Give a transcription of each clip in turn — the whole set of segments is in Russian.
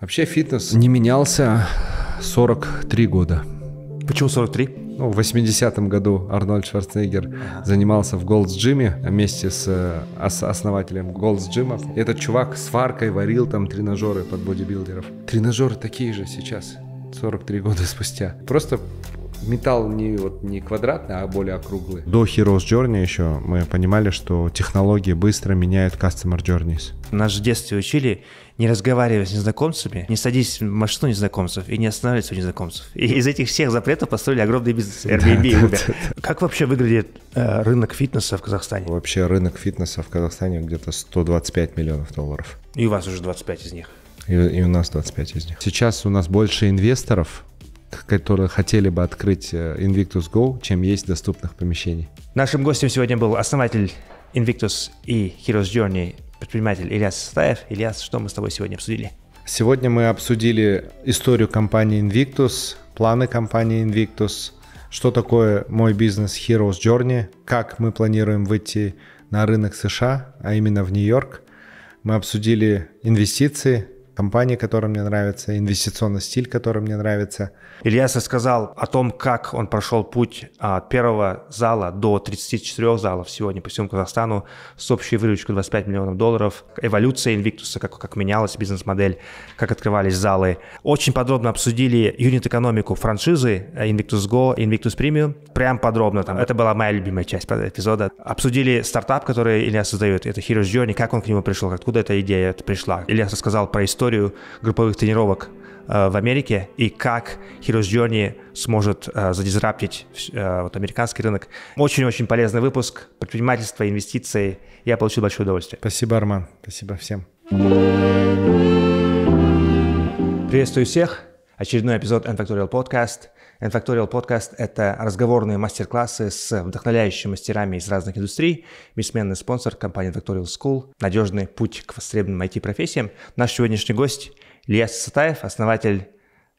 Вообще фитнес не менялся 43 года. Почему 43? Ну, в 80-м году Арнольд Шварценеггер занимался в Голдс Джиме а вместе с э, основателем Голдс Джима. Этот чувак с фаркой варил там тренажеры под бодибилдеров. Тренажеры такие же сейчас, 43 года спустя. Просто металл не, вот, не квадратный, а более округлый. До Heroes Journey еще мы понимали, что технологии быстро меняют customer journeys. Нас в детстве учили не разговаривать с незнакомцами, не садись в машину незнакомцев и не останавливаться у незнакомцев. И из этих всех запретов построили огромный бизнес Airbnb. Да, да, да. Как вообще выглядит э, рынок фитнеса в Казахстане? Вообще рынок фитнеса в Казахстане где-то 125 миллионов долларов. И у вас уже 25 из них. И, и у нас 25 из них. Сейчас у нас больше инвесторов, которые хотели бы открыть э, Invictus Go, чем есть доступных помещений. Нашим гостем сегодня был основатель Invictus и Heroes Journey, предприниматель Ильяс Стаев. Ильяс, что мы с тобой сегодня обсудили? Сегодня мы обсудили историю компании Invictus, планы компании Invictus, что такое мой бизнес Heroes Journey, как мы планируем выйти на рынок США, а именно в Нью-Йорк. Мы обсудили инвестиции, компания, которая мне нравится, инвестиционный стиль, который мне нравится. Ильяс рассказал о том, как он прошел путь а, от первого зала до 34 залов сегодня по всему Казахстану с общей выручкой 25 миллионов долларов, эволюция Invictus, как, как менялась бизнес-модель, как открывались залы. Очень подробно обсудили юнит-экономику франшизы э, Invictus Go, Invictus Premium, прям подробно там. Это была моя любимая часть эпизода. Обсудили стартап, который Ильяс создает, это Heroes Journey, как он к нему пришел, откуда эта идея пришла. Ильяс рассказал про историю историю групповых тренировок э, в Америке и как Heroes Journey сможет э, задизраптить э, вот, американский рынок. Очень-очень полезный выпуск. Предпринимательство, инвестиции. Я получил большое удовольствие. Спасибо, Арман. Спасибо всем. Приветствую всех. Очередной эпизод N Factorial Podcast. N-Factorial Podcast – это разговорные мастер-классы с вдохновляющими мастерами из разных индустрий, бессменный спонсор компании Factorial School, надежный путь к востребованным IT-профессиям. Наш сегодняшний гость – Илья Сатаев, основатель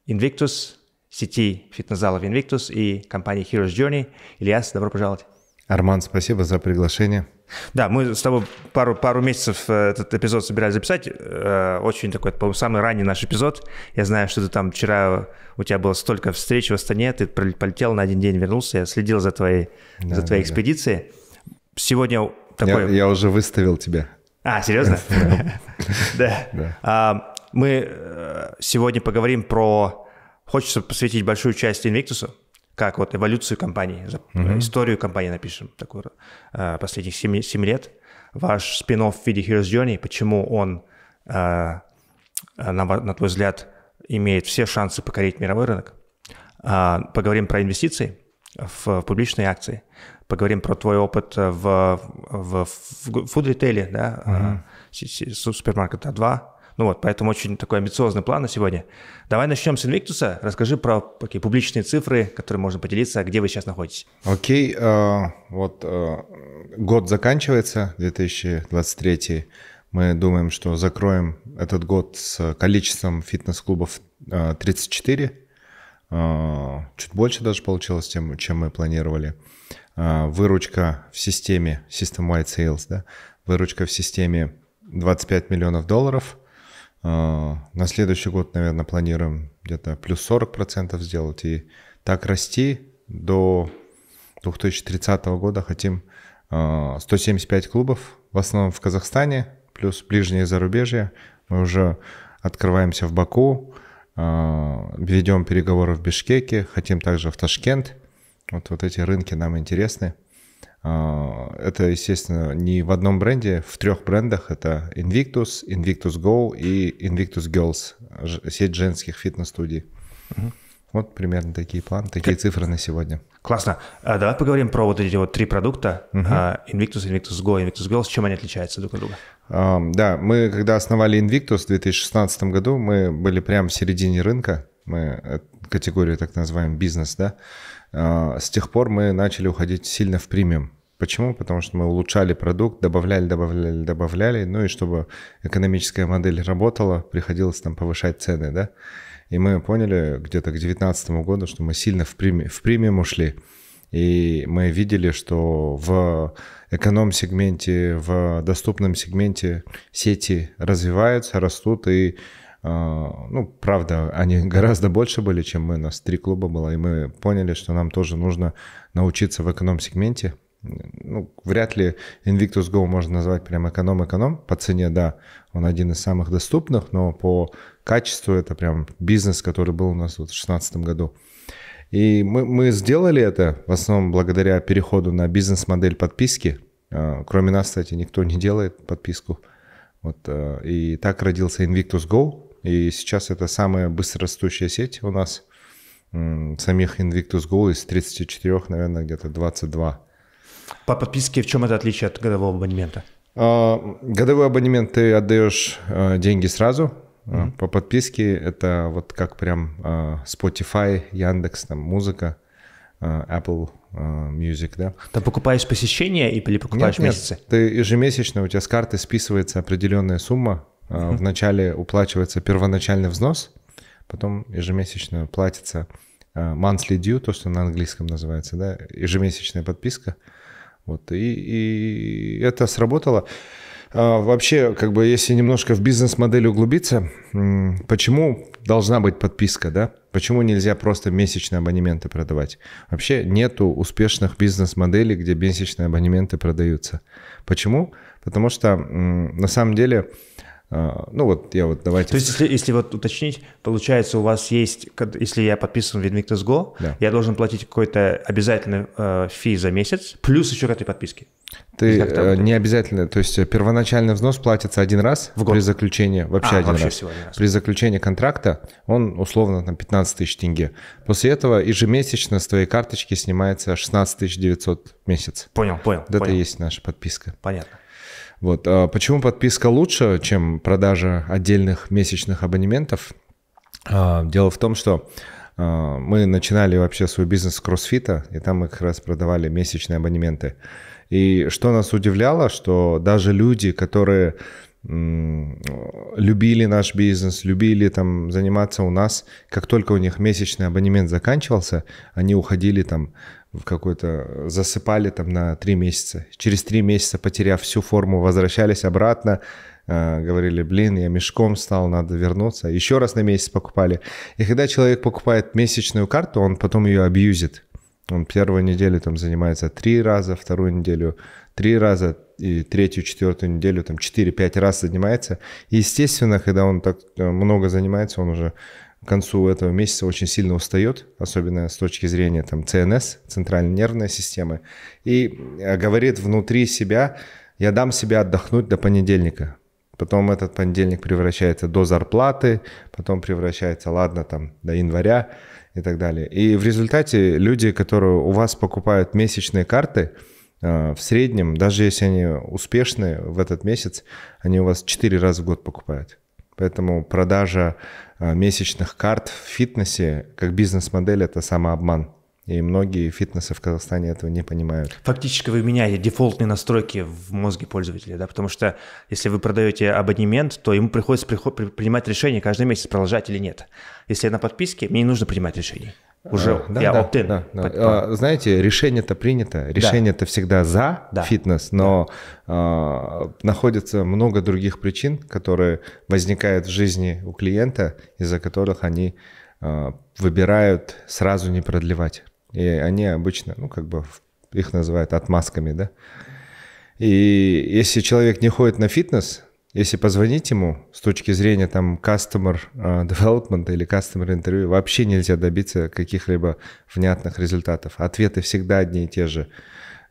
Invictus, сети фитнес-залов Invictus и компании Heroes Journey. Ильяс, добро пожаловать. Арман, спасибо за приглашение. Да, мы с тобой пару, пару месяцев э, этот эпизод собирались записать. Э, очень такой, по-моему, самый ранний наш эпизод. Я знаю, что ты там вчера, у тебя было столько встреч в Астане, ты полетел на один день, вернулся, я следил за твоей, да, за твоей да, экспедицией. Да. Сегодня такой... Я, я уже выставил тебя. А, серьезно? Да. А, мы э, сегодня поговорим про... Хочется посвятить большую часть Инвиктусу, как вот эволюцию компании, mm-hmm. историю компании напишем, такую э, последних 7, 7 лет. Ваш спин-офф в виде Hero's Journey, почему он, э, э, на, на твой взгляд, имеет все шансы покорить мировой рынок. А, поговорим про инвестиции в публичные акции. Поговорим про твой опыт в, в, в food-ритейле, да, mm-hmm. супермаркета 2. Ну вот, поэтому очень такой амбициозный план на сегодня. Давай начнем с Invictus. Расскажи про такие публичные цифры, которые можно поделиться, где вы сейчас находитесь. Окей, okay, э, uh, вот uh, год заканчивается, 2023. Мы думаем, что закроем этот год с количеством фитнес-клубов 34. Э, uh, чуть больше даже получилось, тем, чем мы планировали. Выручка в системе, System-wide Sales, да, выручка в системе 25 миллионов долларов – а, на следующий год, наверное, планируем где-то плюс 40% сделать и так расти до 2030 года хотим 175 а, клубов, в основном в Казахстане, плюс ближнее зарубежье. Мы уже открываемся в Баку, а, ведем переговоры в Бишкеке, хотим также в Ташкент. Вот, вот эти рынки нам интересны. А, это, естественно, не в одном бренде, в трех брендах. Это Invictus, Invictus Go и Invictus Girls, сеть женских фитнес-студий. Угу. Вот примерно такие планы, такие как... цифры на сегодня. Классно. А, давай поговорим про вот эти вот три продукта. Угу. А, Invictus, Invictus Go, Invictus Girls. Чем они отличаются друг от друга? А, да, мы когда основали Invictus в 2016 году, мы были прямо в середине рынка. Мы э, категорию так называем бизнес, да. А, с тех пор мы начали уходить сильно в премиум. Почему? Потому что мы улучшали продукт, добавляли, добавляли, добавляли, ну и чтобы экономическая модель работала, приходилось там повышать цены, да. И мы поняли где-то к 2019 году, что мы сильно в, преми, в премиум ушли. И мы видели, что в эконом-сегменте, в доступном сегменте сети развиваются, растут, и а, ну, правда, они гораздо больше были, чем мы. У нас три клуба было, и мы поняли, что нам тоже нужно научиться в эконом-сегменте. Ну, вряд ли Invictus Go можно назвать прям эконом-эконом. По цене, да, он один из самых доступных, но по качеству это прям бизнес, который был у нас вот в 2016 году. И мы, мы сделали это в основном благодаря переходу на бизнес-модель подписки. А, кроме нас, кстати, никто не делает подписку. Вот, э, и так родился Invictus Go, и сейчас это самая быстрорастущая сеть у нас. Самих Invictus Go из 34, наверное, где-то 22. По подписке в чем это отличие от годового абонемента? А, Годовой абонемент ты отдаешь а, деньги сразу. Mm-hmm. По подписке это вот как прям Spotify, Яндекс, там музыка, Apple Music, да. Ты покупаешь посещение или покупаешь нет, месяцы? Нет, ты ежемесячно, у тебя с карты списывается определенная сумма, Э, Вначале уплачивается первоначальный взнос, потом ежемесячно платится э, monthly due, то, что на английском называется, да, ежемесячная подписка. Вот, и, и это сработало. А, вообще, как бы, если немножко в бизнес-модель углубиться, почему должна быть подписка, да? Почему нельзя просто месячные абонементы продавать? Вообще нету успешных бизнес-моделей, где месячные абонементы продаются. Почему? Потому что на самом деле а, ну вот я вот давайте... То есть если, если вот уточнить, получается у вас есть, если я подписан в Invictus Go, да. я должен платить какой-то обязательный э, фи за месяц, плюс еще к этой подписке. Ты э, не обязательно, то есть первоначальный взнос платится один раз в год. при заключении, вообще, а, один, вообще раз. Всего один раз. При заключении контракта он условно там 15 тысяч тенге. После этого ежемесячно с твоей карточки снимается 16 тысяч 900 в месяц. Понял, понял. Это понял. есть наша подписка. Понятно. Вот. А почему подписка лучше, чем продажа отдельных месячных абонементов? А, дело в том, что а, мы начинали вообще свой бизнес с кроссфита, и там мы как раз продавали месячные абонементы. И что нас удивляло, что даже люди, которые любили наш бизнес, любили там заниматься у нас, как только у них месячный абонемент заканчивался, они уходили там в какой-то засыпали там на три месяца. Через три месяца, потеряв всю форму, возвращались обратно, э, говорили, блин, я мешком стал, надо вернуться. Еще раз на месяц покупали. И когда человек покупает месячную карту, он потом ее абьюзит. Он первую неделю там занимается три раза, вторую неделю три раза, и третью, четвертую неделю там 4-5 раз занимается. И, естественно, когда он так э, много занимается, он уже к концу этого месяца очень сильно устает, особенно с точки зрения там, ЦНС, центральной нервной системы, и э, говорит внутри себя, я дам себе отдохнуть до понедельника. Потом этот понедельник превращается до зарплаты, потом превращается, ладно, там, до января и так далее. И в результате люди, которые у вас покупают месячные карты, э, в среднем, даже если они успешны в этот месяц, они у вас 4 раза в год покупают. Поэтому продажа а, месячных карт в фитнесе как бизнес-модель это самообман. И многие фитнесы в Казахстане этого не понимают. Фактически вы меняете дефолтные настройки в мозге пользователя, да, потому что если вы продаете абонемент, то ему приходится приход, принимать решение каждый месяц, продолжать или нет. Если я на подписке, мне не нужно принимать решение уже а, да, я да, opt-in. Да, да. А, знаете, решение-то принято, решение-то всегда за да. фитнес, но да. а, находится много других причин, которые возникают в жизни у клиента, из-за которых они а, выбирают сразу не продлевать. И они обычно, ну как бы их называют отмазками, да. И если человек не ходит на фитнес, если позвонить ему с точки зрения там customer э, development или customer interview, вообще нельзя добиться каких-либо внятных результатов. Ответы всегда одни и те же.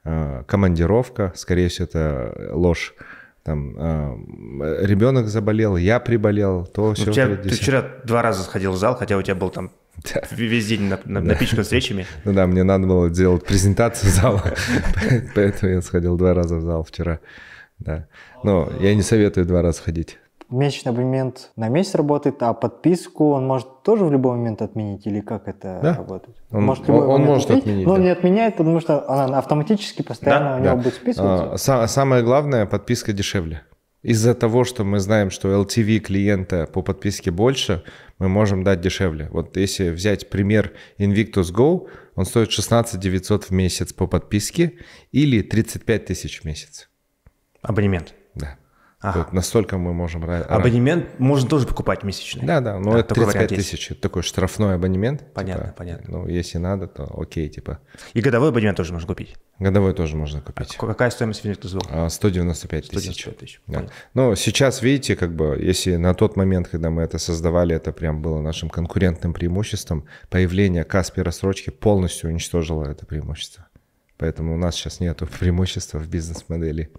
Э, командировка, скорее всего, это ложь. Там э, ребенок заболел, я приболел, то ну, все. Тебя, ты вчера два раза сходил в зал, хотя у тебя был там да. Весь день на, на, да. напичкан встречами. Ну да, мне надо было делать презентацию зала, поэтому я сходил два раза в зал вчера. Да. Но я не советую два раза ходить. Месячный абонемент на месяц работает, а подписку он может тоже в любой момент отменить или как это да. работает? Он может, он, он может отменить, отменить но да. он не отменяет, потому что она автоматически постоянно да, у него да. будет списываться. А, самое главное, подписка дешевле. Из-за того, что мы знаем, что LTV клиента по подписке больше, мы можем дать дешевле. Вот если взять пример Invictus Go, он стоит 16 900 в месяц по подписке или 35 тысяч в месяц. Абонемент. Да. Ага. Вот настолько мы можем... Абонемент можно тоже покупать месячный. Да, да, но да, это 35 тысяч, есть. такой штрафной абонемент. Типа, понятно, типа, понятно. Ну, если надо, то окей, типа. И годовой абонемент тоже можно купить? Годовой тоже можно купить. А какая стоимость Винвиктузбук? 195 а, тысяч. 195 тысяч, да. Ну, сейчас, видите, как бы, если на тот момент, когда мы это создавали, это прям было нашим конкурентным преимуществом, появление кас рассрочки полностью уничтожило это преимущество. Поэтому у нас сейчас нет преимущества в бизнес-модели.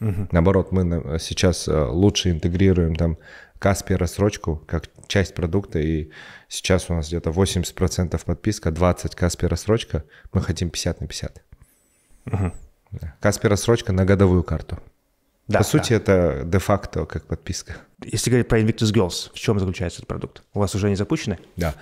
Угу. Наоборот, мы сейчас э, лучше интегрируем там Каспи-рассрочку как часть продукта, и сейчас у нас где-то 80% подписка, 20 Каспи-рассрочка, мы хотим 50 на 50. Угу. Каспи-рассрочка на годовую карту. Да, По сути, да. это де-факто как подписка. Если говорить про Invictus Girls, в чем заключается этот продукт? У вас уже они запущены? Да.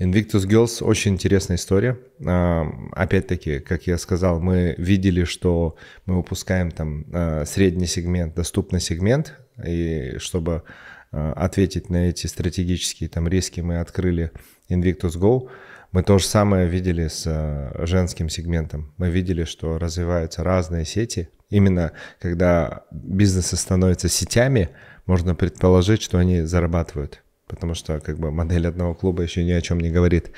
Invictus Girls – очень интересная история. А, опять-таки, как я сказал, мы видели, что мы выпускаем там а, средний сегмент, доступный сегмент, и чтобы а, ответить на эти стратегические там риски, мы открыли Invictus Go. Мы то же самое видели с женским сегментом. Мы видели, что развиваются разные сети, именно когда бизнесы становятся сетями, можно предположить, что они зарабатывают, потому что как бы модель одного клуба еще ни о чем не говорит.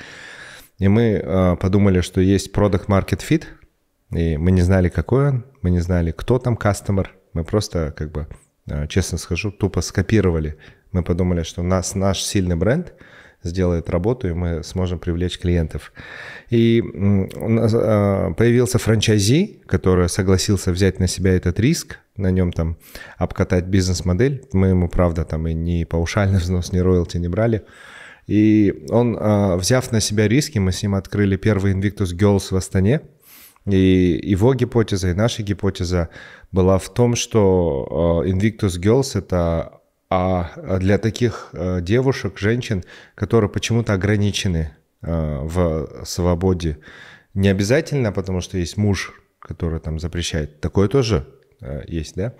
И мы э, подумали, что есть product market fit, и мы не знали, какой он, мы не знали, кто там customer, мы просто как бы, э, честно скажу, тупо скопировали. Мы подумали, что у нас наш сильный бренд – сделает работу, и мы сможем привлечь клиентов. И у нас а, появился франчайзи, который согласился взять на себя этот риск, на нем там обкатать бизнес-модель. Мы ему, правда, там и не паушальный взнос, ни роялти не брали. И он, а, взяв на себя риски, мы с ним открыли первый Invictus Girls в Астане. И его гипотеза, и наша гипотеза была в том, что а, Invictus Girls — это а для таких э, девушек, женщин, которые почему-то ограничены э, в свободе, не обязательно, потому что есть муж, который там запрещает. Такое тоже э, есть, да?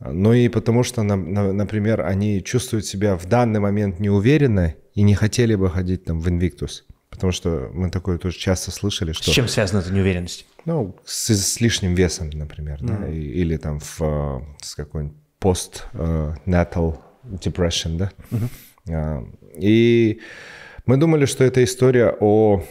Ну и потому что, например, они чувствуют себя в данный момент неуверенно и не хотели бы ходить там в Invictus. Потому что мы такое тоже часто слышали, что... С чем связана эта неуверенность? Ну, с, с лишним весом, например, mm-hmm. да, или там в, с какой-нибудь пост postnatal depression, да. Угу. И мы думали, что это история о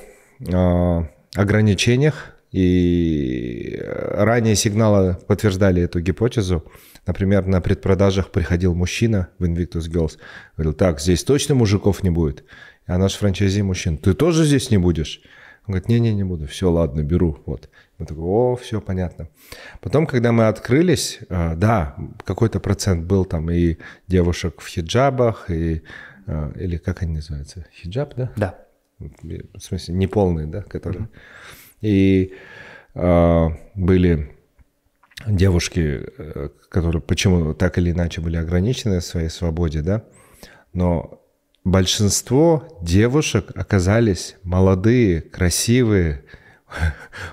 а, ограничениях, и ранее сигналы подтверждали эту гипотезу. Например, на предпродажах приходил мужчина в Invictus Girls, говорил, так, здесь точно мужиков не будет. А наш франчайзи мужчин, ты тоже здесь не будешь? Он говорит, не-не, не буду, все, ладно, беру. Вот. Мы такой, о, все понятно. Потом, когда мы открылись, э, да, какой-то процент был там и девушек в хиджабах, и, э, или как они называются, хиджаб, да? Да. В смысле, неполные, да, которые. Mm-hmm. И а, были девушки, которые почему так или иначе были ограничены в своей свободе, да, но большинство девушек оказались молодые, красивые,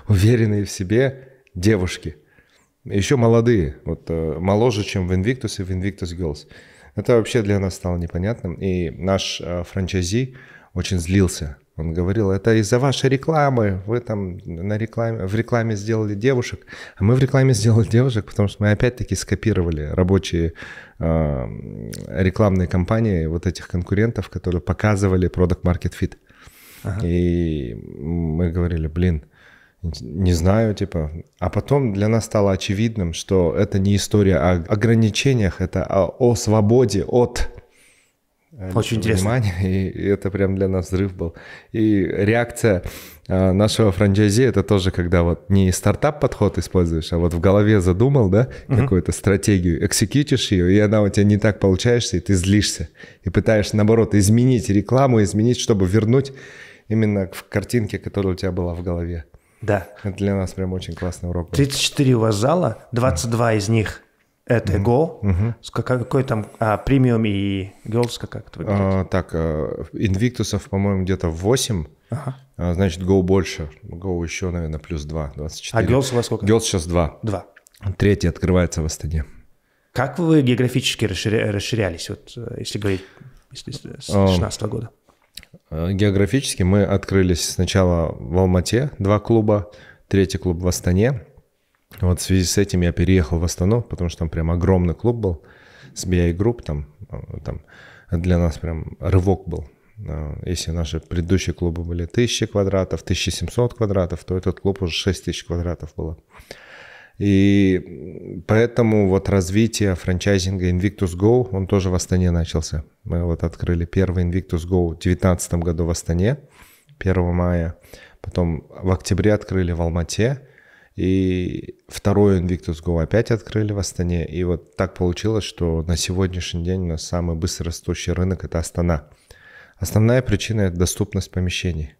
уверенные в себе девушки. Еще молодые, вот э, моложе, чем в Invictus и в Invictus Girls. Это вообще для нас стало непонятным. И наш э, франчайзи очень злился. Он говорил, это из-за вашей рекламы, вы там на рекламе, в рекламе сделали девушек, а мы в рекламе сделали девушек, потому что мы опять-таки скопировали рабочие э, рекламные кампании вот этих конкурентов, которые показывали продукт Market Fit. Ага. И мы говорили, блин, не знаю, типа. А потом для нас стало очевидным, что это не история о ограничениях, это о, о свободе от э, очень внимания. интересно. И это прям для нас взрыв был. И реакция э, нашего франчайзи это тоже, когда вот не стартап-подход используешь, а вот в голове задумал, да, какую-то стратегию, эксекьютишь ее, и она у тебя не так получается, и ты злишься. И пытаешься, наоборот, изменить рекламу, изменить, чтобы вернуть именно в картинке, которая у тебя была в голове. Да. Это для нас прям очень классный урок. Был. 34 у вас зала, 22 mm-hmm. из них это mm-hmm. Go. Mm-hmm. Какой, там а, премиум и Girls как это выглядит? А, так, инвиктусов, э, по-моему, где-то 8. Ага. А, значит, Go больше. Go еще, наверное, плюс 2, 24. А Girls у вас сколько? Girls сейчас 2. 2. Третий открывается в Астане. Как вы географически расширя- расширялись, вот, э, если говорить с 2016 эм, -го года? Э, географически мы открылись сначала в Алмате, два клуба, третий клуб в Астане. Вот в связи с этим я переехал в Астану, потому что там прям огромный клуб был с BI Group, там, э, там для нас прям рывок был. Э, если наши предыдущие клубы были 1000 квадратов, 1700 квадратов, то этот клуб уже 6000 квадратов было. И поэтому вот развитие франчайзинга Invictus Go, он тоже в Астане начался. Мы вот открыли первый Invictus Go в 2019 году в Астане, 1 мая. Потом в октябре открыли в Алмате. И второй Invictus Go опять открыли в Астане. И вот так получилось, что на сегодняшний день у нас самый быстро растущий рынок – это Астана. Основная причина – это доступность помещений.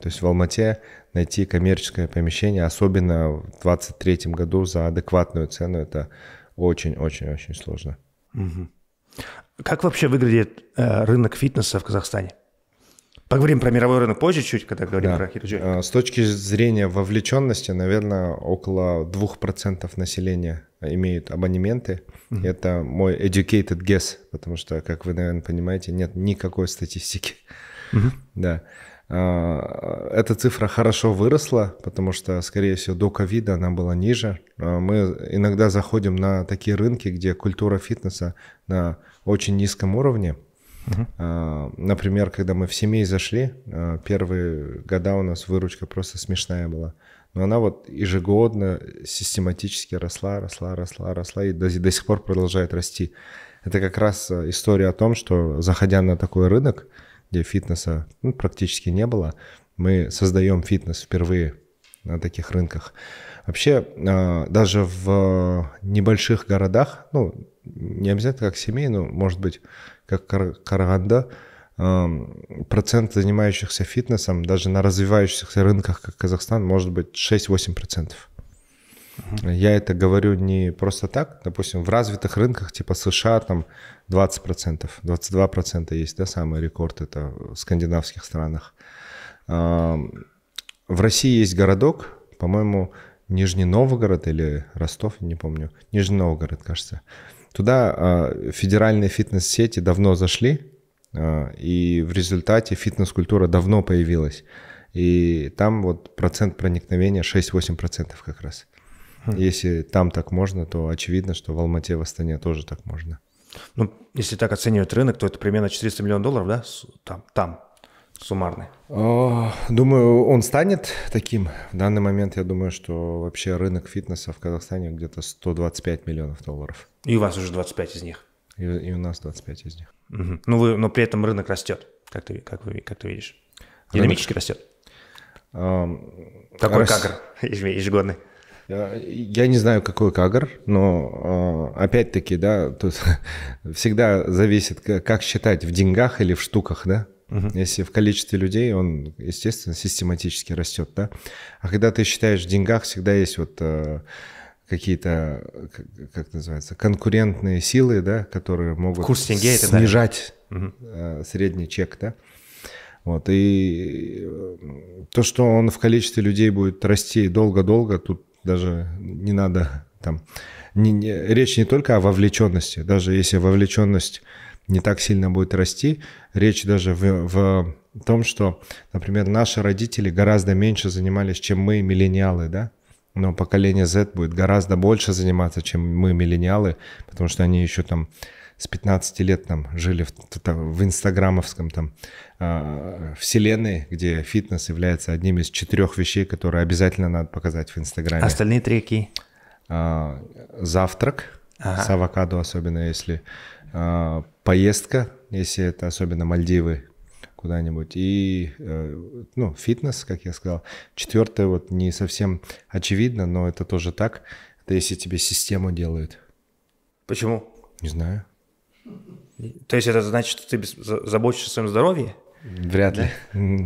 То есть в Алмате найти коммерческое помещение, особенно в 2023 году за адекватную цену, это очень-очень-очень сложно. Угу. Как вообще выглядит э, рынок фитнеса в Казахстане? Поговорим про мировой рынок позже чуть, когда говорим да. про хирургию. Э, с точки зрения вовлеченности, наверное, около 2% населения имеют абонементы. Mm-hmm. Это мой educated guess, потому что, как вы, наверное, понимаете, нет никакой статистики. Mm-hmm. Да. А, эта цифра хорошо выросла, потому что, скорее всего, до ковида она была ниже. А, мы иногда заходим на такие рынки, где культура фитнеса на очень низком уровне. uh Например, когда мы в семей зашли, первые года у нас выручка просто смешная была. Но она вот ежегодно, систематически росла, росла, росла, росла и до, до сих пор продолжает расти. Это как раз история о том, что заходя на такой рынок, где фитнеса ну, практически не было. Мы создаем фитнес впервые на таких рынках. Вообще, а, даже в небольших городах, ну, не обязательно как семей, но, может быть, как Караганда, а, процент занимающихся фитнесом даже на развивающихся рынках, как Казахстан, может быть 6-8%. Я это говорю не просто так. Допустим, в развитых рынках типа США там 20%, 22% есть, да, самый рекорд это в скандинавских странах. В России есть городок, по-моему, Нижний Новгород или Ростов, не помню. Нижний Новгород, кажется. Туда а, федеральные фитнес-сети давно зашли, а, и в результате фитнес-культура давно появилась. И там вот процент проникновения 6-8% как раз. Хм. Если там так можно, то очевидно, что в Алмате, в Астане тоже так можно. Ну, если так оценивать рынок, то это примерно 400 миллионов долларов, да, там, там суммарный? А, думаю, он станет таким. В данный момент я думаю, что вообще рынок фитнеса в Казахстане где-то 125 миллионов долларов. И у вас уже 25 из них? И, и у нас 25 из них. Угу. Ну вы, но при этом рынок растет, как ты, как вы, как ты видишь. Динамически рынок... растет. Эм, Такой рас... кадр ежегодный. Э, я не знаю, какой Кагар, но э, опять-таки, да, тут всегда зависит, как считать, в деньгах или в штуках, да? Угу. Если в количестве людей, он, естественно, систематически растет, да? А когда ты считаешь в деньгах, всегда есть вот э, какие-то, как называется, конкурентные силы, да, которые могут Курс тенге снижать это, средний чек, да. Вот, и то, что он в количестве людей будет расти долго-долго, тут даже не надо там... Не, не, речь не только о вовлеченности. Даже если вовлеченность не так сильно будет расти, речь даже в, в том, что, например, наши родители гораздо меньше занимались, чем мы, миллениалы, да? Но поколение Z будет гораздо больше заниматься, чем мы, миллениалы, потому что они еще там с 15 лет там жили в, в инстаграмовском там э, вселенной, где фитнес является одним из четырех вещей, которые обязательно надо показать в инстаграме. А остальные три какие? Э, завтрак ага. с авокадо, особенно если э, поездка, если это особенно Мальдивы куда-нибудь. И, э, ну, фитнес, как я сказал. Четвертое, вот не совсем очевидно, но это тоже так. Это если тебе систему делают. Почему? Не знаю. То есть это значит, что ты заботишься о своем здоровье? Вряд ли.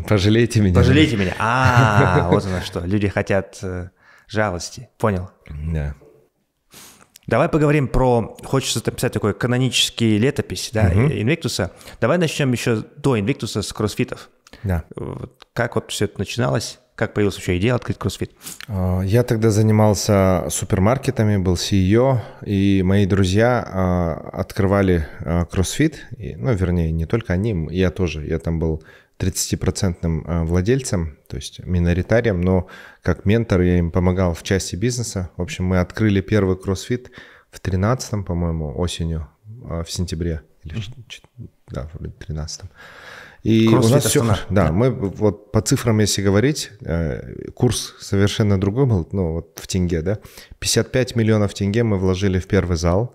Пожалейте меня. Пожалейте меня. А, вот оно что. Люди хотят э, жалости. Понял. Да. Давай поговорим про... Хочется написать такой канонический летопись, да, угу. Инвиктуса. Давай начнем еще до Инвиктуса с кроссфитов. Да. Как вот все это начиналось? Как появилась вообще идея открыть кроссфит? А, я тогда занимался супермаркетами, был CEO, и мои друзья а, открывали а, кроссфит, ну, вернее, не только они, я тоже, я там был 30-процентным владельцем, то есть миноритарием, но как ментор я им помогал в части бизнеса. В общем, мы открыли первый кроссфит в 13 по-моему, осенью, в сентябре, или, mm-hmm. да, в 13 -м. И у нас все, да, мы вот по цифрам, если говорить, э, курс совершенно другой был, ну вот в тенге, да, 55 миллионов тенге мы вложили в первый зал,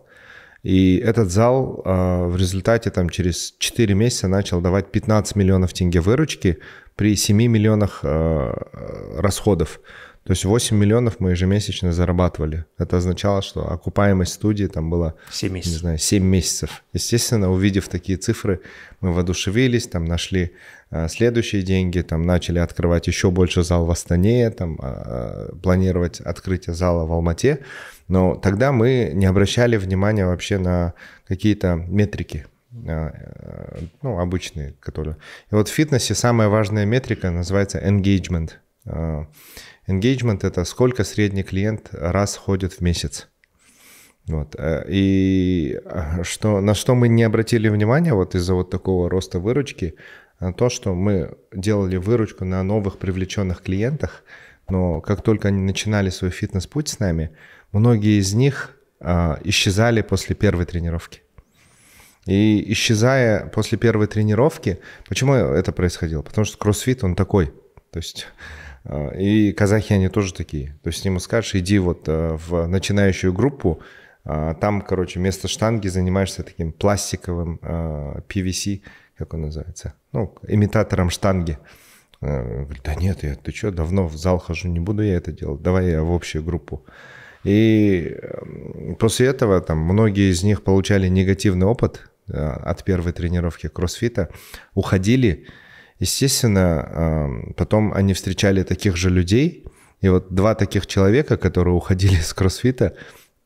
и этот зал э, в результате там через 4 месяца начал давать 15 миллионов тенге выручки при 7 миллионах э, э расходов. То есть 8 миллионов мы ежемесячно зарабатывали. Это означало, что окупаемость студии там была 7 месяцев. Не знаю, 7 месяцев. Естественно, увидев такие цифры, мы воодушевились, там нашли а, следующие деньги, там начали открывать еще больше зал в Астане, там а, а, планировать открытие зала в Алмате. Но тогда мы не обращали внимания вообще на какие-то метрики э, э, ну, обычные, которые. И вот в фитнесе самая важная метрика называется engagement Engagement – это сколько средний клиент раз ходит в месяц. Вот. Э, и э, что, на что мы не обратили внимания вот из-за вот такого роста выручки, а то, что мы делали выручку на новых привлеченных клиентах, но как только они начинали свой фитнес-путь с нами, многие из них а, исчезали после первой тренировки. И исчезая после первой тренировки, почему это происходило? Потому что кроссфит, он такой. То есть Э, и казахи, они тоже такие. То есть ему скажешь, иди вот э, в начинающую группу, а, там, короче, вместо штанги занимаешься таким пластиковым PVC, э, как он называется, ну, имитатором штанги. Говорит, да нет, я, ты что, давно в зал хожу, не буду я это делать, давай я в общую группу. И эм, после этого там многие из них получали негативный опыт от первой тренировки кроссфита, уходили, Естественно, потом они встречали таких же людей, и вот два таких человека, которые уходили из кроссфита,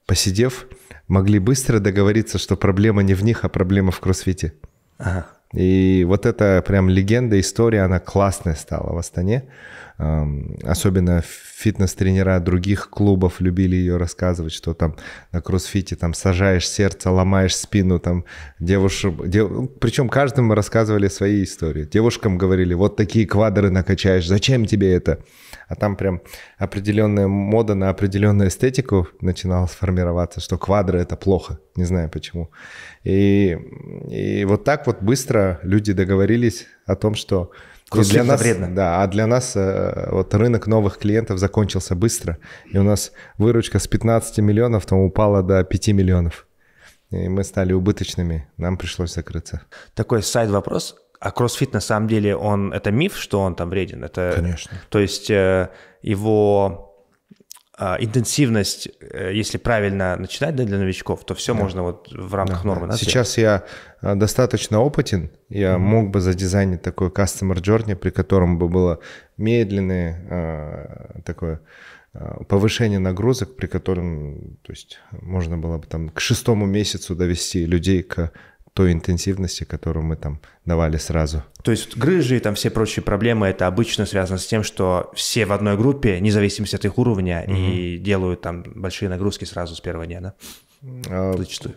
посидев, могли быстро договориться, что проблема не в них, а проблема в кроссфите. Ага. И вот эта прям легенда, история, она классная стала в Астане. Особенно фитнес-тренера других клубов любили ее рассказывать, что там на кроссфите там сажаешь сердце, ломаешь спину, там девушек... Дев... Ну, Причем каждому рассказывали свои истории. Девушкам говорили, вот такие квадры накачаешь, зачем тебе это? А там прям определенная мода на определенную эстетику начинала сформироваться, что квадры — это плохо. Не знаю почему. И, и вот так вот быстро люди договорились о том, что для нас, вредно. Да, а для нас э, вот рынок новых клиентов закончился быстро, и у нас выручка с 15 миллионов там упала до 5 миллионов. И мы стали убыточными, нам пришлось закрыться. Такой сайд-вопрос. А кроссфит на самом деле, он это миф, что он там вреден? Это, Конечно. То есть э, его а, интенсивность, э, если правильно начинать да, для новичков, то все да. можно вот в рамках да, нормы. Да. Сейчас я а, достаточно опытен, я mm-hmm. мог бы задизайнить такой customer journey, при котором бы было медленное а, такое повышение нагрузок, при котором то есть, можно было бы там к шестому месяцу довести людей к той интенсивности, которую мы там давали сразу. То есть грыжи и там все прочие проблемы, это обычно связано с тем, что все в одной группе, независимо от их уровня, угу. и делают там большие нагрузки сразу с первого дня, да? А, Зачастую.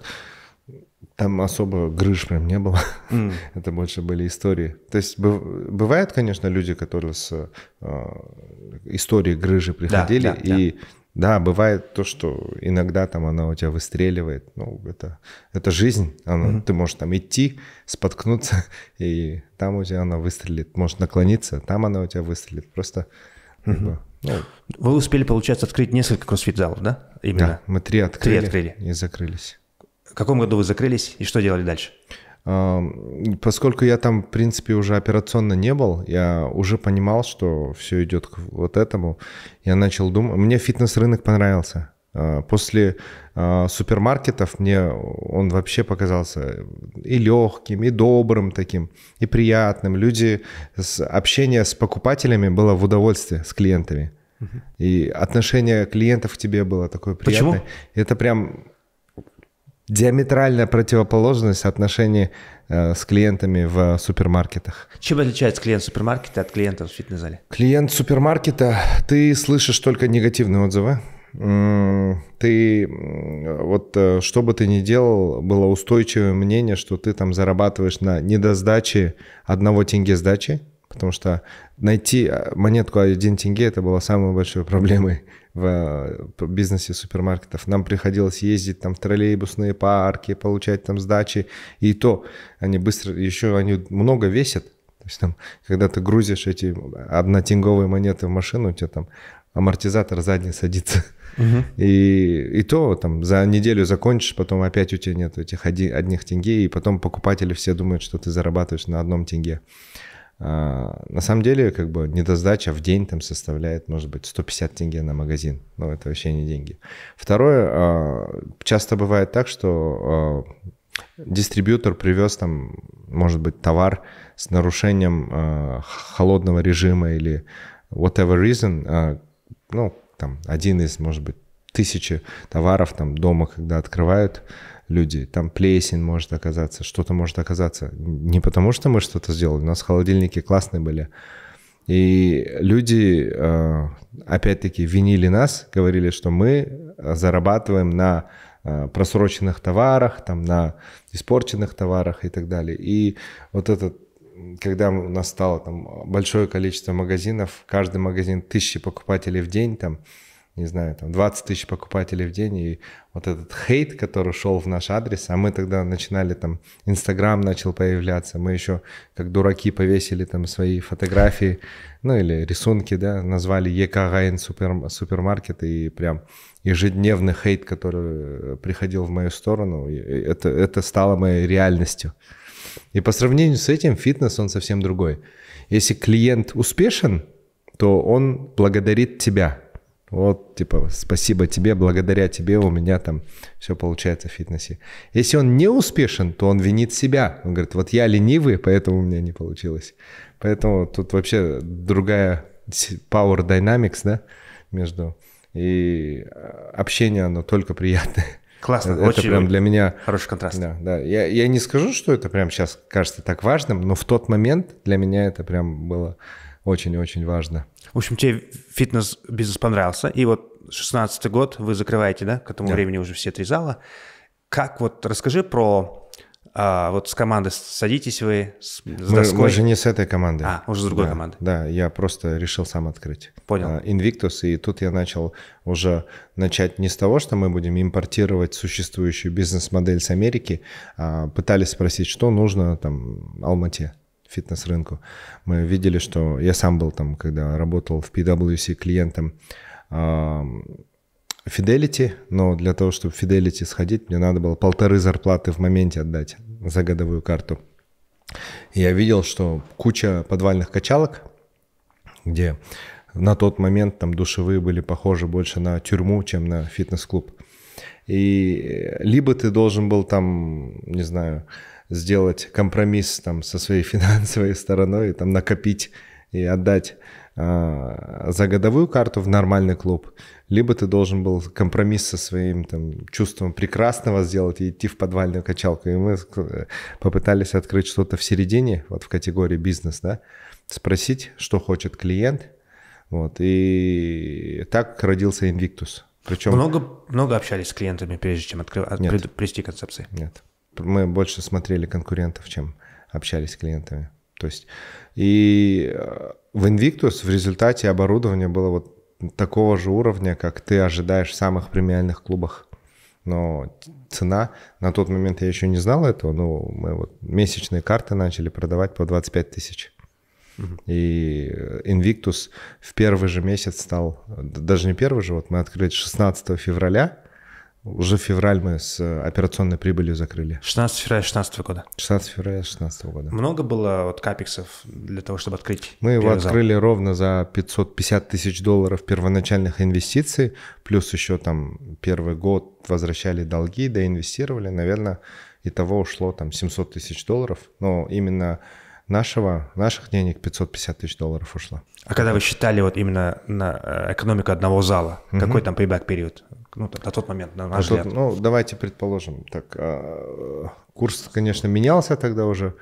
Там особо грыж прям не было. Mm. Это больше были истории. То есть бывают, конечно, люди, которые с э, историей грыжи приходили да, да, и... Да да, бывает то, что иногда там она у тебя выстреливает. Ну, это, это жизнь. Она, mm-hmm. Ты можешь там идти, споткнуться, и там у тебя она выстрелит. Может наклониться, там она у тебя выстрелит. Просто... Mm-hmm. Как ну, Вы успели, получается, открыть несколько кроссфит-залов, да? Именно. Да, мы три открыли, три открыли и закрылись. В каком году вы закрылись и что делали дальше? Поскольку я там, в принципе, уже операционно не был, я уже понимал, что все идет к вот этому. Я начал думать. Мне фитнес-рынок понравился. А, после а, супермаркетов мне он вообще показался и легким, и добрым таким, и приятным. Люди, общение с покупателями было в удовольствие, с клиентами. И отношение клиентов к тебе было такое приятное. Почему? Это прям диаметральная противоположность отношений э, с клиентами в супермаркетах. Чем отличается клиент супермаркета от клиента в фитнес-зале? Клиент супермаркета, ты слышишь только негативные отзывы. Ты, вот э, что бы ты ни делал, было устойчивое мнение, что ты там зарабатываешь на недосдаче одного тенге сдачи, потому что найти э, монетку один тенге это было самой большой проблемой в э, бизнесе супермаркетов. Нам приходилось ездить там в троллейбусные парки, получать там сдачи. И то они быстро, еще они много весят. То есть там, когда ты грузишь эти однотинговые монеты в машину, у тебя там амортизатор задний садится. Угу. И, и то там за неделю закончишь, потом опять у тебя нет этих оди, одних тенге, и потом покупатели все думают, что ты зарабатываешь на одном тенге. А, на самом деле, как бы недосдача в день там составляет, может быть, 150 тенге на магазин. Ну, это вообще не деньги. Второе, а, часто бывает так, что а, дистрибьютор привез там, может быть, товар с нарушением холодного режима или whatever reason, ну, там, один из, может быть, тысячи товаров там дома, когда открывают, люди. Там плесень может оказаться, что-то может оказаться. Не потому что мы что-то сделали, у нас холодильники классные были. И люди, э, опять-таки, винили нас, говорили, что мы зарабатываем на э, просроченных товарах, там, на испорченных товарах и так далее. И вот этот когда у нас стало там большое количество магазинов, каждый магазин тысячи покупателей в день, там, не знаю, там 20 тысяч покупателей в день, и вот этот хейт, который шел в наш адрес, а мы тогда начинали там, Инстаграм начал появляться, мы еще как дураки повесили там свои фотографии, ну или рисунки, да, назвали ЕК Гайн супер, супермаркет и прям ежедневный хейт, который э, приходил в мою сторону, это, это стало моей реальностью. И по сравнению с этим фитнес, он совсем другой. Если клиент успешен, то он благодарит тебя – вот, типа, спасибо тебе, благодаря тебе у меня там все получается в фитнесе. Если он не успешен, то он винит себя. Он говорит, вот я ленивый, поэтому у меня не получилось. Поэтому тут вообще другая power dynamics, да, между... И а, общение, оно только приятное. Классно, это очень прям для меня хороший контраст. Да, да. Я, я не скажу, что это прям сейчас кажется так важным, но в тот момент для меня это прям было очень-очень важно. В общем, тебе фитнес-бизнес понравился, и вот 16-й год вы закрываете, да, к этому да. времени уже все три зала. Как вот, расскажи про а, вот с команды садитесь вы с, с мы, мы же не с этой команды. А, уже с другой да, команды. Да, я просто решил сам открыть. Понял. А, Invictus, и тут я начал уже начать не с того, что мы будем импортировать существующую бизнес-модель с Америки, а пытались спросить, что нужно там Алмате фитнес-рынку. Мы видели, что я сам был там, когда работал в PwC клиентом Fidelity, но для того, чтобы в Fidelity сходить, мне надо было полторы зарплаты в моменте отдать за годовую карту. я видел, что куча подвальных качалок, где на тот момент там душевые были похожи больше на тюрьму, чем на фитнес-клуб. И либо ты должен был там, не знаю, сделать компромисс там со своей финансовой стороной, там накопить и отдать а, за годовую карту в нормальный клуб, либо ты должен был компромисс со своим там, чувством прекрасного сделать и идти в подвальную качалку. И мы э, попытались открыть что-то в середине, вот в категории бизнес, да, спросить, что хочет клиент. Вот, и так родился Invictus. Причем... Много, много общались с клиентами, прежде чем откры... Нет. концепции? Нет мы больше смотрели конкурентов, чем общались с клиентами. То есть и э, в Invictus в результате оборудование было вот такого же уровня, как ты ожидаешь в самых премиальных клубах. Но цена, на тот момент я еще не знал этого, но мы вот месячные карты начали продавать по 25 тысяч. И Invictus в первый же месяц стал, даже не первый же, вот мы открыли 16 февраля, уже февраль мы с э, операционной прибылью закрыли. 16 февраля 2016 года. 16 февраля 2016 года. Много было вот капексов для того, чтобы открыть? Мы его открыли зал? ровно за 550 тысяч долларов первоначальных инвестиций, плюс еще там первый год возвращали долги, доинвестировали, наверное, и того ушло там 700 тысяч долларов, но именно нашего, наших денег 550 тысяч долларов ушло. А когда вы считали вот именно на э, экономику одного зала, угу. какой там payback период ну, так, на тот момент, на а наш а взгляд. Тот, ну, давайте предположим, так, а, курс, конечно, менялся тогда уже.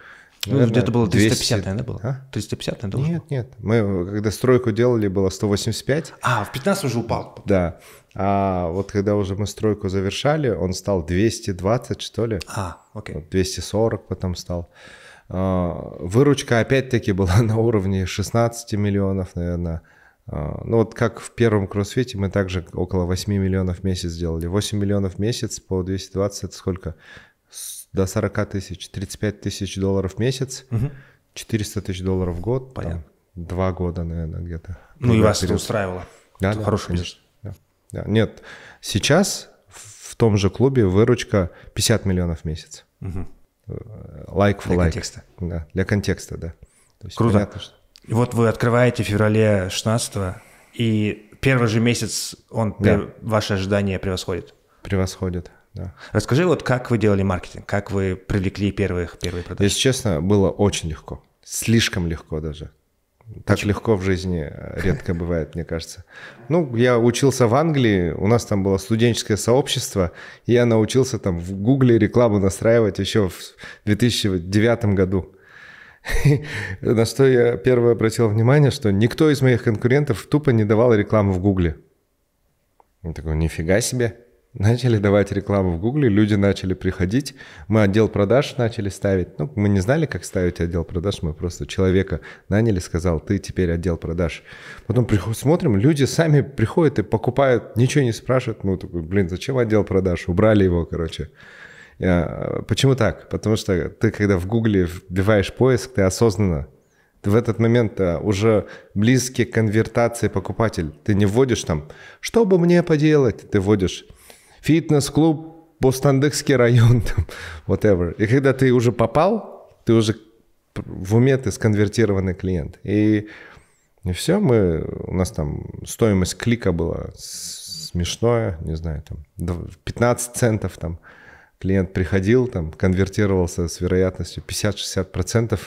Ну, наверное, ну, где-то было 350, 200... наверное, было? А? 350, наверное, Нет, нет. Мы, когда стройку делали, было 185. А, в 15 уже упал. Да. А вот когда уже мы стройку завершали, он стал 220, что ли? А, окей. Вот 240 потом стал. А, выручка опять-таки была на уровне 16 миллионов, наверное. А, ну вот как в первом кроссфите мы также около 8 миллионов в месяц сделали. 8 миллионов в месяц по 220 это сколько? До 40 тысяч, 35 тысяч долларов в месяц, угу. 400 тысяч долларов в год. Понятно. Там, два года, наверное, где-то. Ну и вас период. это устраивало? Да, это да хороший конечно. Да. да. Нет, сейчас в том же клубе выручка 50 миллионов в месяц. Угу. Like for для like. контекста. Да, для контекста, да. То есть Круто. Понятно, что... И вот вы открываете в феврале 16 и первый же месяц он да. ваши ожидания превосходит. Превосходит, да. Расскажи, вот как вы делали маркетинг, как вы привлекли первых, первые продажи? Если честно, было очень легко. Слишком легко даже. Так Почему? легко в жизни э, редко бывает, мне кажется. Ну, я учился в Англии, у нас там было студенческое сообщество, и я научился там в Гугле рекламу настраивать еще в 2009 году. На что я первое обратил внимание, что никто из моих конкурентов тупо не давал рекламу в Гугле. Я такой, нифига себе. Начали давать рекламу в Гугле, люди начали приходить, мы отдел продаж начали ставить. Ну, мы не знали, как ставить отдел продаж, мы просто человека наняли, сказал, ты теперь отдел продаж. Потом приход, смотрим, люди сами приходят и покупают, ничего не спрашивают. Ну, такой, блин, зачем отдел продаж? Убрали его, короче. Э, почему так? Потому что ты, когда в Гугле вбиваешь поиск, ты осознанно ты в этот момент э, уже близкий к конвертации покупатель. Ты не вводишь там, что бы мне поделать, ты вводишь фитнес-клуб, Бостандыкский район, там, whatever. И когда ты уже попал, ты уже в уме ты сконвертированный клиент. И, и все, мы, у нас там стоимость клика была смешная, не знаю, там 15 центов там клиент приходил, там, конвертировался с вероятностью 50-60%,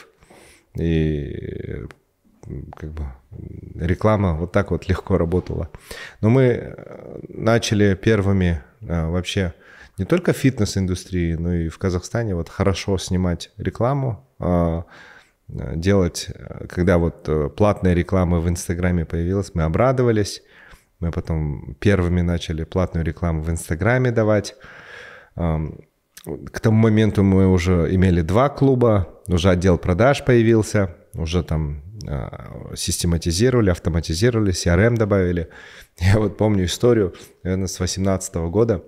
и как бы реклама вот так вот легко работала. Но мы э, начали первыми а, вообще не только фитнес-индустрии, но и в Казахстане вот хорошо снимать рекламу, а, делать, когда вот платная реклама в Инстаграме появилась, мы обрадовались, мы потом первыми начали платную рекламу в Инстаграме давать, к тому моменту мы уже имели два клуба, уже отдел продаж появился, уже там а, систематизировали, автоматизировали, CRM эм добавили. Я вот помню историю, наверное, с 2018 года.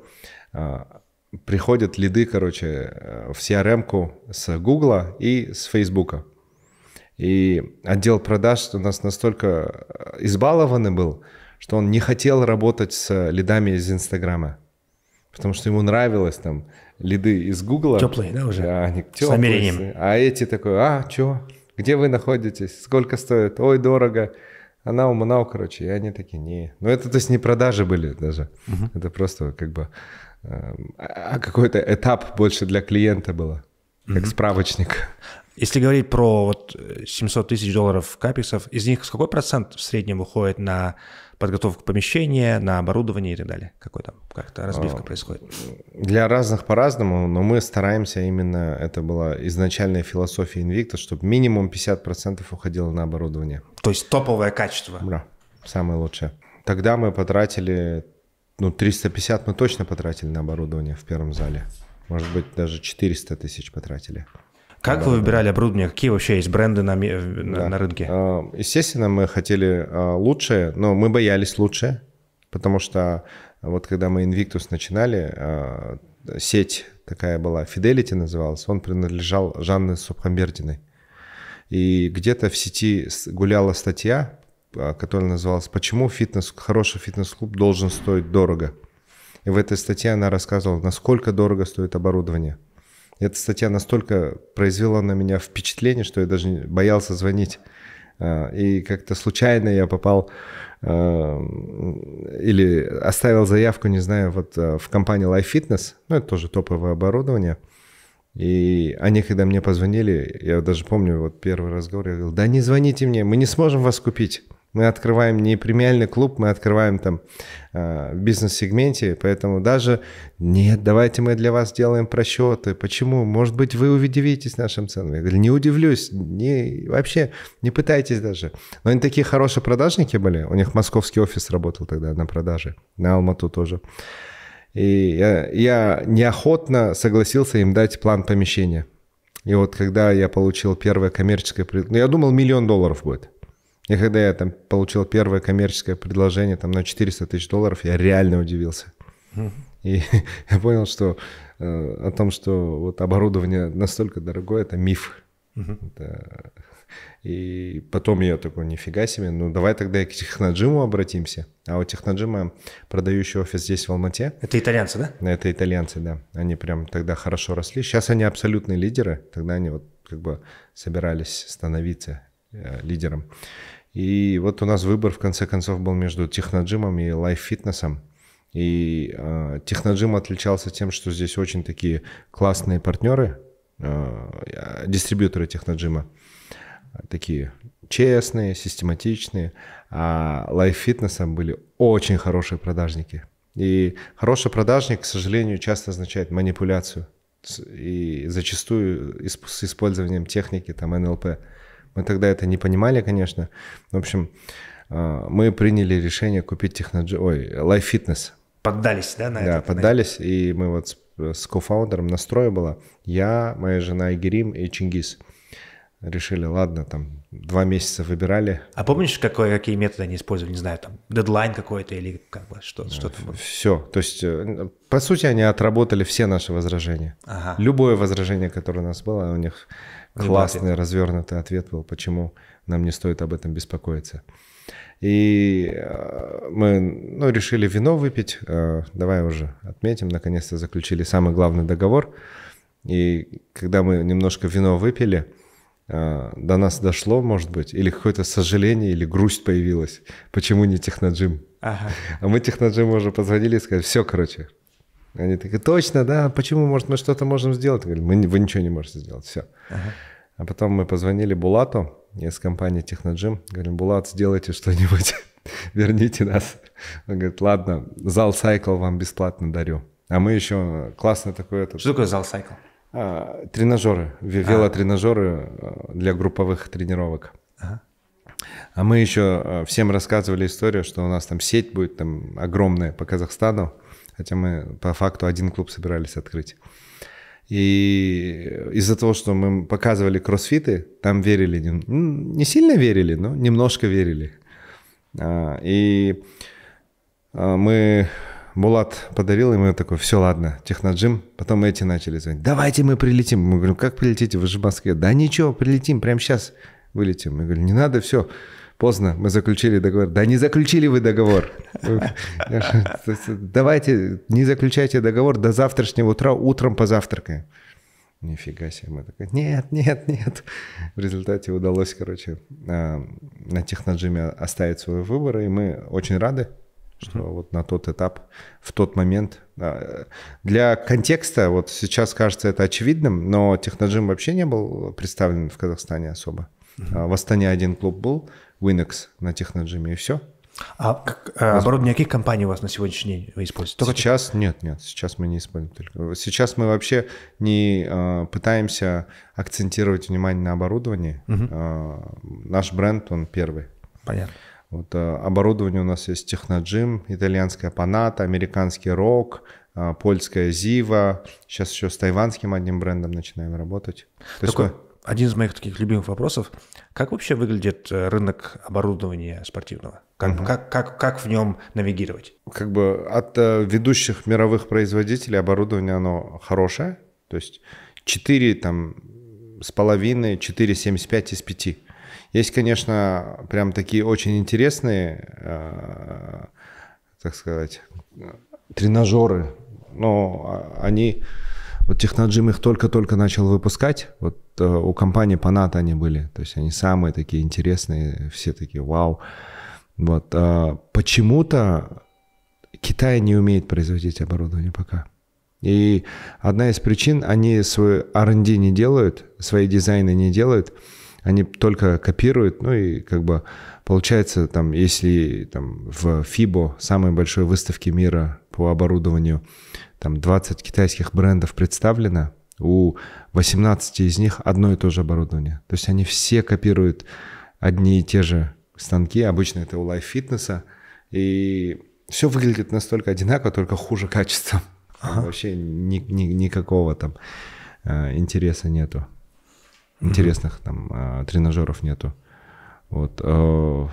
А, приходят лиды, короче, э, в CRM-ку с Гугла и с Фейсбука. И отдел продаж у нас настолько э, избалованный был, что он не хотел работать с лидами из Инстаграма потому что ему нравилось там лиды из Гугла. Теплые, да, уже? А, они теплые, с намерением. А эти такой, а, чё? Где вы находитесь? Сколько стоит? Ой, дорого. Она умнау, короче, и они такие, не. Ну это, то есть, не продажи были даже. Угу. Это просто как бы эм, а, а какой-то этап больше для клиента было, как угу. справочник. Если говорить про вот 700 э, тысяч долларов капексов, из них какой процент в среднем уходит на подготовку помещения, на оборудование и так далее? Какой там, как-то разбивка а, происходит? Для разных по-разному, но мы стараемся именно, это была изначальная философия Invicta, чтобы минимум 50% уходило на оборудование. То есть топовое качество? Да, самое лучшее. Тогда мы потратили, ну 350 мы точно потратили на оборудование в первом зале. Может быть, даже 400 тысяч потратили. Как да, вы выбирали да. оборудование? Какие вообще есть бренды на, на, да. на рынке? А, естественно, мы хотели а, лучшее, но мы боялись лучшее, потому что вот когда мы Invictus начинали, а, сеть такая была, Fidelity называлась, он принадлежал Жанне Субхамбердиной. И где-то в сети гуляла статья, которая называлась «Почему фитнес, хороший фитнес-клуб должен стоить дорого?» И в этой статье она рассказывала, насколько дорого стоит оборудование – эта статья настолько произвела на меня впечатление, что я даже боялся звонить. А, и как-то случайно я попал а, или оставил заявку, не знаю, вот а, в компании Life Fitness, ну это тоже топовое оборудование, и они, когда мне позвонили, я даже помню, вот первый разговор, я говорил, да не звоните мне, мы не сможем вас купить. Мы открываем не премиальный клуб, мы открываем там а, в бизнес-сегменте, поэтому даже нет, давайте мы для вас делаем просчеты. Почему? Может быть, вы удивитесь нашим ценам. Я говорю, не удивлюсь, не, вообще не пытайтесь даже. Но они такие хорошие продажники были. У них московский офис работал тогда на продаже, на Алмату тоже. И я, я неохотно согласился им дать план помещения. И вот когда я получил первое коммерческое... Ну, я думал, миллион долларов будет. И когда я там получил первое коммерческое предложение там на 400 тысяч долларов, я реально удивился. И я понял, что э, о том, что вот оборудование настолько дорогое, это миф. И потом я такой, нифига себе, ну давай тогда к Техноджиму обратимся. А у Техноджима продающий офис здесь, в Алмате. Это итальянцы, да? Это итальянцы, да. Они прям тогда хорошо росли. Сейчас они абсолютные лидеры. Тогда они вот как бы собирались становиться э, лидером. И вот у нас выбор, в конце концов, был между техноджимом и лайф-фитнесом. И э, техноджим отличался тем, что здесь очень такие классные партнеры, э, дистрибьюторы техноджима, такие честные, систематичные. А лайф-фитнесом были очень хорошие продажники. И хороший продажник, к сожалению, часто означает манипуляцию. И зачастую с использованием техники, там, НЛП – мы тогда это не понимали, конечно. В общем, а, мы приняли решение купить техноджи... Ой, Life Fitness. Поддались, да, на да, это? Да, поддались, и мы вот с, с кофаундером настрой было. Я, моя жена Игерим и Чингис решили, ладно, там два месяца выбирали. А помнишь, какой, какие методы они использовали? Не знаю, там дедлайн какой-то или как бы что, что там Все. То есть, э, по сути, они отработали все наши возражения. Ага. Любое возражение, которое у нас было, у них Классный развернутый ответ был, почему нам не стоит об этом беспокоиться. И э, мы ну, решили вино выпить. Э, давай уже отметим. Наконец-то заключили самый главный договор. И когда мы немножко вино выпили, э, до нас дошло, может быть, или какое-то сожаление, или грусть появилась. Почему не техноджим? Ага. А мы техноджим уже позвонили и сказали, все, короче, они такие, точно, да, почему, может, мы что-то можем сделать? Я говорю, мы, вы ничего не можете сделать, все. Ага. А потом мы позвонили Булату из компании Техноджим. Говорим, Булат, сделайте что-нибудь, верните нас. Он говорит, ладно, зал Сайкл вам бесплатно дарю. А мы еще классно такой Этот... Что такое зал Сайкл? А, тренажеры, а. велотренажеры э, для групповых тренировок. А мы еще э, всем рассказывали историю, что у нас там сеть будет там огромная по Казахстану хотя мы по факту один клуб собирались открыть. И из-за того, что мы показывали кроссфиты, там верили, не сильно верили, но немножко верили. А, и а, мы Булат подарил, и мы такой, все, ладно, техноджим. Потом эти начали звонить. Давайте мы прилетим. Мы говорим, как прилетите, вы же в Москве. Да ничего, прилетим, прямо сейчас вылетим. Мы говорим, не надо, все поздно, мы заключили договор. Да не заключили вы договор. Давайте, не заключайте договор до завтрашнего утра, утром позавтракаем. Нифига себе, мы такой, нет, нет, нет. В результате удалось, короче, а, на техноджиме оставить свой выбор, и мы очень рады, что mm-hmm. вот на тот этап, в тот момент. Для контекста, вот сейчас кажется это очевидным, но техноджим вообще не был представлен в Казахстане особо. Mm-hmm. В Астане один клуб был, Winx на Техноджиме и все. А а, оборудование каких компаний у вас на сегодняшний день вы используете? Только сейчас нет, нет, сейчас мы не используем. Только... Сейчас мы вообще не а, пытаемся акцентировать внимание на оборудовании. Угу. А, наш бренд, он первый. Понятно. Вот, а, оборудование у нас есть Техноджим, итальянская Паната, американский Рок, а, польская Зива. Сейчас еще с тайванским одним брендом начинаем работать. То есть один из моих таких любимых вопросов. Как вообще выглядит э, рынок оборудования спортивного? Как, угу. как, как, как в нем навигировать? Как бы от э, ведущих мировых производителей оборудование оно хорошее. То есть 4 там, с половиной, 4,75 из 5. Есть, конечно, прям такие очень интересные, э, так сказать, тренажеры, но а, они вот Техноджим их только-только начал выпускать. Вот э, у компании Панат они были. То есть они самые такие интересные, все такие вау. Вот. Э, почему-то Китай не умеет производить оборудование пока. И одна из причин, они свой R&D не делают, свои дизайны не делают, они только копируют, ну и как бы получается, там, если там в Фибо самой большой выставке мира по оборудованию, там 20 китайских брендов представлено, у 18 из них одно и то же оборудование. То есть они все копируют одни и те же станки, обычно это у Life Fitness, и все выглядит настолько одинаково, только хуже качеством. Ага. Вообще ни, ни, никакого там э, интереса нету. Интересных mm-hmm. там э, тренажеров нету. Вот. Э,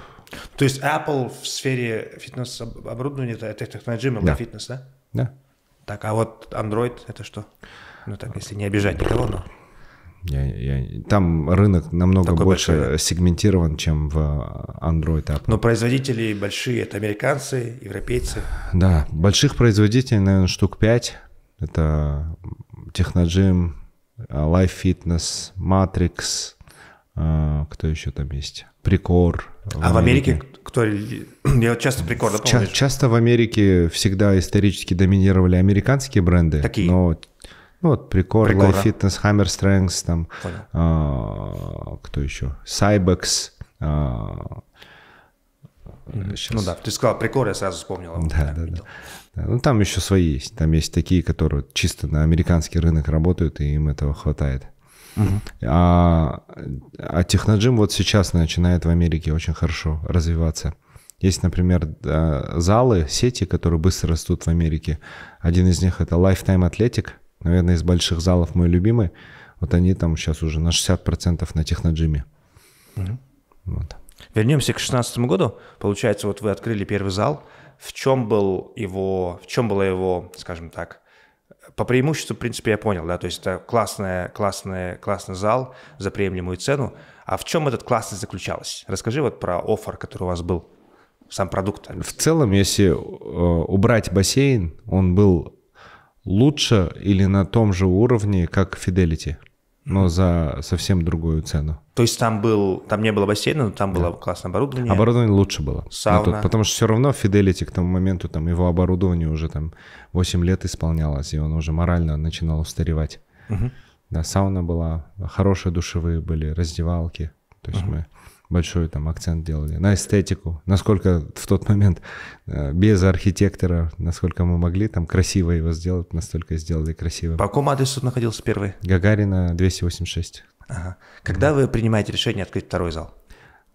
то есть Apple в сфере фитнес-оборудования, это, это, это на Gym, да. фитнес, да? Да. Так, а вот Android это что? Ну так, если не обижать никого, но... Я, я, там рынок намного Такой больше большой. сегментирован, чем в Android App. Но производители большие, это американцы, европейцы. Да, больших производителей, наверное, штук 5. Это Technogym, Life Fitness, Matrix, а, кто еще там есть? Прикор, а в Америке кто? Я вот часто прикольно помню. Ча- часто в Америке всегда исторически доминировали американские бренды. Такие. Но ну вот Прикор, Прикора. Life Fitness, Hammer Strengths, там, Понял. а, кто еще? Cybex. А, сейчас. Ну да, ты сказал Прикор, я сразу вспомнил. Да, да, да. Ну там еще свои есть. Там есть такие, которые чисто на американский рынок работают, и им этого хватает. Угу. А, а техноджим вот сейчас начинает в Америке очень хорошо развиваться. Есть, например, залы, сети, которые быстро растут в Америке. Один из них это Lifetime Athletic, наверное, из больших залов мой любимый. Вот они там сейчас уже на 60% на техноджиме. Угу. Вот. Вернемся к 2016 году. Получается, вот вы открыли первый зал. В чем был его, в чем была его, скажем так, по преимуществу, в принципе, я понял, да, то есть это классная, классная, классный зал за приемлемую цену. А в чем этот классный заключалась? Расскажи вот про офер, который у вас был, сам продукт. В целом, если э, убрать бассейн, он был лучше или на том же уровне, как Fidelity, но за совсем другую цену. То есть там был, там не было бассейна, но там да. было классное оборудование. Оборудование лучше было. Ну, Сауна. Тот, потому что все равно Fidelity к тому моменту там его оборудование уже там 8 лет исполнялось, и он уже морально начинал устаревать. Угу. Да, сауна была, хорошие душевые были, раздевалки. То есть угу. мы большой там акцент делали на эстетику, насколько в тот момент э, без архитектора, насколько мы могли там красиво его сделать, настолько сделали красиво. По какому адресу находился первый? Гагарина 286. Ага. Когда да. вы принимаете решение открыть второй зал?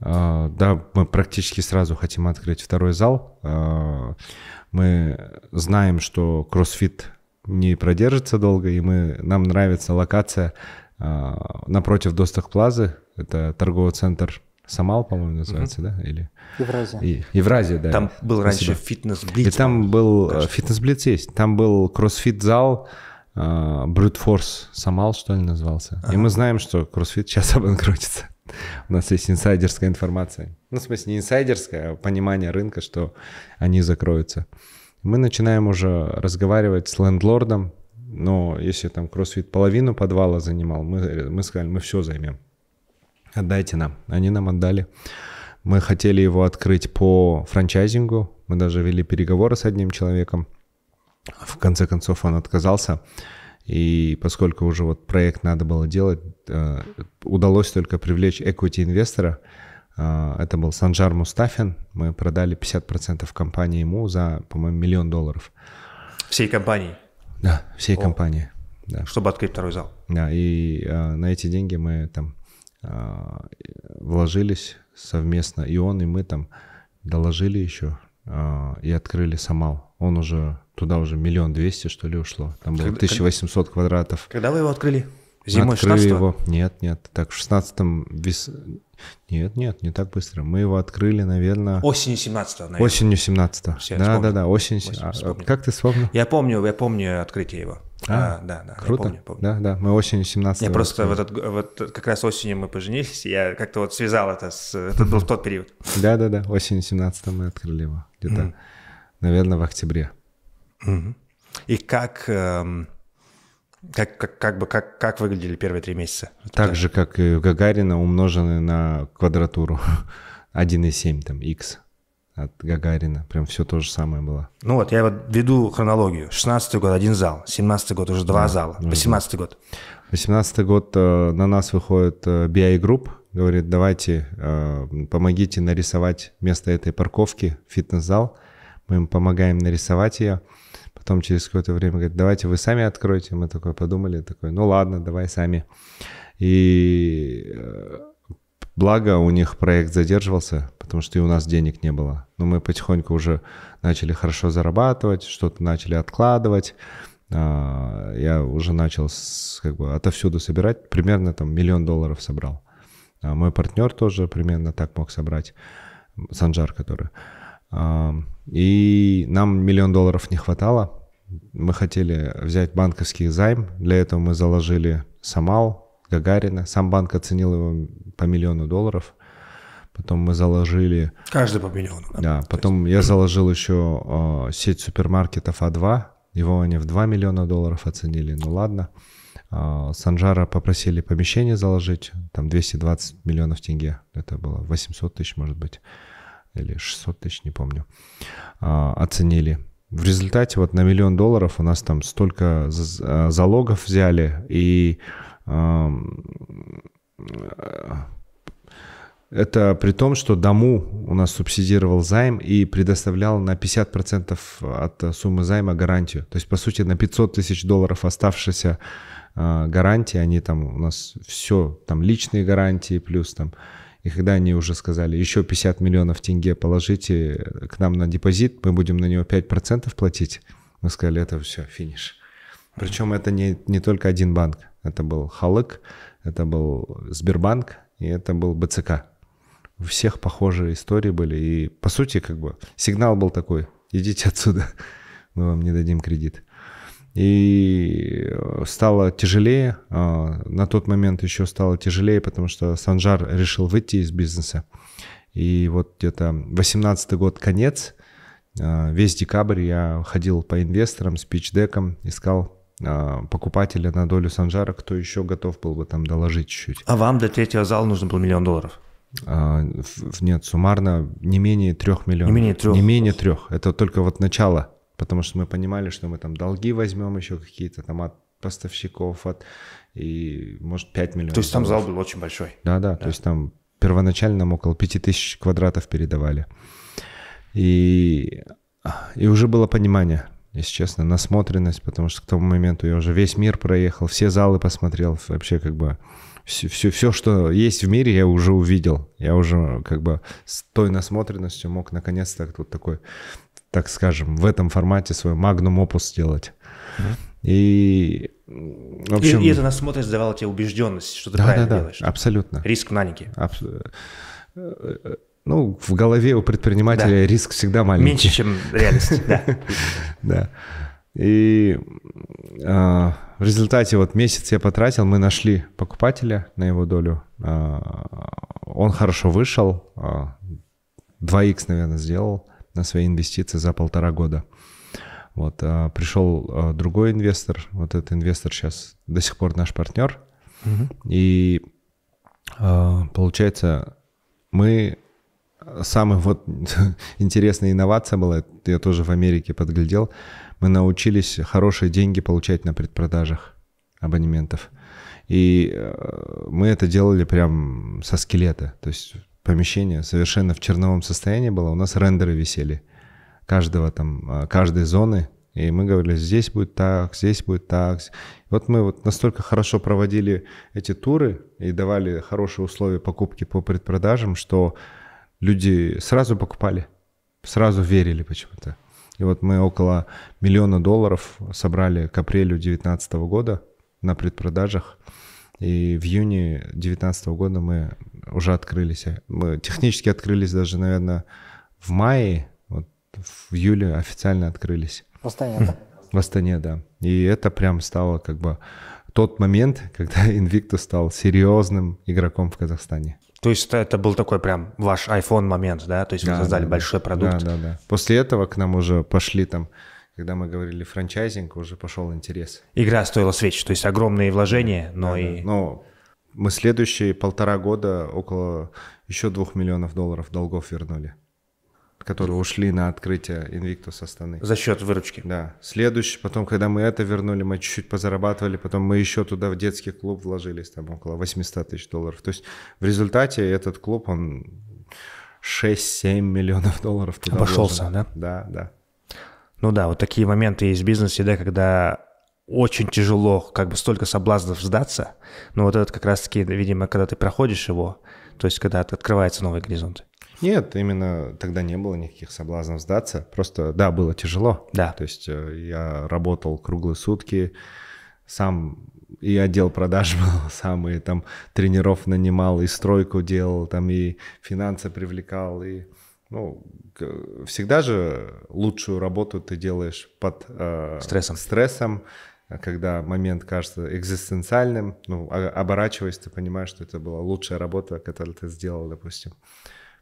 А, да, мы практически сразу хотим открыть второй зал. А, мы знаем, что кроссфит не продержится долго, и мы, нам нравится локация э, напротив Досток Плазы, это торговый центр Самал, по-моему, называется, mm-hmm. да? Или... Евразия. И... Евразия, да. Там был раньше фитнес-блиц. И там был... Э, фитнес-блиц есть. Там был кроссфит-зал, Брутфорс а, Самал, что ли, назвался. Ага. И мы знаем, что кроссфит сейчас обанкротится у нас есть инсайдерская информация. Ну, в смысле, не инсайдерская, а понимание рынка, что они закроются. Мы начинаем уже разговаривать с лендлордом, но если там кроссфит половину подвала занимал, мы, мы сказали, мы все займем. Отдайте нам. Они нам отдали. Мы хотели его открыть по франчайзингу. Мы даже вели переговоры с одним человеком. В конце концов он отказался. И поскольку уже вот проект надо было делать, э, удалось только привлечь equity инвестора. Э, это был Санжар Мустафин. Мы продали 50% компании ему за, по-моему, миллион долларов. Всей компании? Да, всей О. компании. Да. Чтобы открыть второй зал. Да, и э, на эти деньги мы там вложились совместно. И он, и мы там доложили еще и открыли Самал. Он уже туда уже миллион двести, что ли, ушло. Там было когда, 1800 когда, квадратов. Когда вы его открыли? Зимой открыли 16 -го? его. Нет, нет. Так, в 16-м... Вес... Нет, нет, не так быстро. Мы его открыли, наверное... Осенью 17 наверное. Осенью 17 да, да, да, осень... осень а, как ты вспомнил? Я помню, я помню открытие его. А, а да, да. Круто. Я помню, помню. Да, да, мы осенью 17 Я просто в этот, вот как раз осенью мы поженились, я как-то вот связал это с... Это был в тот период. Да, да, да, осенью 17 мы открыли его. Где-то, наверное, в октябре. И как, эм, как, как, как, бы, как, как выглядели первые три месяца? Так же, как и Гагарина, умноженные на квадратуру 1,7, там, x от Гагарина. Прям все то же самое было. Ну вот, я вот веду хронологию. 16-й год один зал, 17-й год уже два да, зала, 18-й год. 18-й год э, на нас выходит э, BI Group, говорит, давайте э, помогите нарисовать место этой парковки фитнес-зал. Мы им помогаем нарисовать ее. Потом через какое-то время говорит, давайте вы сами откройте. Мы такое подумали, такой, ну ладно, давай сами. И э, благо у них проект задерживался, потому что и у нас денег не было. Но мы потихоньку уже начали хорошо зарабатывать, что-то начали откладывать. А, я уже начал как бы отовсюду собирать, примерно там миллион долларов собрал. А мой партнер тоже примерно так мог собрать, Санжар который. И нам миллион долларов не хватало. Мы хотели взять банковский займ. Для этого мы заложили Самал, Гагарина. Сам банк оценил его по миллиону долларов. Потом мы заложили... Каждый по миллиону. Да, да потом есть... я заложил еще э, сеть супермаркетов А2. Его они в 2 миллиона долларов оценили. Ну ладно. Э, Санжара попросили помещение заложить. Там 220 миллионов тенге. Это было 800 тысяч, может быть или 600 тысяч, не помню, а, оценили. В результате вот на миллион долларов у нас там столько а, залогов взяли, и э, это при том, что Дому у нас субсидировал займ и предоставлял на 50% от суммы займа гарантию. То есть, по сути, на 500 тысяч долларов оставшейся а, гарантии, они там у нас все, там личные гарантии плюс там и когда они уже сказали, еще 50 миллионов тенге положите к нам на депозит, мы будем на него 5% платить, мы сказали, это все, финиш. Причем это не, не только один банк. Это был Халык, это был Сбербанк и это был БЦК. У всех похожие истории были. И, по сути, как бы сигнал был такой, идите отсюда, мы вам не дадим кредит и э, стало тяжелее. А, на тот момент еще стало тяжелее, потому что Санжар решил выйти из бизнеса. И вот где-то 18 год конец, а, весь декабрь я ходил по инвесторам, спичдекам, искал а, покупателя на долю Санжара, кто еще готов был бы там доложить чуть-чуть. А вам для третьего зала нужно было миллион долларов? А, нет, суммарно не менее трех миллионов. Не менее трех. Не менее трех. Это только вот начало потому что мы понимали, что мы там долги возьмем еще какие-то там от поставщиков, от, и может 5 миллионов. То есть долларов. там зал был очень большой? Да, да, да. то есть там первоначально нам около 5000 квадратов передавали. И, и уже было понимание, если честно, насмотренность, потому что к тому моменту я уже весь мир проехал, все залы посмотрел, вообще как бы все, все, все, что есть в мире, я уже увидел. Я уже как бы с той насмотренностью мог наконец-то вот такой так скажем, в этом формате свой магнум опус сделать. И, в общем... и, и эта насмотренность давала тебе убежденность, что ты да, правильно да, да, делаешь. Абсолютно. Риск маленький. ники. Э, э, ну, в голове у предпринимателя да. риск всегда маленький. Меньше, чем реальность, да. Да. И э, в результате вот месяц я потратил, мы нашли покупателя на его долю. он хорошо вышел, э, 2х, наверное, сделал на свои инвестиции за полтора года. Вот, а пришел а, другой инвестор, вот этот инвестор сейчас до сих пор наш партнер, угу. и а, получается, мы а, самая вот интересная инновация была, я тоже в Америке подглядел, мы научились хорошие деньги получать на предпродажах абонементов. И а, мы это делали прям со скелета. То есть помещение совершенно в черновом состоянии было, у нас рендеры висели каждого там, а, каждой зоны, и мы говорили, здесь будет так, здесь будет так. Вот мы вот настолько хорошо проводили эти туры и давали хорошие условия покупки по предпродажам, что люди сразу покупали, сразу верили почему-то. И вот мы около миллиона долларов собрали к апрелю 2019 года на предпродажах. И в июне 2019 года мы уже открылись. Мы технически открылись даже, наверное, в мае, вот в июле официально открылись. В Астане, да? В Астане, да. И это прям стало как бы тот момент, когда Invictus стал серьезным игроком в Казахстане. То есть это, был такой прям ваш iPhone момент, да? То есть да, создали да, большой продукт. Да, да, да. После этого к нам уже пошли там когда мы говорили франчайзинг, уже пошел интерес. Игра стоила свеч, то есть огромные вложения, но да, и... Да. Ну, мы следующие полтора года около еще двух миллионов долларов долгов вернули, которые ушли на открытие Invictus Астаны. За счет выручки? Да. Следующий, потом, когда мы это вернули, мы чуть-чуть позарабатывали, потом мы еще туда в детский клуб вложились, там около 800 тысяч долларов. То есть в результате этот клуб, он 6-7 миллионов долларов туда Обошелся, вложен. да? Да, да. Ну да, вот такие моменты есть в бизнесе, да, когда очень тяжело, как бы столько соблазнов сдаться, но вот это как раз-таки, видимо, когда ты проходишь его, то есть когда открывается новый горизонт. Нет, именно тогда не было никаких соблазнов сдаться, просто, да, было тяжело. Да. То есть э, я работал круглые сутки, сам и отдел продаж был, сам и там тренеров нанимал, и стройку делал, там и финансы привлекал, и ну, Э, всегда же лучшую работу ты делаешь под э, стрессом. стрессом, э, когда момент кажется экзистенциальным, ну, а, оборачиваясь, ты понимаешь, что это была лучшая работа, которую ты сделал, допустим.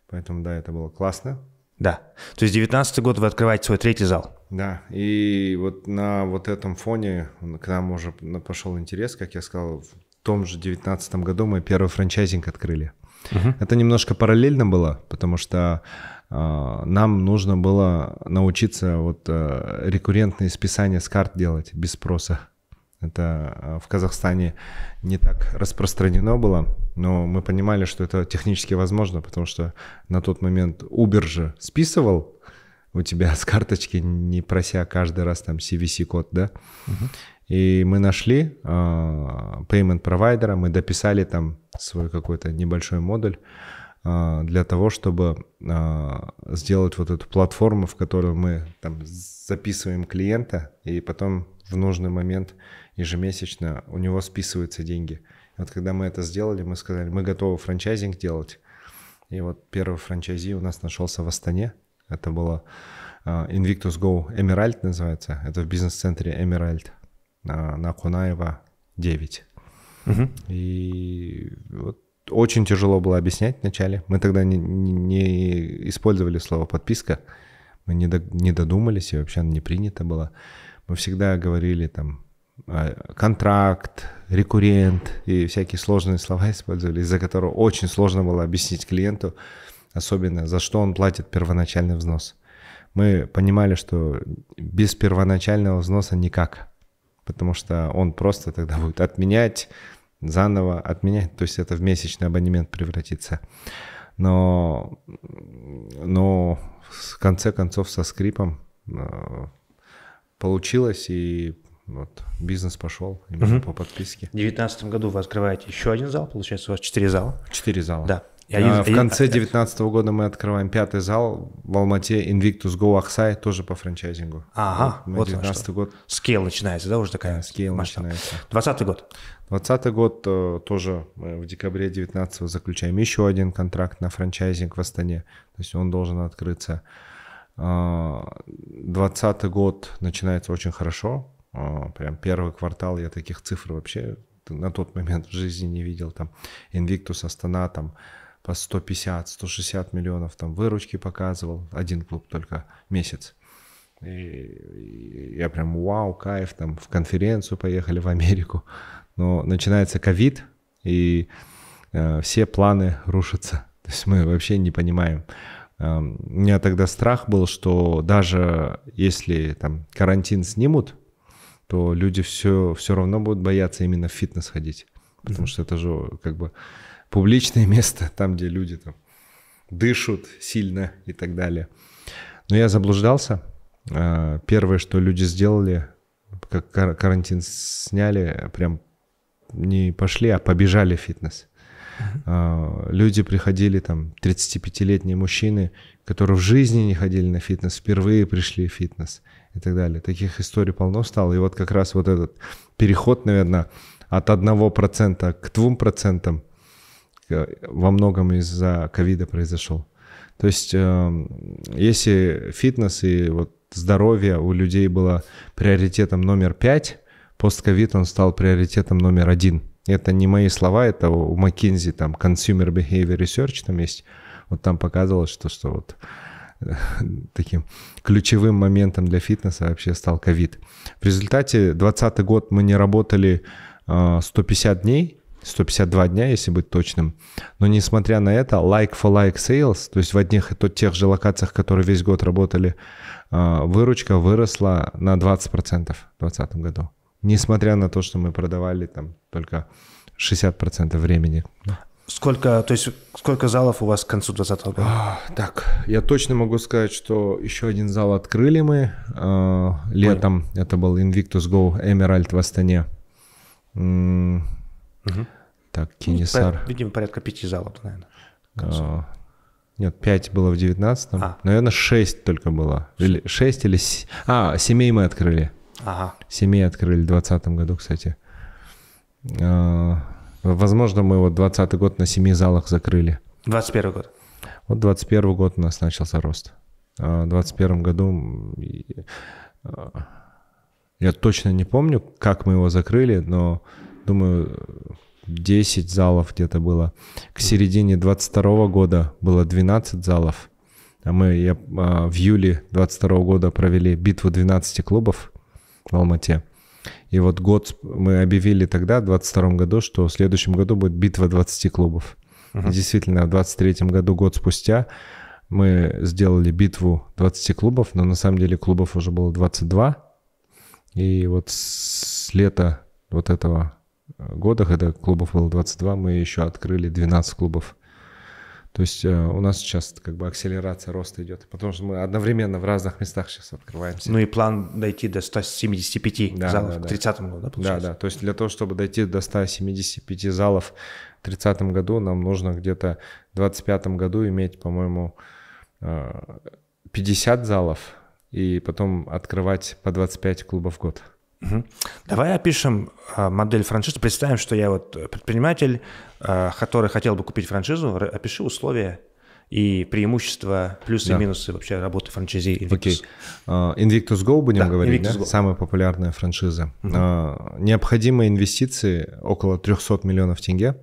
Поэтому, да, это было классно. Да. То есть 19 год вы открываете свой третий зал. Да. И вот на вот этом фоне к нам уже пошел интерес, как я сказал, в том же 19 году мы первый франчайзинг открыли. Угу. Это немножко параллельно было, потому что а, нам нужно было научиться вот э, рекуррентные списания с карт делать без спроса. Это э, в Казахстане не так распространено было, но мы понимали, что это технически возможно, потому что на тот момент Uber же списывал у тебя с карточки, не прося каждый раз там CVC-код, да? Uh-huh. И мы нашли э, payment провайдера, мы дописали там свой какой-то небольшой модуль, а, для того, чтобы а, сделать вот эту платформу, в которую мы там, записываем клиента, и потом в нужный момент ежемесячно у него списываются деньги. Вот когда мы это сделали, мы сказали, мы готовы франчайзинг делать. И вот первый франчайзи у нас нашелся в Астане. Это было а, Invictus Go Emerald называется. Это в бизнес-центре Emerald на, на Кунаева 9. Угу. И вот очень тяжело было объяснять вначале. Мы тогда не, не использовали слово подписка, мы не, до, не додумались, и вообще она не принято было. Мы всегда говорили там а, контракт, рекуррент и всякие сложные слова использовали, из-за которого очень сложно было объяснить клиенту, особенно за что он платит первоначальный взнос. Мы понимали, что без первоначального взноса никак, потому что он просто тогда будет отменять заново отменять, то есть это в месячный абонемент превратится. Но, но в конце концов со скрипом э, получилось, и вот бизнес пошел именно угу. по подписке. В 2019 году вы открываете еще один зал, получается, у вас четыре зала? Четыре зала. Да. И один, а, один, в конце 2019 года мы открываем пятый зал в Алмате Invictus Go Aksai, тоже по франчайзингу. Ага, вот, вот 19 год. Скейл начинается, да, уже такая? Да, скейл начинается. 20 год. 2020 год э, тоже мы э, в декабре 2019 заключаем еще один контракт на франчайзинг в Астане, то есть он должен открыться. 2020 а, год начинается очень хорошо, а, прям первый квартал, я таких цифр вообще на тот момент в жизни не видел, там Invictus Астана, там по 150-160 миллионов там выручки показывал, один клуб только месяц. И я прям вау, кайф, там в конференцию поехали в Америку, но начинается ковид, и э, все планы рушатся. То есть мы вообще не понимаем. Э, у меня тогда страх был, что даже если там карантин снимут, то люди все, все равно будут бояться именно в фитнес ходить. Потому что это же как бы публичное место, там, где люди там дышат сильно и так далее. Но я заблуждался. Э, первое, что люди сделали, как карантин сняли, прям не пошли, а побежали в фитнес. А, люди приходили, там, 35-летние мужчины, которые в жизни не ходили на фитнес, впервые пришли в фитнес и так далее. Таких историй полно стало. И вот как раз вот этот переход, наверное, от 1% к 2% э, во многом из-за ковида произошел. То есть, э, если фитнес и вот здоровье у людей было приоритетом номер пять, постковид он стал приоритетом номер один. Это не мои слова, это у McKinsey, там, Consumer Behavior Research там есть. Вот там показывалось, что, что вот э, таким ключевым моментом для фитнеса вообще стал ковид. В результате 2020 год мы не работали 150 э, дней, 152 дня, если быть точным. Но несмотря на это, like for like sales, то есть в одних и тех же локациях, которые весь год работали, э, выручка выросла на 20% в 2020 году несмотря на то, что мы продавали там только 60% времени. Сколько, то есть, сколько залов у вас к концу 2020 года? А, так, я точно могу сказать, что еще один зал открыли мы э, летом. Понял. Это был Invictus Go Emerald в Астане. угу. Так, Кинесар. Ну, видимо, порядка пяти залов, наверное. А, нет, пять было в девятнадцатом. А. Наверное, шесть только было. Или шесть или... А, семей мы открыли. Ага. Семей открыли в 2020 году, кстати. А, возможно, мы вот 20 год на семи залах закрыли. 21 год? Вот 21 год у нас начался рост. А, в 21 году а, я точно не помню, как мы его закрыли, но думаю, 10 залов где-то было. К середине 22 года было 12 залов. А мы я, в июле 22 года провели битву 12 клубов. В Алмате. И вот год мы объявили тогда, в 22 году, что в следующем году будет битва 20 клубов. Uh-huh. И действительно, в 23 году, год спустя, мы сделали битву 20 клубов, но на самом деле клубов уже было 22. И вот с лета вот этого э, года, когда клубов было 22, мы еще открыли 12 клубов. То есть э, у нас сейчас как бы акселерация роста идет, потому что мы одновременно в разных местах сейчас открываемся. Ну и план дойти до 175 да, залов да, да. к 30 году, да, получается? Да, да. То есть для того, чтобы дойти до 175 залов в 30 году, нам нужно где-то в 25 году иметь, по-моему, 50 э, залов и потом открывать по 25 клубов в год. Давай опишем э, модель франшизы. Представим, что я вот предприниматель, э, который хотел бы купить франшизу. Опиши условия и преимущества, плюсы да. и минусы вообще работы франшизи Invictus. Okay. Invictus Go будем да, говорить, Invictus да? Go. самая популярная франшиза. Uh-huh. Необходимые инвестиции около 300 миллионов тенге.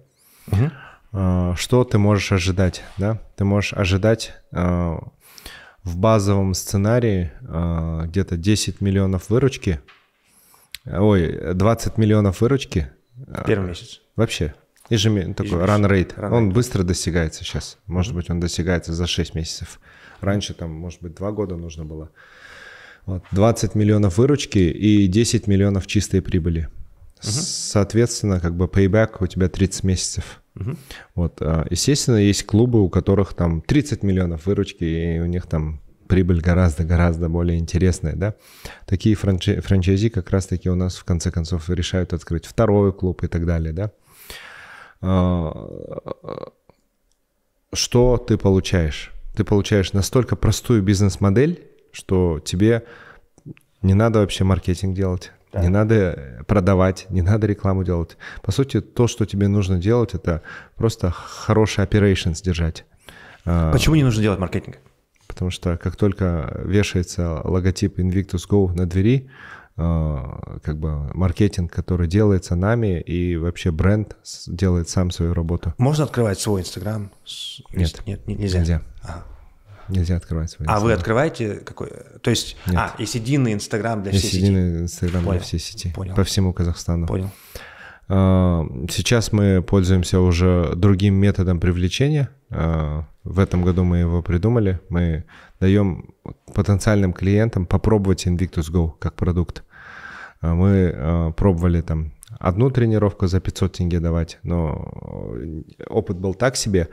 Uh-huh. Что ты можешь ожидать? Да? Ты можешь ожидать в базовом сценарии где-то 10 миллионов выручки – Ой, 20 миллионов выручки? Первый месяц. А, вообще? Ежемесячно, ну, такой run rate. Он быстро достигается сейчас. Может быть, он достигается за 6 месяцев. Раньше там, может быть, 2 года нужно было. Вот, 20 миллионов выручки и 10 миллионов чистой прибыли. uh Соответственно, как бы payback у тебя 30 месяцев. uh Вот, а, естественно, есть клубы, у которых там 30 миллионов выручки, и у них там прибыль гораздо-гораздо более интересная, да. Такие франчи- франчайзи как раз-таки у нас в конце концов решают открыть второй клуб и так далее, да. А, что ты получаешь? Ты получаешь настолько простую бизнес-модель, что тебе не надо вообще маркетинг делать, да. Не надо продавать, не надо рекламу делать. По сути, то, что тебе нужно делать, это просто хороший operations держать. А, Почему не нужно делать маркетинг? потому что как только вешается логотип Invictus Go на двери, э, как бы маркетинг, который делается нами, и вообще бренд делает сам свою работу. Можно открывать свой Инстаграм? Нет. Нет, нельзя. Нельзя. Ага. Нельзя открывать свой Инстаграм. А вы открываете какой? То есть, Нет. а, есть единый Инстаграм для всей сети? единый Инстаграм для всей сети. Понял. По всему Казахстану. Понял. Э, сейчас мы пользуемся уже другим методом привлечения – Э, в этом году мы его придумали. Мы даем потенциальным клиентам попробовать Invictus Go как продукт. Э, мы э, пробовали там одну тренировку за 500 тенге давать, но опыт был так себе.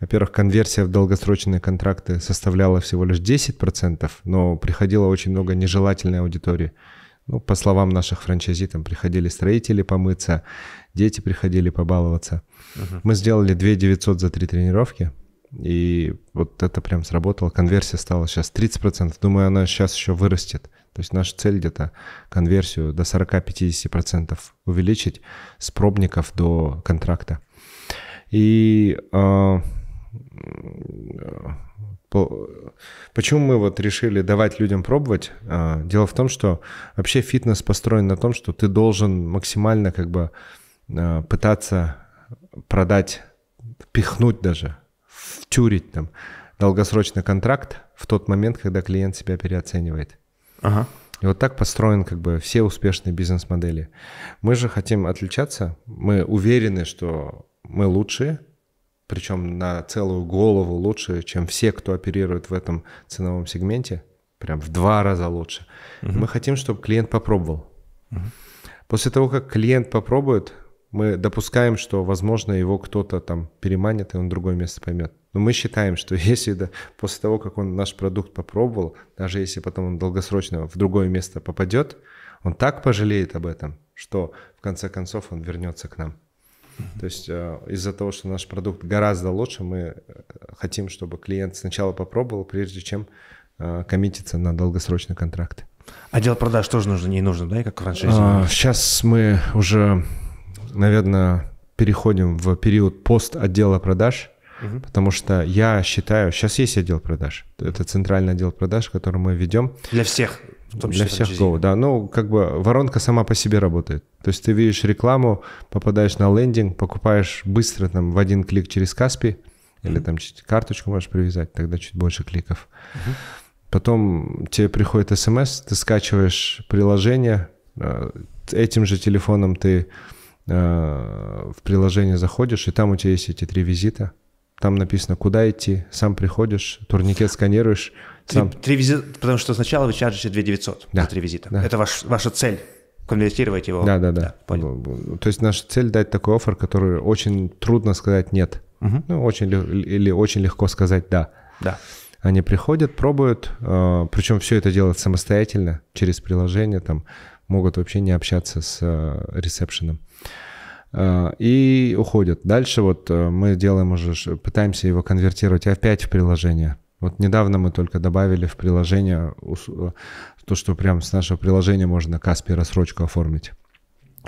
Во-первых, конверсия в долгосрочные контракты составляла всего лишь 10%, но приходило очень много нежелательной аудитории. Ну, по словам наших франчайзи, там приходили строители помыться, дети приходили побаловаться – мы сделали 2 900 за три тренировки. И вот это прям сработало. Конверсия стала сейчас 30%. Думаю, она сейчас еще вырастет. То есть наша цель где-то конверсию до 40-50% увеличить с пробников до контракта. И э, по, почему мы вот решили давать людям пробовать? Э, дело в том, что вообще фитнес построен на том, что ты должен максимально как бы э, пытаться продать, пихнуть даже, втюрить там долгосрочный контракт в тот момент, когда клиент себя переоценивает. Ага. И вот так построен как бы все успешные бизнес-модели. Мы же хотим отличаться, мы уверены, что мы лучшие, причем на целую голову лучше, чем все, кто оперирует в этом ценовом сегменте, прям в два раза лучше. Угу. Мы хотим, чтобы клиент попробовал. Угу. После того, как клиент попробует, мы допускаем, что, возможно, его кто-то там переманит, и он другое место поймет. Но мы считаем, что если да, после того, как он наш продукт попробовал, даже если потом он долгосрочно в другое место попадет, он так пожалеет об этом, что в конце концов он вернется к нам. Mm-hmm. То есть э, из-за того, что наш продукт гораздо лучше, мы э, хотим, чтобы клиент сначала попробовал, прежде чем э, коммититься на долгосрочный контракт. Отдел а продаж тоже нужно, не нужно, да, и как франшиза? А, сейчас мы уже наверное, переходим в период пост отдела продаж, угу. потому что я считаю, сейчас есть отдел продаж, это центральный отдел продаж, который мы ведем. Для всех, в том числе. Для всех Go, да. Ну, как бы воронка сама по себе работает. То есть ты видишь рекламу, попадаешь на лендинг, покупаешь быстро там в один клик через Каспи, угу. или там чуть карточку можешь привязать, тогда чуть больше кликов. Угу. Потом тебе приходит смс, эм ты скачиваешь приложение, э, этим же телефоном ты Э, в приложение заходишь, и там у тебя есть эти три визита. Там написано, куда идти, сам приходишь, турникет сканируешь. Сам... Три, визита, потому что сначала вы чаржите 2 900 да. за три визита. Да. Это ваш, ваша цель конвертировать его. Да, да, да. да понял. То есть наша цель дать такой офер, который очень трудно сказать нет. Угу. Ну, очень или очень легко сказать да. Да. Они приходят, пробуют, э, причем все это делают самостоятельно через приложение там могут вообще не общаться с э, ресепшеном э, и уходят. Дальше вот э, мы делаем уже, пытаемся его конвертировать опять в приложение. Вот недавно мы только добавили в приложение то, что прям с нашего приложения можно Каспи рассрочку оформить.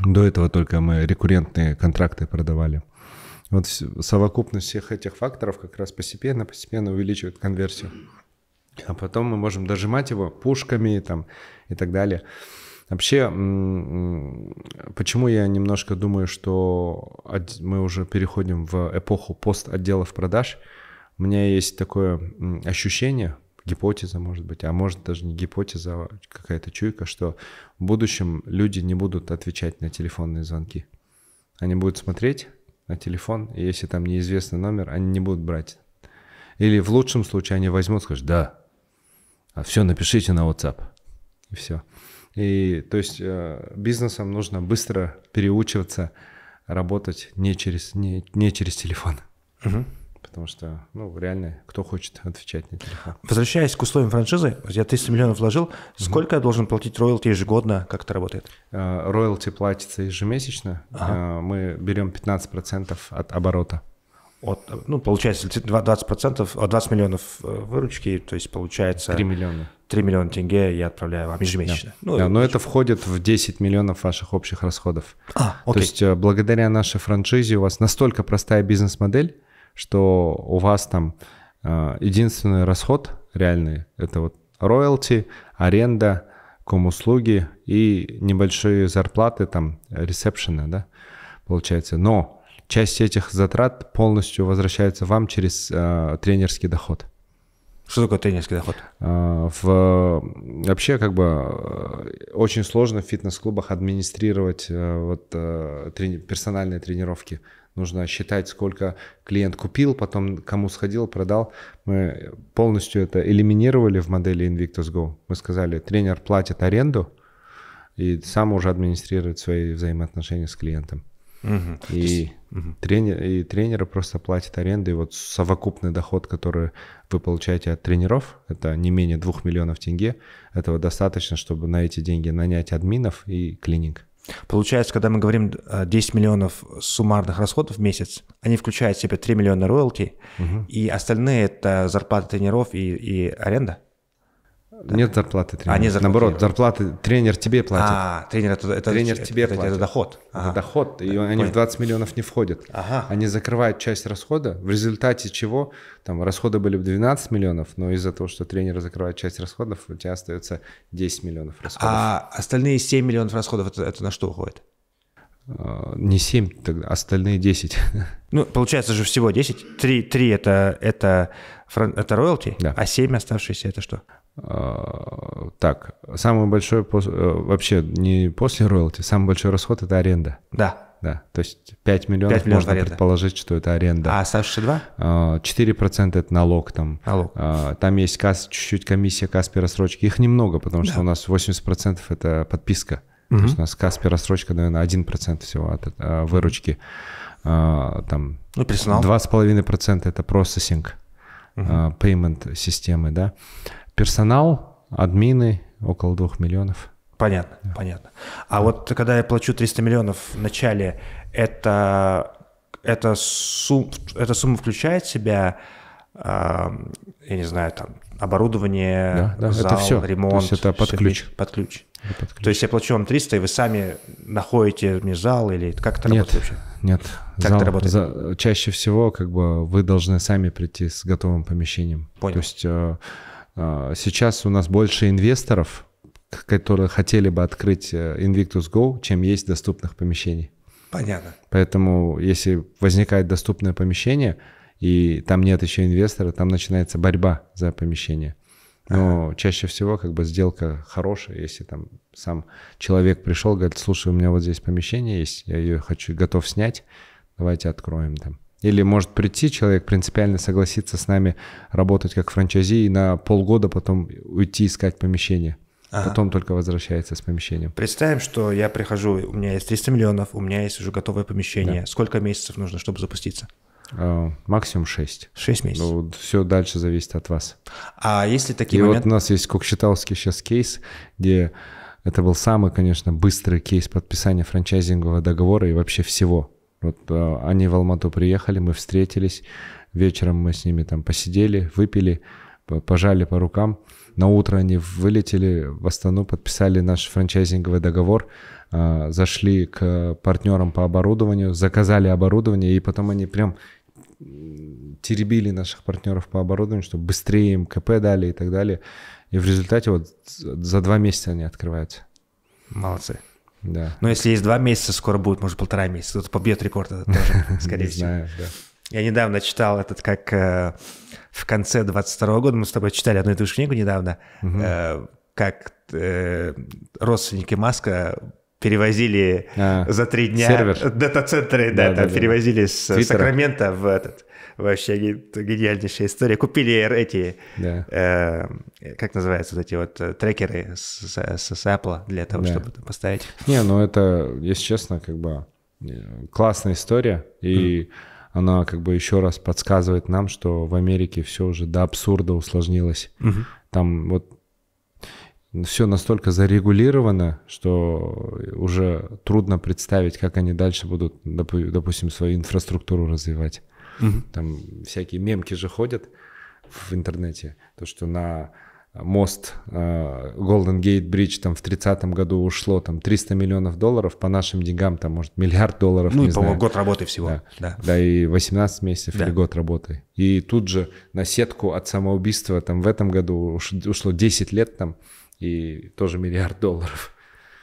До этого только мы рекуррентные контракты продавали. Вот совокупность всех этих факторов как раз постепенно, постепенно увеличивает конверсию. А потом мы можем дожимать его пушками там, и так далее. Вообще, почему я немножко думаю, что мы уже переходим в эпоху пост-отделов продаж, у меня есть такое ощущение, гипотеза, может быть, а может даже не гипотеза, а какая-то чуйка, что в будущем люди не будут отвечать на телефонные звонки. Они будут смотреть на телефон, и если там неизвестный номер, они не будут брать. Или в лучшем случае они возьмут, скажут, да, а все, напишите на WhatsApp. И все. И то есть э, бизнесом нужно быстро переучиваться работать не через, не, не через телефон. Угу. Потому что, ну, реально, кто хочет отвечать на телефон. Возвращаясь к условиям франшизы, я 300 миллионов вложил, угу. сколько я должен платить роялти ежегодно, как это работает? Э, роялти платится ежемесячно, ага. Э, мы берем 15% от оборота. От, ну, получается, 20%, 20 а миллионов выручки, то есть получается... 3 миллиона. 3 миллиона тенге я отправляю вам ежемесячно. Да. Ну, да, но это входит в 10 миллионов ваших общих расходов. А, окей. То есть э, благодаря нашей франшизе у вас настолько простая бизнес-модель, что у вас там э, единственный расход реальный – это вот роялти, аренда, комуслуги и небольшие зарплаты, там, ресепшена, да, получается. Но часть этих затрат полностью возвращается вам через э, тренерский доход. Что такое тренерский доход? А, в, вообще, как бы, э, очень сложно в фитнес-клубах администрировать э, вот, э, трени, персональные тренировки. Нужно считать, сколько клиент купил, потом кому сходил, продал. Мы полностью это элиминировали в модели Invictus Go. Мы сказали, тренер платит аренду и сам уже администрирует свои взаимоотношения с клиентом. Угу. И, угу. Тренер, и тренеры просто платят аренды и вот совокупный доход, который вы получаете от тренеров, это не менее 2 миллионов тенге, этого достаточно, чтобы на эти деньги нанять админов и клиник. Получается, когда мы говорим 10 э, миллионов суммарных расходов в месяц, они включают в себя 3 миллиона роялти, угу. и остальные это зарплаты тренеров и, и аренда? Нет зарплаты тренера. А, нет зарплаты Наоборот, зарплаты тренер тебе платит. А, тренер это, это тренер это, тебе это, платит. Это доход. Ага. Это доход, и они Понял. в 20 миллионов не входят. Ага. Они закрывают часть расхода, в результате чего там расходы были в 12 миллионов, но из-за того, что тренер закрывает часть расходов, у тебя остается 10 миллионов расходов. А остальные 7 миллионов расходов это, это на что уходит? А, не 7, тогда остальные 10. Ну, получается же всего 10. 3, 3 это, это, это роялти, да. а 7 оставшиеся это что? Э, так, самый большой, э, вообще не после роялти, самый большой расход – это аренда. Да. Да, то есть 5 миллионов, 5 миллионов можно предположить, что это аренда. А оставшиеся 2? 4% это налог там. Налог. Э, там есть касс, чуть-чуть комиссия, касс пересрочки. Их немного, потому да. что у нас 80% это подписка. Угу. То есть у нас касс пересрочка, наверное, 1% всего от, от выручки. Там ну, персонал. 2,5% это процессинг, угу. payment системы, да. Персонал, админы около 2 миллионов. Понятно, да. понятно. А да. вот когда я плачу 300 миллионов в начале, это, это, сум, эта сумма включает в себя, э, я не знаю, там, оборудование, да, да, зал, это все. ремонт. То есть это под ключ. Под ключ. под ключ. То есть я плачу вам 300, и вы сами находите мне зал или как это нет, работает вообще? Нет, Как зал, это работает? За, чаще всего как бы вы должны сами прийти с готовым помещением. Понял. То есть э, а, сейчас у нас больше инвесторов, которые хотели бы открыть э, Invictus Go, чем есть доступных помещений. Понятно. Поэтому, если возникает доступное помещение, и там нет еще инвестора, там начинается борьба за помещение. Но ага. чаще всего как бы сделка хорошая, если там сам человек пришел, говорит, слушай, у меня вот здесь помещение есть, я ее хочу, готов снять, давайте откроем там. Или может прийти человек, принципиально согласиться с нами работать как франчайзи и на полгода потом уйти искать помещение. Ага. Потом только возвращается с помещением. Представим, что я прихожу, у меня есть 300 миллионов, у меня есть уже готовое помещение. Да. Сколько месяцев нужно, чтобы запуститься? А, максимум 6. 6 месяцев. Ну, все дальше зависит от вас. А если такие И моменты... вот у нас есть Кокшетауский сейчас кейс, где это был самый, конечно, быстрый кейс подписания франчайзингового договора и вообще всего. Вот э, они в Алмату приехали, мы встретились, вечером мы с ними там посидели, выпили, пожали по рукам. На утро они вылетели в Астану, подписали наш франчайзинговый договор, э, зашли к партнерам по оборудованию, заказали оборудование, и потом они прям теребили наших партнеров по оборудованию, чтобы быстрее им КП дали и так далее. И в результате вот за два месяца они открываются. Молодцы. Да. Но если есть два месяца, скоро будет, может, полтора месяца. кто-то побьет рекорд это тоже, скорее всего. Я недавно читал этот, как э, в конце 22 года, мы с тобой читали одну и ту же книгу недавно, э, как э, родственники Маска перевозили а, за три дня сервер. дата-центры, да, перевозили с Сакрамента в этот Вообще гениальнейшая история. Купили эти, да. э, как называются вот эти вот э, трекеры с, с, Apple для того, да. чтобы поставить. Не, ну это, если честно, как бы э, классная история. И mm. она как бы еще раз подсказывает нам, что в Америке все уже до абсурда усложнилось. Mm-hmm. Там вот все настолько зарегулировано, что уже трудно представить, как они дальше будут, допустим, свою инфраструктуру развивать. Угу. Там всякие мемки же ходят в интернете, то, что на мост э, Golden Gate Bridge там в 30 году ушло там 300 миллионов долларов, по нашим деньгам там может миллиард долларов, Ну и, по год работы всего. Да, да. да и 18 месяцев да. или год работы. И тут же на сетку от самоубийства там в этом году ушло 10 лет там и тоже миллиард долларов.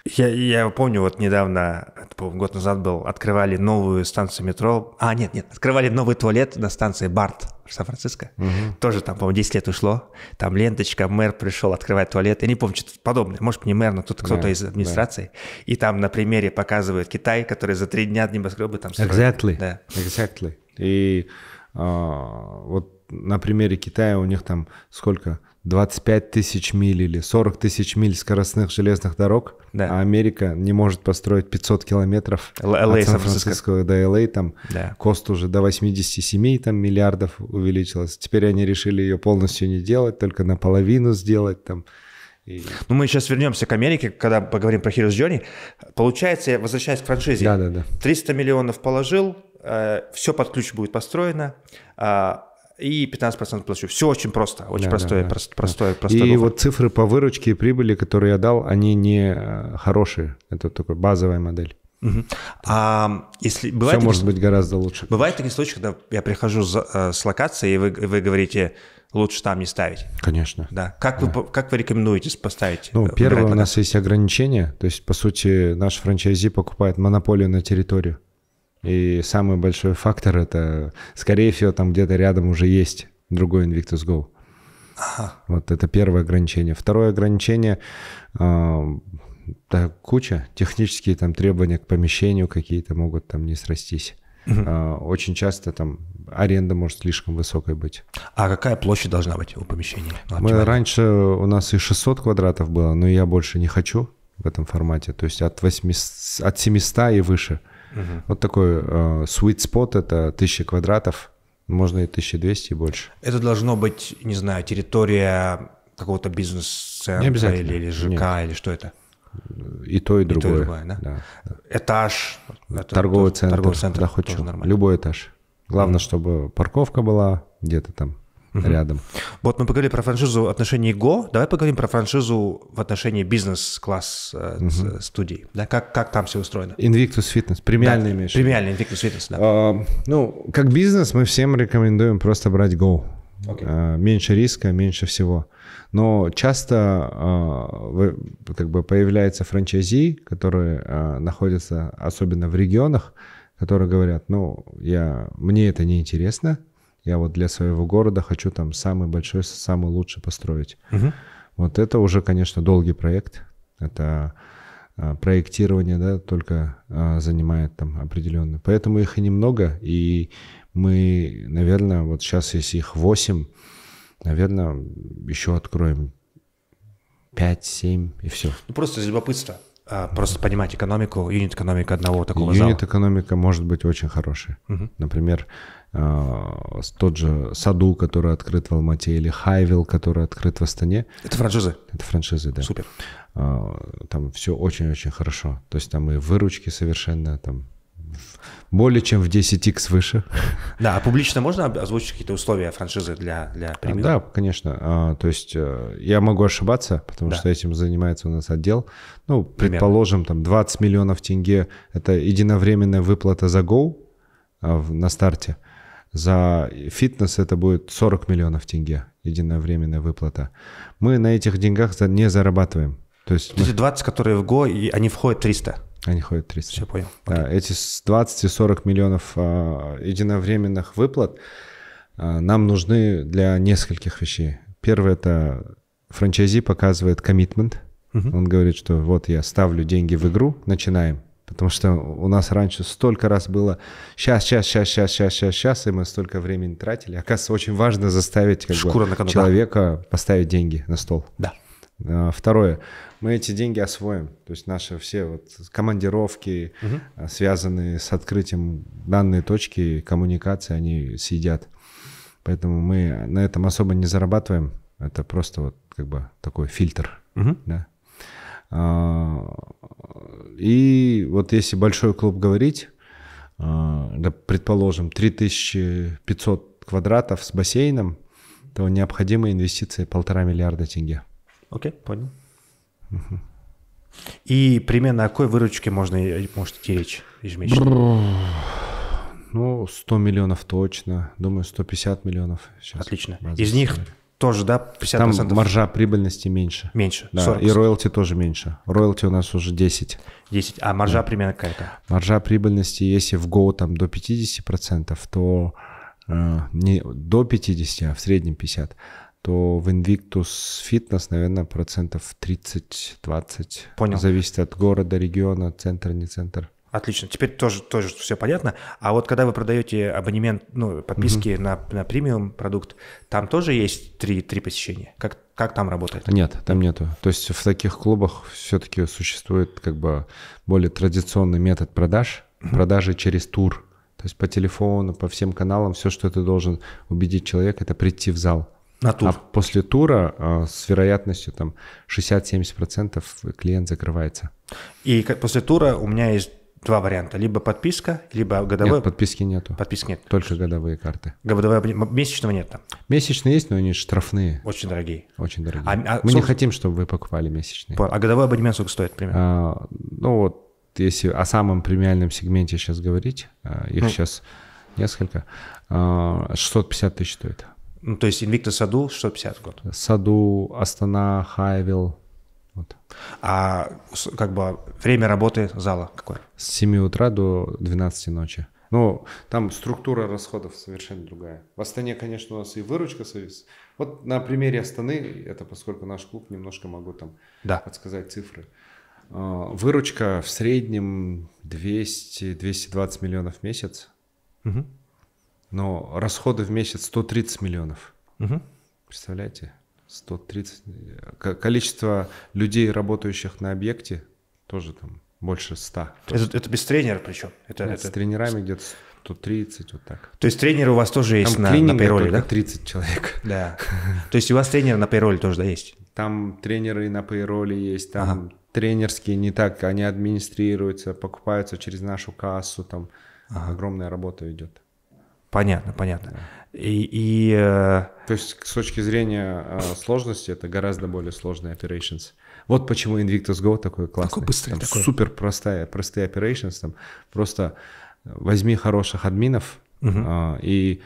Я, я помню, вот недавно, год назад был, открывали новую станцию метро. А, нет, нет, открывали новый туалет на станции Барт в Сан-Франциско. Угу. Тоже там, по-моему, 10 лет ушло. Там ленточка, мэр пришел открывать туалет. Я не помню, что-то подобное. Может, не мэр, но тут кто-то да, из администрации. Да. И там на примере показывают Китай, который за три дня небоскребы там строят. Exactly. Да. Exactly. И а, вот на примере Китая у них там сколько? 25 тысяч миль или 40 тысяч миль скоростных железных дорог, да. а Америка не может построить 500 километров Л- а от Сан-Франциско до ЛА, там да. кост уже до 87 там, миллиардов увеличилась. Теперь они решили ее полностью не делать, только наполовину сделать там. И... Ну, мы сейчас вернемся к Америке, когда поговорим про Heroes Journey. Получается, я возвращаюсь к франшизе. Да, да, да. 300 миллионов положил, э, все под ключ будет построено, э, и 15% плачу. Все очень просто, очень да, простое, да, Прост, простое, да. простое. И гофер. вот цифры по выручке и прибыли, которые я дал, они не э, хорошие. Это такая базовая модель. Угу. А если бывает все может быть гораздо лучше. Бывают такие случаи, когда я прихожу за, э, с локации и вы, вы говорите лучше там не ставить. Конечно. Да. Как да. вы как вы рекомендуете поставить? Ну э, первое у нас есть ограничение, то есть по сути наш франчайзи покупает монополию на территорию. И самый большой фактор это, скорее всего, там где-то рядом уже есть другой Invictus Go. Ага. Вот это первое ограничение. Второе ограничение а, да, куча технические там требования к помещению какие-то могут там не срастись. Угу. очень часто там аренда может слишком высокой быть. А какая площадь должна быть у помещения? Ну, Мы, раньше у нас и 600 квадратов было, но я больше не хочу в этом формате. То есть от, 8, от 700 и выше. Угу. Угу. Вот такой э, sweet spot — это 1000 квадратов, можно и 1200 и больше. Это должно быть, не знаю, территория какого-то бизнес-центра или, или ЖК, Нет. или что это? И то, и, другое. И то, и другое да? Да. Этаж. Торговый это, центр. Торговый центр. Да, хоть Любой этаж. Главное, mm. чтобы парковка была где-то там угу. рядом. Вот мы поговорили про франшизу в отношении Go, давай поговорим про франшизу в отношении бизнес-класс э, угу. студий. Да, как, как там все устроено? Invictus Fitness, премиальный да, имеешь. Премиальный Invictus Fitness, да. А, ну, как бизнес мы всем рекомендуем просто брать Go. Okay. А, меньше риска, меньше всего. Но часто а, как бы появляются франчайзи, которые а, находятся особенно в регионах, которые говорят, ну, я, мне это не интересно, я вот для своего города хочу там самый большой, самый лучший построить. Угу. Вот это уже, конечно, долгий проект. Это а, проектирование, да, только а, занимает там определенно. Поэтому их и немного, и мы, наверное, вот сейчас, если их 8, наверное, еще откроем 5-7 и все. Ну, просто из любопытства. А, просто понимать экономику, юнит-экономика одного такого Юнит-экономика может быть очень хорошая. Угу. Например, Э, тот же Саду, который открыт в Алмате, или Хайвилл, который открыт в Астане. Это франшизы? Это франшизы, да. Супер. Э, там все очень-очень хорошо. То есть там и выручки совершенно, там более чем в 10x выше. Да, а публично можно озвучить какие-то условия франшизы для, для а, премиум? Да, конечно. А, то есть э, я могу ошибаться, потому да. что этим занимается у нас отдел. Ну, предположим, Примерно. там 20 миллионов тенге – это единовременная выплата за гол на старте. За фитнес это будет 40 миллионов тенге, единовременная выплата. Мы на этих деньгах не зарабатываем. То есть, То мы... есть 20, которые в ГО, и они входят 300? Они входят 300. Все понял. Да, эти 20-40 миллионов а, единовременных выплат а, нам нужны для нескольких вещей. Первое это франчайзи показывает коммитмент. Угу. Он говорит, что вот я ставлю деньги в игру, начинаем. Потому что у нас раньше столько раз было сейчас, сейчас, сейчас, сейчас, сейчас, сейчас, сейчас, и мы столько времени тратили. Оказывается, очень важно заставить как Шкура бы, на человека поставить деньги на стол. Да. А, второе, мы эти деньги освоим. То есть наши все вот командировки, угу. связанные с открытием данной точки, коммуникации, они съедят. Поэтому мы на этом особо не зарабатываем. Это просто вот как бы такой фильтр. Угу. Да? А, и вот если большой клуб говорить, а, да, предположим, 3500 квадратов с бассейном, то необходимы инвестиции полтора миллиарда тенге. Окей, okay, понял. Угу. И примерно о какой выручке можно, может идти речь ежемесячно? Ну, 100 миллионов точно. Думаю, 150 миллионов. Сейчас Отлично. Из них тоже, да, 50%. Там маржа прибыльности меньше. Меньше, да, 40%. И роялти тоже меньше. Роялти у нас уже 10. 10, а маржа да. примерно какая-то? Маржа прибыльности, если в Go там до 50%, то э, не до 50, а в среднем 50, то в Invictus Fitness, наверное, процентов 30-20. Понял. Зависит от города, региона, центра, не центр. Отлично, теперь тоже, тоже все понятно. А вот когда вы продаете абонемент, ну, подписки угу. на, на премиум продукт, там тоже есть три, три посещения? Как, как там работает? Нет, там нету. То есть в таких клубах все-таки существует как бы более традиционный метод продаж, угу. продажи через тур. То есть по телефону, по всем каналам, все, что ты должен убедить человека, это прийти в зал. На тур. А после тура а, с вероятностью там 60-70% клиент закрывается. И после тура у меня есть два варианта. Либо подписка, либо годовой. Нет, подписки нету. Подписки нет. Только годовые карты. годовые месячного нет там. Месячные есть, но они штрафные. Очень дорогие. Очень дорогие. А, а Мы собственно... не хотим, чтобы вы покупали месячные. А годовой абонемент сколько стоит примерно? А, ну вот, если о самом премиальном сегменте сейчас говорить, а, их ну. сейчас несколько, 650 а, тысяч стоит. Ну, то есть Invicta Саду 650 в год. Саду, Астана, Хайвилл, вот. А как бы время работы зала какое? С 7 утра до 12 ночи. Ну, там структура расходов совершенно другая. В Астане, конечно, у нас и выручка совис. Вот на примере Астаны, это поскольку наш клуб, немножко могу там да. подсказать цифры. А, выручка в среднем 200-220 миллионов в месяц. Угу. Но расходы в месяц 130 миллионов. Угу. Представляете? 130, количество людей, работающих на объекте, тоже там больше 100. Это, это без тренера причем? Это, Нет, это... С тренерами где-то 130, вот так. То есть тренеры у вас тоже есть там на, на пейроле, да? 30 человек. Да. То есть у вас тренер на пейроле тоже, да, есть? Там тренеры на пейроле есть, там ага. тренерские не так, они администрируются, покупаются через нашу кассу, там ага. огромная работа идет. Понятно, понятно. И, и... Э, То есть с точки зрения э, сложности это гораздо более сложные operations. Вот почему Invictus Go такой классный. Такой быстрый. Там такой. супер простая, простые operations. Там просто э, возьми хороших админов угу. э, и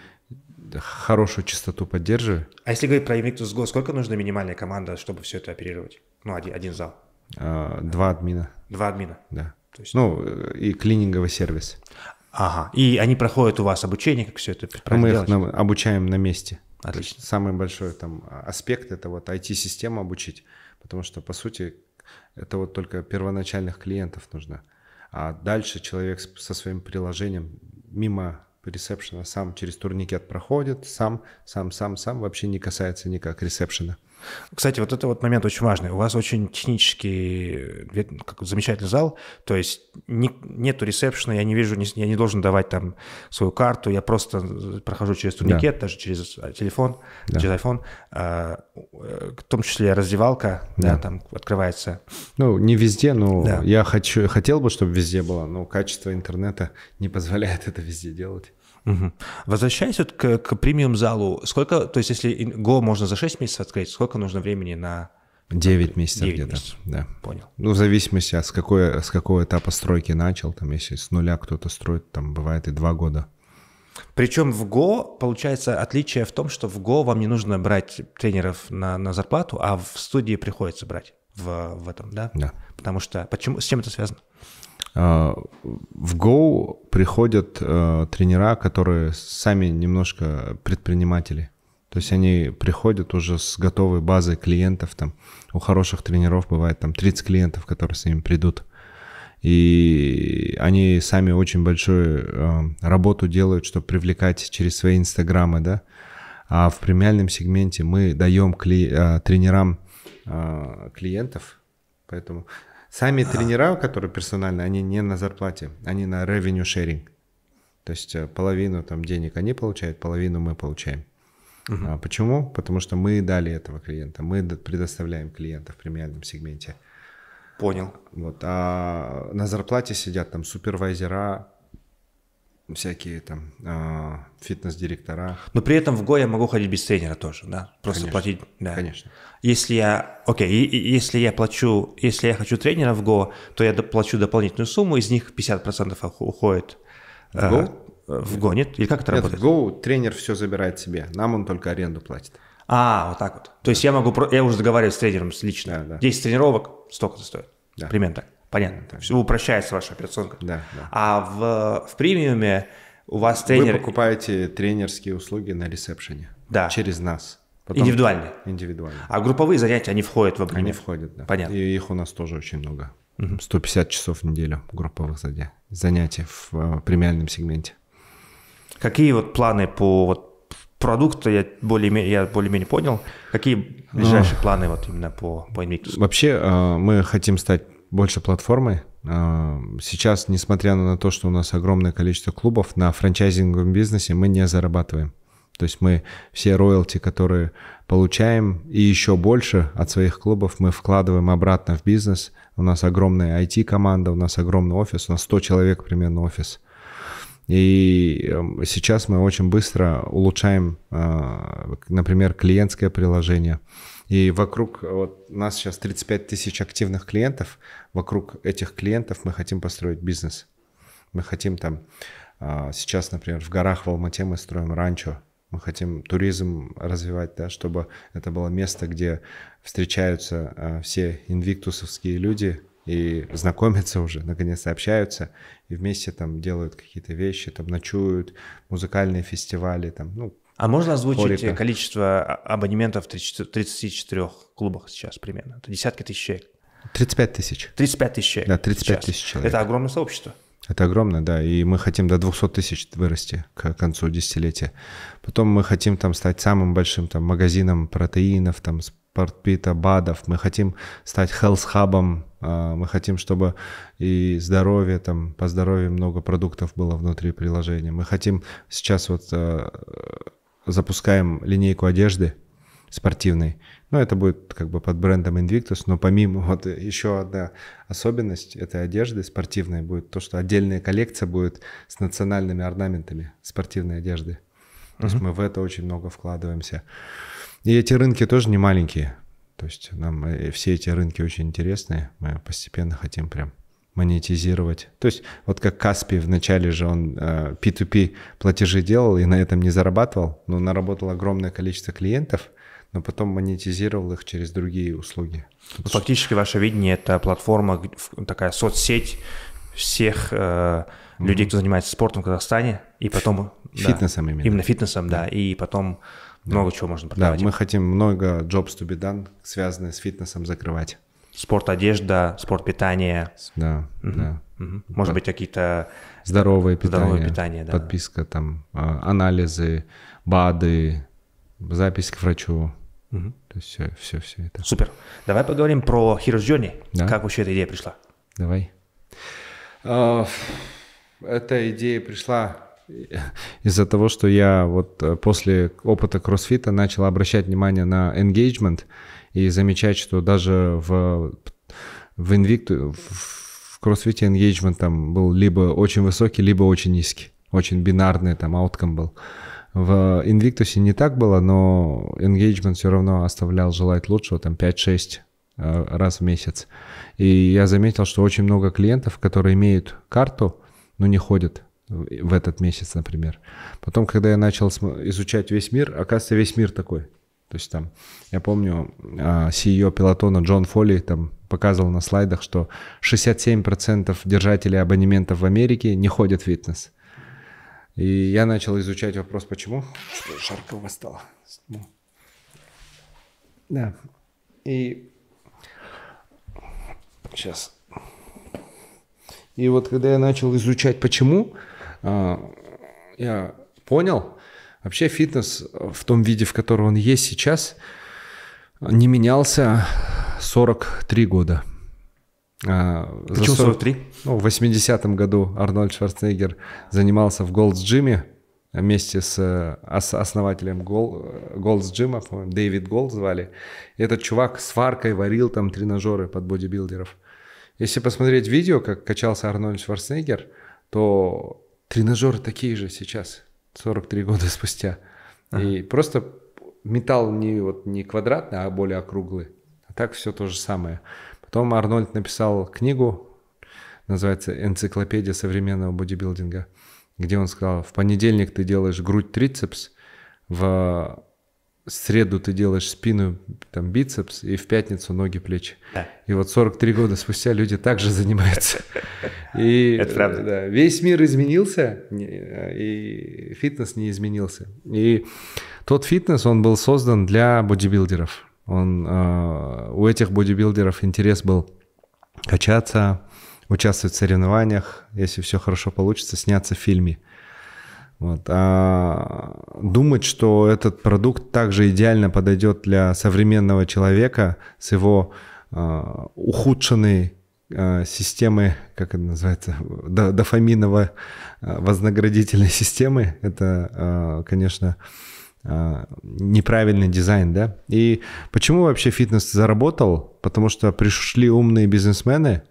хорошую частоту поддерживай. А если говорить про Invictus Go, сколько нужна минимальная команда, чтобы все это оперировать? Ну, один, один зал. Э, два админа. Два админа? Да. То есть... Ну, и клининговый сервис. Ага. И они проходят у вас обучение, как все это а правильно Мы делать? их на, обучаем на месте. Отлично. Самый большой там аспект это вот IT-систему обучить, потому что по сути это вот только первоначальных клиентов нужно. А дальше человек со своим приложением мимо ресепшена сам через турникет проходит, сам, сам, сам, сам вообще не касается никак ресепшена. Кстати, вот это вот момент очень важный. У вас очень технический э, как, замечательный зал, то есть не, нету ресепшена, я не вижу, не, я не должен давать там свою карту, я просто э, прохожу через турникет, да. даже через а, телефон, да. через iPhone, а, э, в том числе раздевалка, да. да, там открывается. Ну, не везде, но да. я хочу, хотел бы, чтобы везде было, но качество интернета не позволяет это везде делать. Угу. Возвращаясь вот к, к премиум-залу, сколько, то есть если Go можно за 6 месяцев открыть, сколько нужно времени на 9 месяцев 9 где-то. Месяцев. Да. Понял. Ну, в зависимости от с, какой, с какого этапа стройки начал, там, если с нуля кто-то строит, там бывает и 2 года. Причем в Go, получается, отличие в том, что в Go вам не нужно брать тренеров на, на зарплату, а в студии приходится брать в, в этом, да? Да. Потому что, почему, с чем это связано? Э, в Go приходят э, тренера, которые сами немножко предприниматели. То есть они приходят уже с готовой базой клиентов. Там, у хороших тренеров бывает там 30 клиентов, которые с ними придут. И они сами очень большую э, работу делают, чтобы привлекать через свои инстаграмы, да. А в премиальном сегменте мы даем кли, тренерам клиентов, поэтому Сами тренера, которые персональные, они не на зарплате, они на revenue sharing. То есть э, половину там денег они получают, половину мы получаем. Угу. А почему? Потому что мы дали этого клиента, мы предоставляем клиента в премиальном сегменте. Понял. Вот. А на зарплате сидят там супервайзера, всякие там э, фитнес-директора. Но при этом в Го я могу ходить без тренера тоже, да? Просто конечно, платить. Да. Конечно если я, окей, okay, если я плачу, если я хочу тренера в Go, то я плачу дополнительную сумму, из них 50% уходит. В Go? Э, в Go, нет? Или как это нет, работает? в Go тренер все забирает себе, нам он только аренду платит. А, вот так вот. То да. есть я могу, я уже договариваюсь с тренером лично, да, да. 10 тренировок столько-то стоит. Да. Примерно так. Понятно. Да. Все упрощается ваша операционка. Да, да. А в, в премиуме у вас тренер... Вы покупаете тренерские услуги на ресепшене. Да. Через нас. Потом... Индивидуальные? Индивидуальные. А групповые занятия, они входят в абонемент? Они входят, да. Понятно. И их у нас тоже очень много. 150 часов в неделю групповых занятий в э, премиальном сегменте. Какие вот планы по вот продукту, я более-менее я более понял. Какие ближайшие ну, планы вот именно по, по Invictus? Вообще э, мы хотим стать больше платформой. Э, сейчас, несмотря на то, что у нас огромное количество клубов, на франчайзинговом бизнесе мы не зарабатываем. То есть мы все роялти, которые получаем, и еще больше от своих клубов мы вкладываем обратно в бизнес. У нас огромная IT-команда, у нас огромный офис, у нас 100 человек примерно офис. И эм, сейчас мы очень быстро улучшаем, а, например, клиентское приложение. И вокруг, вот нас сейчас 35 тысяч активных клиентов, вокруг этих клиентов мы хотим построить бизнес. Мы хотим там, а, сейчас, например, в горах в Алмате мы строим ранчо, мы хотим туризм развивать, да, чтобы это было место, где встречаются а, все инвиктусовские люди и знакомятся уже, наконец-то общаются, и вместе там делают какие-то вещи, там ночуют, музыкальные фестивали, там, ну, а можно озвучить хорика. количество а, абонементов в 34 клубах сейчас примерно? Это десятки тысяч человек. 35 тысяч. 35 тысяч человек. Да, 35 сейчас. тысяч человек. Это огромное сообщество. Это огромно, да, и мы хотим до 200 тысяч вырасти к концу десятилетия. Потом мы хотим там стать самым большим там магазином протеинов, там спортпита, БАДов, мы хотим стать хелс-хабом, а, мы хотим, чтобы и здоровье, там, по здоровью много продуктов было внутри приложения. Мы хотим сейчас вот э, запускаем линейку одежды спортивной, ну, это будет как бы под брендом Invictus, но помимо вот еще одна особенность этой одежды спортивной будет то, что отдельная коллекция будет с национальными орнаментами спортивной одежды. То uh-huh. есть мы в это очень много вкладываемся. И эти рынки тоже не маленькие. То есть нам э, все эти рынки очень интересные. Мы постепенно хотим прям монетизировать. То есть вот как Каспи вначале же он P2P э, платежи делал и на этом не зарабатывал, но наработал огромное количество клиентов, но потом монетизировал их через другие услуги. Ну, фактически ваше видение это платформа, такая соцсеть всех э, mm-hmm. людей, кто занимается спортом в Казахстане, и потом... Фитнесом да, именно. Именно фитнесом, да, да и потом да. много чего можно продавать. Да, мы хотим много jobs to be done, связанные с фитнесом, закрывать. Спорт, одежда, спорт, питание. Да, угу. да. Угу. Может Под... быть, какие-то... Здоровое питание, здоровое питание да. подписка, там, а, анализы, БАДы, запись к врачу. Угу. То есть все, все, все это. Супер. Давай поговорим про Hero's Journey. Да. Как вообще эта идея пришла? Давай. А, эта идея пришла из-за того, что я вот э, после опыта кроссфита начал обращать внимание на engagement и замечать, что даже в, в Invict в кроссфите engagement там был либо очень высокий, либо очень низкий. Очень бинарный там аутком был. В Invictus не так было, но engagement все равно оставлял желать лучшего, там 5-6 э, раз в месяц. И я заметил, что очень много клиентов, которые имеют карту, но не ходят в этот месяц, например. Потом, когда я начал изучать весь мир, оказывается, весь мир такой. То есть там, я помню, э, CEO пилотона Джон Фолли там показывал на слайдах, что 67% держателей абонементов в Америке не ходят в фитнес. И я начал изучать вопрос, почему. Что жарко у вас стало. Ну. Да. И сейчас. И вот когда я начал изучать, почему, а, я понял, вообще фитнес в том виде, в котором он есть сейчас, не менялся 43 года. А, Почему 40... 43? Ну, в 80-м году Арнольд Шварценеггер занимался в Голдс Джиме а вместе с а, основателем Голдс Джима, Дэвид Голд звали. И этот чувак с варкой варил там тренажеры под бодибилдеров. Если посмотреть видео, как качался Арнольд Шварценеггер, то тренажеры такие же сейчас, 43 года спустя. Ага. И просто металл не, вот, не квадратный, а более округлый. А так все то же самое. Потом Арнольд написал книгу, называется «Энциклопедия современного бодибилдинга», где он сказал, в понедельник ты делаешь грудь-трицепс, в среду ты делаешь спину, там, бицепс, и в пятницу ноги, плечи. Да. И вот 43 года спустя люди также занимаются. И, Это правда. Да, весь мир изменился, и фитнес не изменился. И тот фитнес, он был создан для бодибилдеров. Он, э, у этих бодибилдеров интерес был качаться, участвовать в соревнованиях, если все хорошо получится, сняться в фильме. Вот. А думать, что этот продукт также идеально подойдет для современного человека с его э, ухудшенной э, системы, как это называется, дофаминово-вознаградительной э, системы, это, э, конечно, э, а, неправильный дизайн, да. И почему вообще фитнес заработал? Потому что пришли умные бизнесмены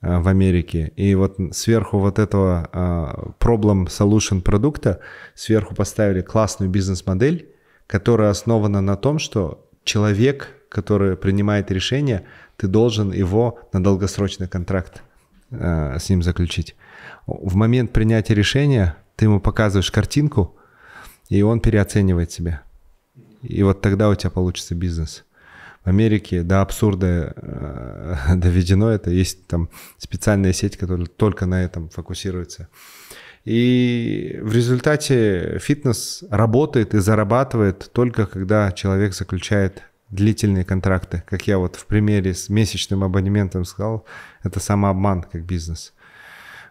а, в Америке, и вот сверху вот этого а, problem solution продукта сверху поставили классную бизнес-модель, которая основана на том, что человек, который принимает решение, ты должен его на долгосрочный контракт с ним заключить. В момент принятия решения ты ему показываешь картинку – и он переоценивает себя. И вот тогда у тебя получится бизнес. В Америке до абсурда э, доведено это. Есть там специальная сеть, которая только на этом фокусируется. И в результате фитнес работает и зарабатывает только когда человек заключает длительные контракты. Как я вот в примере с месячным абонементом сказал, это самообман как бизнес.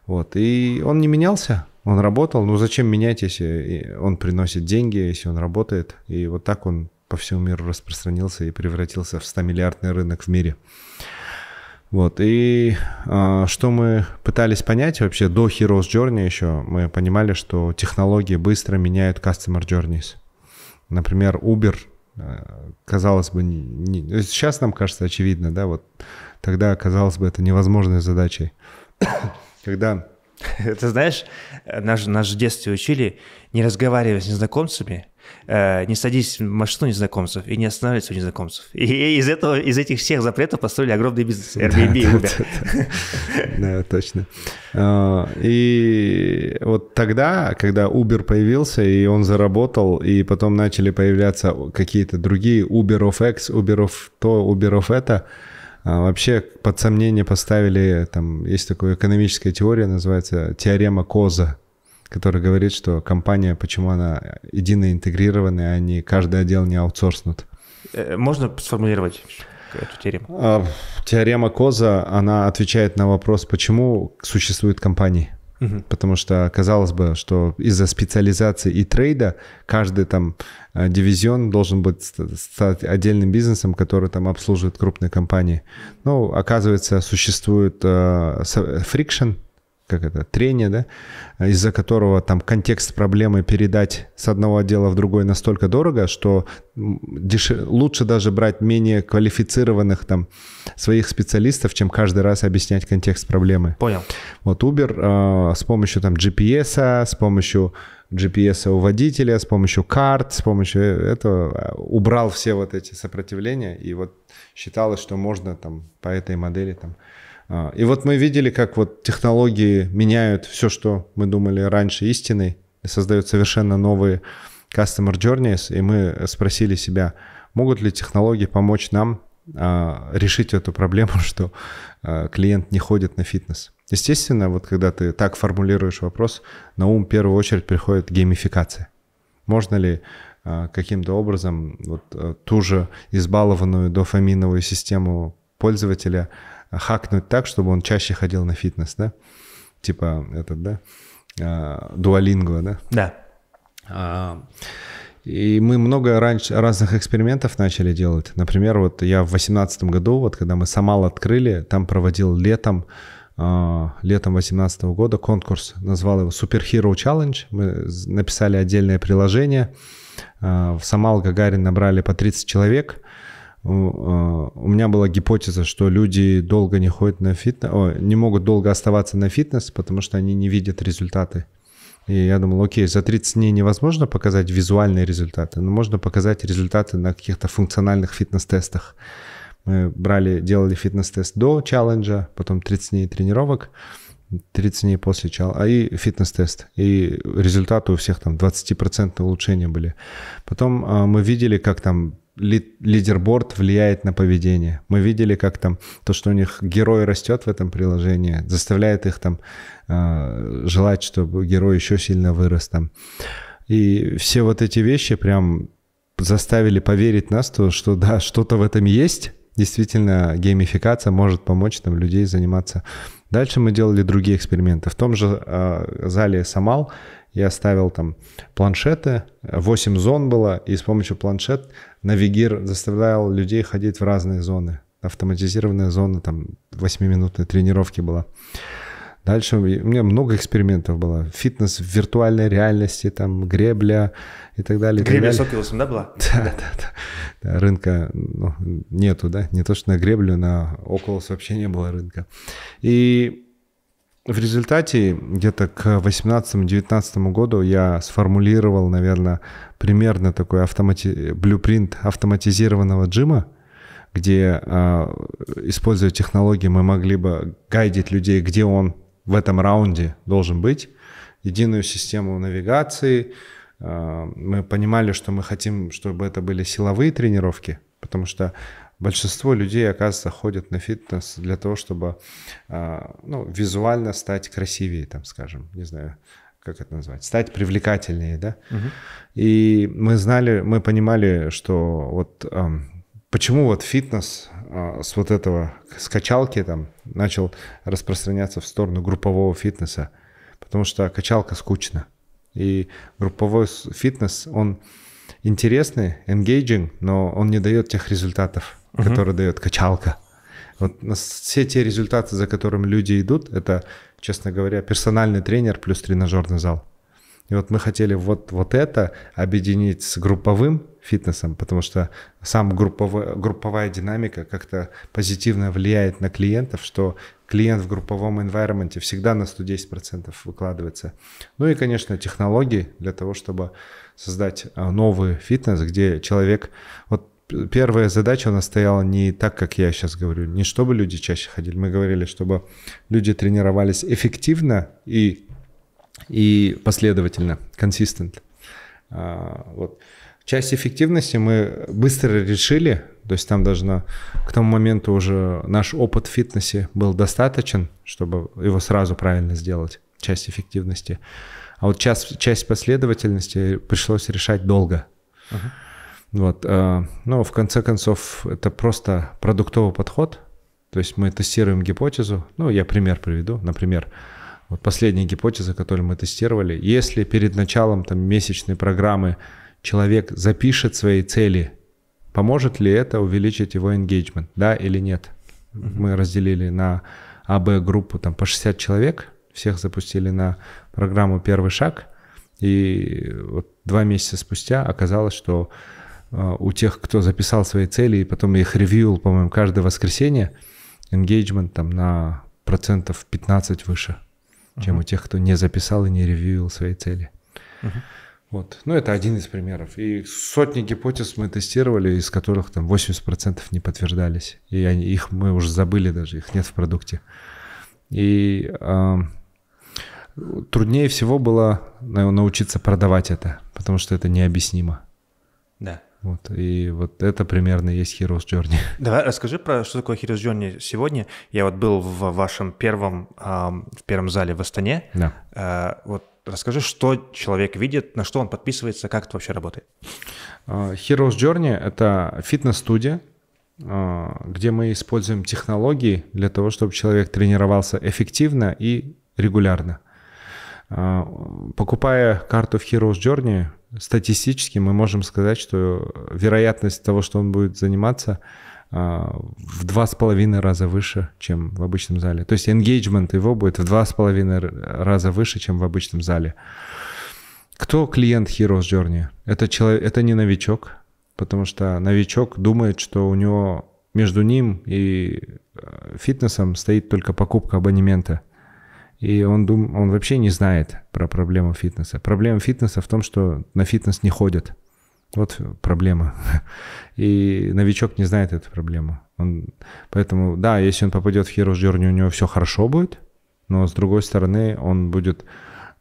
Вот. И он не менялся, он работал, ну зачем менять, если он приносит деньги, если он работает? И вот так он по всему миру распространился и превратился в 100-миллиардный рынок в мире. Вот, и э, что мы пытались понять вообще до Heroes Journey еще, мы понимали, что технологии быстро меняют Customer Journeys. Например, Uber, э, казалось бы, не, не, сейчас нам кажется очевидно, да, вот тогда казалось бы это невозможной задачей. Когда Ты знаешь, нас, нас в детстве учили не разговаривать с незнакомцами, э, не садись в машину незнакомцев и не останавливаться у незнакомцев. И, и из, этого, из этих всех запретов построили огромный бизнес Airbnb. Да, точно. А, и вот тогда, когда Uber появился, и он заработал, и потом начали появляться какие-то другие Uber of X, Uber of то, Uber of это – а, вообще под сомнение поставили, там есть такая экономическая теория, называется теорема Коза, которая говорит, что компания, почему она едино интегрированная, а не каждый отдел не аутсорснут. Э, можно сформулировать? эту теорему? А, теорема Коза, она отвечает на вопрос, почему существуют компании. Угу. Потому что казалось бы, что из-за специализации и трейда каждый там Э, дивизион должен быть стать отдельным бизнесом, который там обслуживает крупные компании. Ну, оказывается, существует фрикшн, э, как это, трение, да, из-за которого там контекст проблемы передать с одного отдела в другой настолько дорого, что деш... лучше даже брать менее квалифицированных там своих специалистов, чем каждый раз объяснять контекст проблемы. Понял. Вот Uber э, с помощью там GPS, а, с помощью GPS у водителя, с помощью карт, с помощью э, этого э, убрал все вот эти сопротивления, и вот считалось, что можно там по этой модели там. А, и вот мы видели, как вот технологии меняют все, что мы думали раньше истиной, и создают совершенно новые customer journeys, и мы спросили себя, могут ли технологии помочь нам а, решить эту проблему, что а, клиент не ходит на фитнес. Естественно, вот когда ты так формулируешь вопрос, на ум в первую очередь приходит геймификация. Можно ли а, каким-то образом вот а, ту же избалованную дофаминовую систему пользователя а, хакнуть так, чтобы он чаще ходил на фитнес, да? Типа этот, да? Дуалингва, да? Да. И мы много раньше разных экспериментов начали делать. Например, вот я в 2018 году, вот когда мы Самал открыли, там проводил летом а, летом 2018 года конкурс, назвал его Super Hero Challenge. Мы написали отдельное приложение. А, в Самал Гагарин набрали по 30 человек. А, у меня была гипотеза, что люди долго не ходят на фитнес, о, не могут долго оставаться на фитнес, потому что они не видят результаты. И я думал, окей, за 30 дней невозможно показать визуальные результаты, но можно показать результаты на каких-то функциональных фитнес-тестах. Мы брали, делали фитнес-тест до челленджа, потом 30 дней тренировок, 30 дней после челленджа, а и фитнес-тест. И результаты у всех там 20% улучшения были. Потом э, мы видели, как там лидерборд влияет на поведение. Мы видели, как там то, что у них герой растет в этом приложении, заставляет их там э, желать, чтобы герой еще сильно вырос там. И все вот эти вещи прям заставили поверить нас, то, что да, что-то в этом есть, действительно геймификация может помочь там людей заниматься. Дальше мы делали другие эксперименты. В том же э, зале Самал я ставил там планшеты, 8 зон было, и с помощью планшет Навигир заставлял людей ходить в разные зоны. Автоматизированная зона, там 8-минутной тренировки была. Дальше у меня много экспериментов было. Фитнес в виртуальной реальности, там гребля и так далее. Гребля с Окулусом, да, была? Да, да, да. да рынка ну, нету, да. Не то, что на греблю, на Окулус вообще не было рынка. И в результате где-то к 18-19 году я сформулировал, наверное, примерно такой автомати... блюпринт автоматизированного джима, где, а, используя технологии, мы могли бы гайдить людей, где он в этом раунде должен быть, единую систему навигации. Э, мы понимали, что мы хотим, чтобы это были силовые тренировки, потому что большинство людей, оказывается, ходят на фитнес для того, чтобы э, ну, визуально стать красивее, там, скажем, не знаю, как это назвать, стать привлекательнее, да. Угу. И мы знали, мы понимали, что вот эм, почему вот фитнес а, с вот этого скачалки там начал распространяться в сторону группового фитнеса, потому что качалка скучна. И групповой фитнес, он интересный, engaging, но он не дает тех результатов, угу. которые дает качалка. Вот все те результаты, за которыми люди идут, это, честно говоря, персональный тренер плюс тренажерный зал. И вот мы хотели вот, вот это объединить с групповым, фитнесом, потому что сам групповая, групповая динамика как-то позитивно влияет на клиентов, что клиент в групповом environment всегда на 110% выкладывается. Ну и, конечно, технологии для того, чтобы создать а, новый фитнес, где человек... Вот первая задача у нас стояла не так, как я сейчас говорю, не чтобы люди чаще ходили. Мы говорили, чтобы люди тренировались эффективно и, и последовательно, консистент. А, вот. Часть эффективности мы быстро решили, то есть там должно к тому моменту уже наш опыт в фитнесе был достаточен, чтобы его сразу правильно сделать, часть эффективности. А вот часть, часть последовательности пришлось решать долго. Uh-huh. Вот, э, но ну, в конце концов это просто продуктовый подход, то есть мы тестируем гипотезу. Ну, я пример приведу. Например, вот последняя гипотеза, которую мы тестировали. Если перед началом там, месячной программы человек запишет свои цели, поможет ли это увеличить его engagement, да или нет. Мы разделили на АБ группу там по 60 человек, всех запустили на программу «Первый шаг», и вот два месяца спустя оказалось, что э, у тех, кто записал свои цели и потом их ревьюил, по-моему, каждое воскресенье, engagement там на процентов 15 выше, чем uh-huh. у тех, кто не записал и не ревьюил свои цели. Uh-huh. Вот. Ну, это один из примеров. И сотни гипотез мы тестировали, из которых там 80% не подтверждались. И они, их мы уже забыли даже, их нет в продукте. И э, труднее всего было научиться продавать это, потому что это необъяснимо. Да. Вот, и вот это примерно есть Heroes Journey. Давай расскажи про что такое Heroes Journey сегодня. Я вот был в вашем первом, э, в первом зале в Астане. Да. Э, вот Расскажи, что человек видит, на что он подписывается, как это вообще работает. А, Heroes Journey — это фитнес-студия, а, где мы используем технологии для того, чтобы человек тренировался эффективно и регулярно. А, покупая карту в Heroes Journey, статистически мы можем сказать, что вероятность того, что он будет заниматься – а, в два с половиной раза выше, чем в обычном зале. То есть engagement его будет в два с половиной раза выше, чем в обычном зале. Кто клиент Heroes Journey? Это, человек, это не новичок, потому что новичок думает, что у него между ним и э, фитнесом стоит только покупка абонемента. И он, дум, он вообще не знает про проблему фитнеса. Проблема фитнеса в том, что на фитнес не ходят – вот проблема. И новичок не знает эту проблему. Он, поэтому, да, если он попадет в Heroes Journey, у него все хорошо будет, но с другой стороны, он будет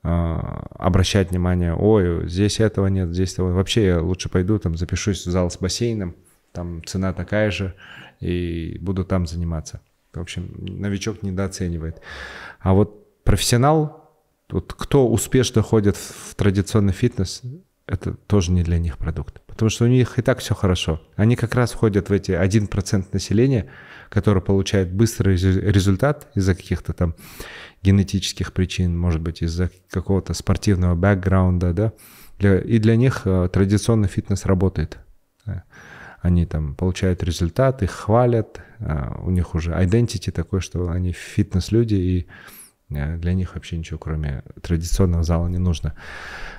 а, обращать внимание, ой, здесь этого нет, здесь того. Вообще я лучше пойду там запишусь в зал с бассейном, там цена такая же, и буду там заниматься. В общем, новичок недооценивает. А вот профессионал, вот кто успешно ходит в традиционный фитнес, это тоже не для них продукт. Потому что у них и так все хорошо. Они как раз входят в эти 1% населения, который получает быстрый результат из-за каких-то там генетических причин, может быть, из-за какого-то спортивного бэкграунда, да. и для них э, традиционный фитнес работает. Э, они там получают результат, их хвалят, э, у них уже identity такой, что они фитнес-люди, и Э, для них вообще ничего, кроме традиционного зала, не нужно.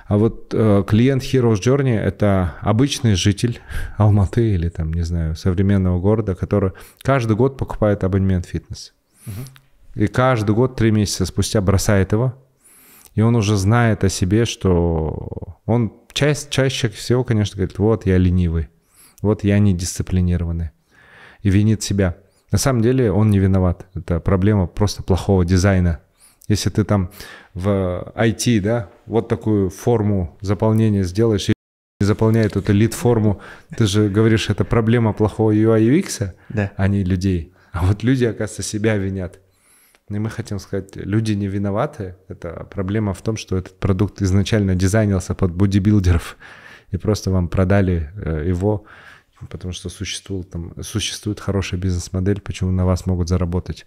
А вот э, клиент Heroes Journey — это обычный житель Алматы или, там, не знаю, современного города, который каждый год покупает абонемент фитнес. Угу. И каждый год, три месяца спустя, бросает его. И он уже знает о себе, что он часть, чаще всего, конечно, говорит, вот я ленивый, вот я недисциплинированный. И винит себя. На самом деле он не виноват. Это проблема просто плохого дизайна если ты там в IT, да, вот такую форму заполнения сделаешь, и не заполняет эту лид-форму, ты же говоришь, это проблема плохого UI UX, да. а не людей. А вот люди, оказывается, себя винят. Ну и мы хотим сказать, люди не виноваты. Это проблема в том, что этот продукт изначально дизайнился под бодибилдеров и просто вам продали э, его, потому что существует, там, существует хорошая бизнес-модель, почему на вас могут заработать.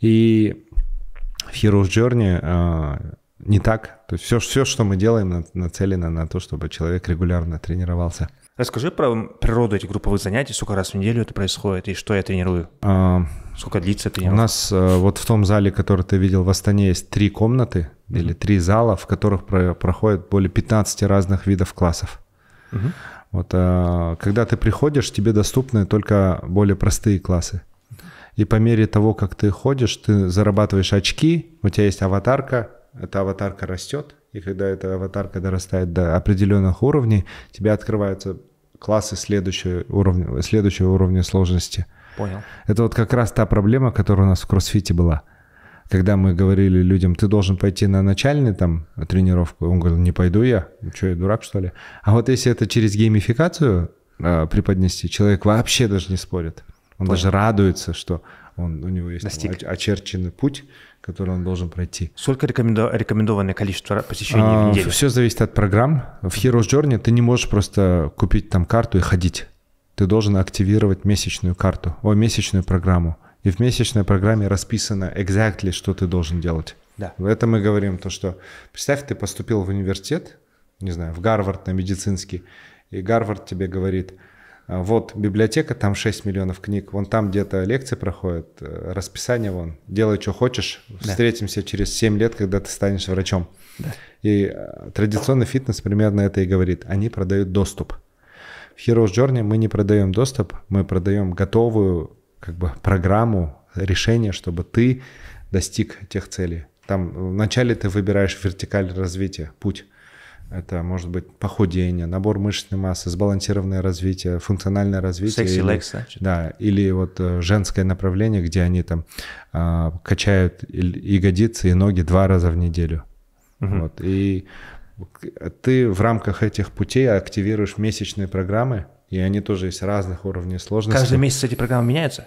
И Hero's Journey э, не так. То есть все, все что мы делаем, нацелено на то, чтобы человек регулярно тренировался. Расскажи про природу этих групповых занятий, сколько раз в неделю это происходит и что я тренирую? А, сколько длится тренировка? У нас э, вот в том зале, который ты видел в Астане, есть три комнаты mm-hmm. или три зала, в которых про- проходят более 15 разных видов классов. Mm-hmm. Вот, а, когда ты приходишь, тебе доступны только более простые классы. И по мере того, как ты ходишь, ты зарабатываешь очки, у тебя есть аватарка, эта аватарка растет, и когда эта аватарка дорастает до определенных уровней, тебе открываются классы следующего уровня, следующего уровня сложности. Понял. Это вот как раз та проблема, которая у нас в кроссфите была. Когда мы говорили людям, ты должен пойти на начальный там тренировку, он говорил, не пойду я, что я дурак что ли? А вот если это через геймификацию э, преподнести, человек вообще даже не спорит. Он Понял. даже радуется, что он, у него есть Там, очерченный путь, который он должен пройти. Сколько рекоменду... рекомендованное количество посещений а, в неделю? Все зависит от программ. В Heroes Journey ты не можешь просто купить там карту и ходить. Ты должен активировать месячную карту, о, месячную программу. И в месячной программе расписано exactly, что ты должен делать. Да. В этом мы говорим то, что представь, ты поступил в университет, не знаю, в Гарвард на медицинский, и Гарвард тебе говорит – а вот библиотека, там 6 миллионов книг, вон там где-то лекции проходят, э, расписание вон, делай, что хочешь, да. встретимся через 7 лет, когда ты станешь врачом. Да. И э, традиционный фитнес примерно это и говорит, они продают доступ. В Heroes Journey мы не продаем доступ, мы продаем готовую как бы программу, решение, чтобы ты достиг тех целей. Там э, вначале ты выбираешь вертикаль развития, путь, это может быть похудение, набор мышечной массы, сбалансированное развитие, функциональное развитие. Секси или, legs, да, или вот э, женское направление, где они там а, качают ягодицы и ноги два раза в неделю. Угу. Вот, и ты в рамках этих путей активируешь месячные программы, и они тоже есть разных уровней сложности. Каждый месяц эти программы меняются?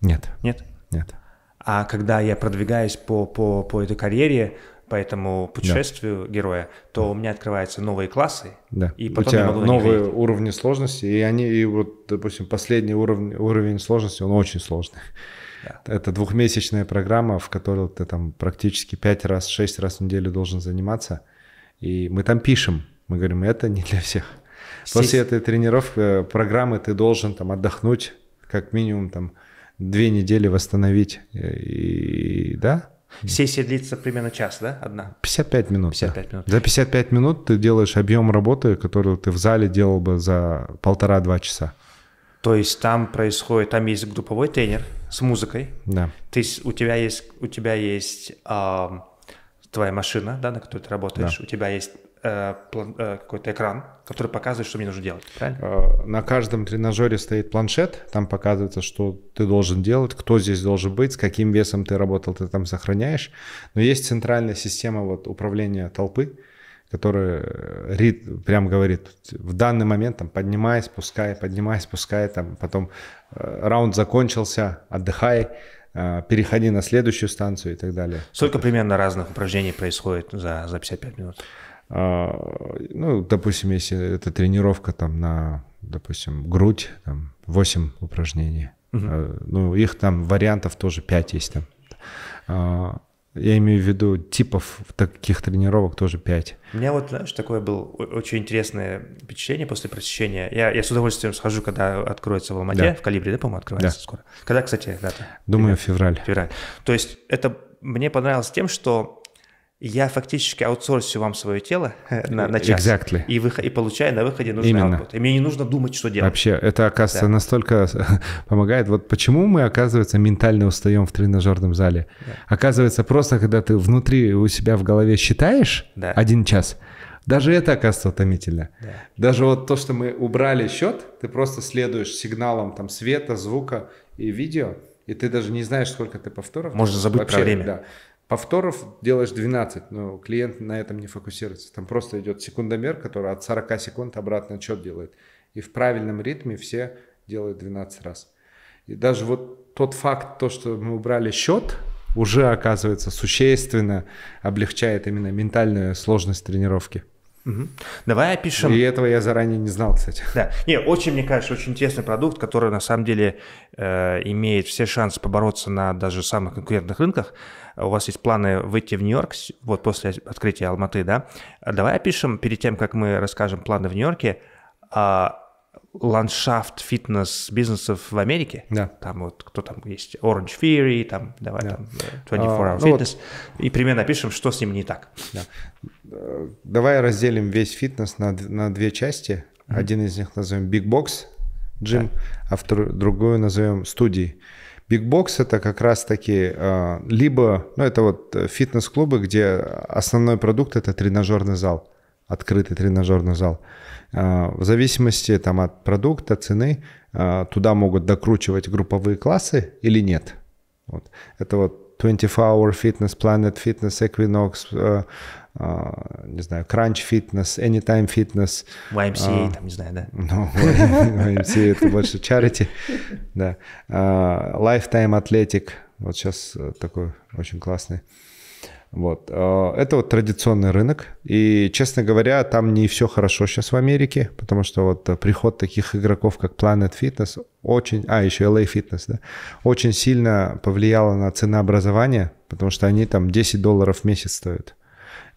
Нет. Нет? Нет. А когда я продвигаюсь по, по, по этой карьере, по этому путешествию да. героя, то да. у меня открываются новые классы, да. и потом у тебя я могу новые на уровни сложности, и они, и вот, допустим, последний уровень, уровень сложности, он очень сложный. Да. Это двухмесячная программа, в которой ты там практически пять раз, шесть раз в неделю должен заниматься, и мы там пишем, мы говорим, это не для всех. Здесь... После этой тренировки, э, программы ты должен там отдохнуть, как минимум там две недели восстановить, э, и да, Сессия длится примерно час, да, одна? 55 минут. 55 да. минут. За 55 минут ты делаешь объем работы, который ты в зале делал бы за полтора-два часа. То есть там происходит, там есть групповой тренер с музыкой. Да. Ты, у тебя есть, у тебя есть э, твоя машина, да, на которой ты работаешь. Да. У тебя есть Э, э, какой-то экран, который показывает, что мне нужно делать, правильно? Э, на каждом тренажере стоит планшет, там показывается, что ты должен делать, кто здесь должен быть, с каким весом ты работал, ты там сохраняешь. Но есть центральная система вот, управления толпы, которая рит прям говорит, в данный момент там поднимай, спускай, поднимай, спускай, там потом раунд закончился, отдыхай, переходи на следующую станцию и так далее. Сколько примерно разных упражнений происходит за, за 55 минут? А, ну, допустим, если это тренировка там на, допустим, грудь, там 8 упражнений, угу. ну, их там вариантов тоже 5 есть там. А, я имею в виду типов таких тренировок тоже 5. У меня вот, знаешь, такое было очень интересное впечатление после просещения. Я, я с удовольствием схожу, когда откроется в Алмате, да. в Калибре, да, по-моему, открывается да. скоро. Когда, кстати, дата? Думаю, февраль. Февраль. То есть это мне понравилось тем, что я фактически аутсорсю вам свое тело э, на, на час. Exactly. И, вы, и получаю на выходе нужный Именно. output. И мне не нужно думать, что делать. Вообще, это, оказывается, да. настолько помогает. Вот почему мы, оказывается, ментально устаем в тренажерном зале. Да. Оказывается, просто когда ты внутри у себя в голове считаешь да. один час, даже это, оказывается, утомительно. Да. Даже вот то, что мы убрали счет, ты просто следуешь сигналам там света, звука и видео, и ты даже не знаешь, сколько ты повторов. Можно забыть Вообще, про время. Да. Повторов делаешь 12, но клиент на этом не фокусируется. Там просто идет секундомер, который от 40 секунд обратно отчет делает. И в правильном ритме все делают 12 раз. И даже вот тот факт, то, что мы убрали счет, уже, оказывается, существенно облегчает именно ментальную сложность тренировки. Давай опишем. И этого я заранее не знал, кстати. Да. Не, очень, мне кажется, очень интересный продукт, который на самом деле э, имеет все шансы побороться на даже самых конкурентных рынках у вас есть планы выйти в Нью-Йорк, вот после открытия Алматы, да, давай опишем, перед тем, как мы расскажем планы в Нью-Йорке, а, ландшафт фитнес-бизнесов в Америке. Да. Там вот кто там есть, Orange Theory, там, давай, да. там, 24 э, а, Hour а, ну Fitness. Вот. И примерно пишем, что с ним не так. Да. Давай разделим весь фитнес на, на две части. Mm-hmm. Один из них назовем Big Box Gym, да. а вторую, другую назовем студии. Бигбокс это как раз-таки а, либо, ну это вот э, фитнес-клубы, где основной продукт это тренажерный зал, открытый тренажерный зал. А, в зависимости там от продукта, цены, а, туда могут докручивать групповые классы или нет. Вот. Это вот 24 Hour Fitness, Planet Fitness, Equinox, а, не знаю, Crunch Fitness, Anytime Fitness. YMCA, а, там, не знаю, да? Ну, YMCA это больше charity, да. А, Lifetime Athletic, вот сейчас э, такой очень классный. Вот. Э, это вот традиционный рынок. И, честно говоря, там не все хорошо сейчас в Америке, потому что вот приход таких игроков, как Planet Fitness, очень, а, еще LA а Fitness, да, очень сильно повлияло на ценообразование, потому что они там 10 долларов в месяц стоят.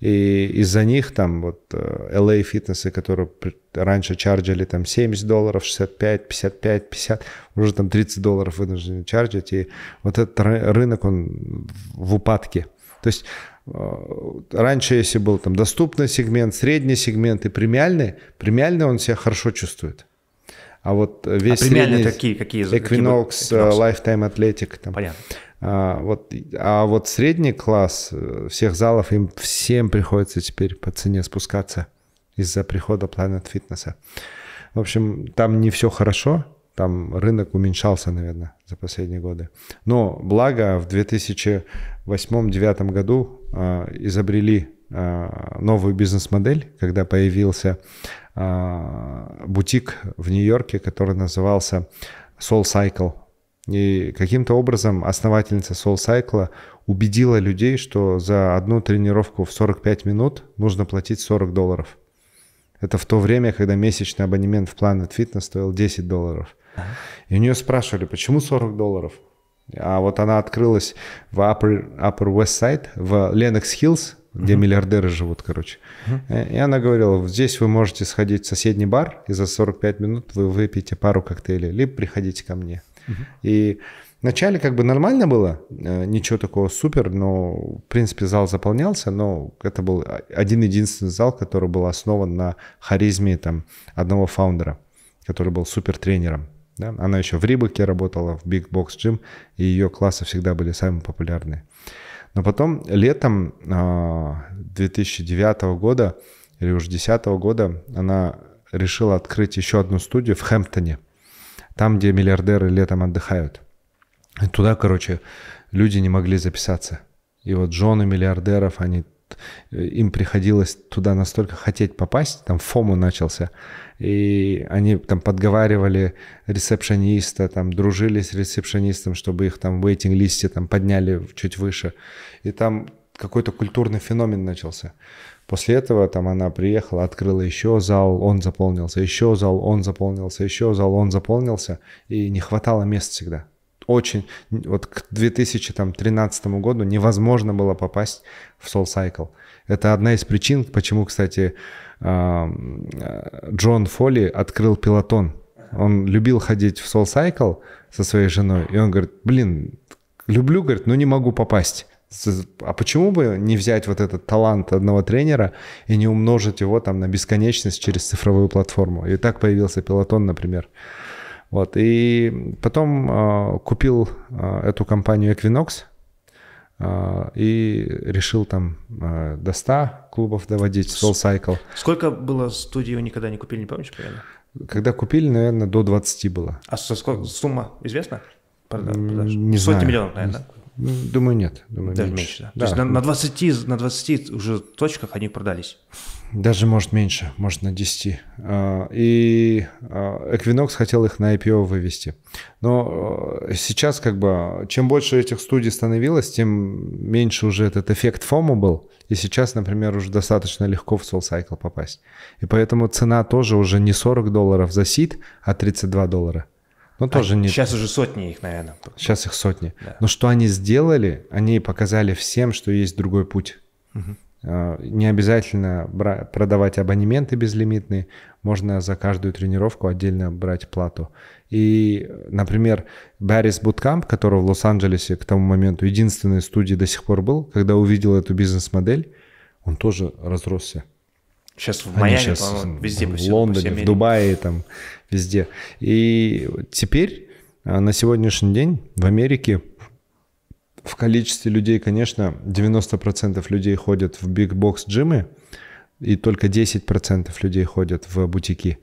И из-за них там вот LA э, а фитнесы, которые раньше чарджили там 70 долларов, 65, 55, 50, уже там 30 долларов вынуждены чарджить. И вот этот рынок, он в упадке. То есть э, Раньше, если был там доступный сегмент, средний сегмент и премиальный, премиальный он себя хорошо чувствует. А вот э, весь а премиальные средний, какие? какие Equinox, Equinox, Lifetime Athletic. Там. Понятно. А вот, а вот средний класс э, всех залов, им всем приходится теперь по цене спускаться из-за прихода Planet Fitness. В общем, там не все хорошо, там рынок уменьшался, наверное, за последние годы. Но благо в 2008-2009 году э, изобрели э, новую бизнес-модель, когда появился э, бутик в Нью-Йорке, который назывался Soul Cycle и каким-то образом основательница Soul Cycle убедила людей, что за одну тренировку в 45 минут нужно платить 40 долларов. Это в то время, когда месячный абонемент в Planet Fitness стоил 10 долларов. И у нее спрашивали, почему 40 долларов? А вот она открылась в Upper, Upper West Side, в Lenox Hills, где mm-hmm. миллиардеры живут, короче. Mm-hmm. И она говорила, здесь вы можете сходить в соседний бар, и за 45 минут вы выпьете пару коктейлей, либо приходите ко мне. И Вначале как бы нормально было, э, ничего такого супер, но в принципе зал заполнялся, но это был один-единственный зал, который был основан на харизме там одного фаундера, который был супер тренером. Да? Она еще в Рибаке работала, в Big Box Gym, и ее классы всегда были самые популярные. Но потом летом 2009 а, года или уже 2010 года она решила открыть еще одну студию в Хэмптоне – там, где миллиардеры летом отдыхают. И туда, короче, люди не могли записаться. И вот жены миллиардеров, они э, им приходилось туда настолько хотеть попасть, там фому начался, и они там подговаривали ресепшениста, там дружили с ресепшенистом, чтобы их там в вейтинг-листе там подняли чуть выше. И там какой-то культурный феномен начался. После этого там она приехала, открыла еще зал, он заполнился, еще зал, он заполнился, еще зал, он заполнился, и не хватало мест всегда. Очень, вот к 2013 году невозможно было попасть в Soul Cycle. Это одна из причин, почему, кстати, Джон Фоли открыл пилотон. Он любил ходить в Soul Cycle со своей женой, и он говорит, блин, люблю, говорит, но не могу попасть. А почему бы не взять вот этот талант одного тренера и не умножить его там на бесконечность через цифровую платформу? И так появился Пилотон, например. Вот. И потом э, купил э, эту компанию Equinox э, и решил там э, до 100 клубов доводить, Soul Cycle. Сколько было студий вы никогда не купили, не помнишь, правильно? Когда купили, наверное, до 20 было. А со сколько, сумма известна? Продаж? Не Сотни знаю. миллионов, наверное, да? Думаю, нет. Думаю, да, меньше. меньше да. Да. То есть на, на, 20, на 20 уже точках они продались? Даже, может, меньше, может, на 10. А, и а, Equinox хотел их на IPO вывести. Но э, сейчас, как бы, чем больше этих студий становилось, тем меньше уже этот эффект FOMO был. И сейчас, например, уже достаточно легко в Soul Cycle попасть. И поэтому цена тоже уже не 40 долларов за сид, а 32 доллара. Ну, а, тоже а не... Сейчас уже сотни их, наверное. Сейчас их сотни. Да. Но что они сделали, они показали всем, что есть другой путь. Угу. Не обязательно продавать абонементы безлимитные, можно за каждую тренировку отдельно брать плату. И, например, Баррис Bootcamp, который в Лос-Анджелесе к тому моменту единственной студии до сих пор был, когда увидел эту бизнес-модель, он тоже разросся. Сейчас в Майами, сейчас везде в по всему, Лондоне, по всей в Дубае, там, везде. И теперь, а, на сегодняшний день в Америке в количестве людей, конечно, 90% людей ходят в биг бокс джимы и только 10% людей ходят в бутики.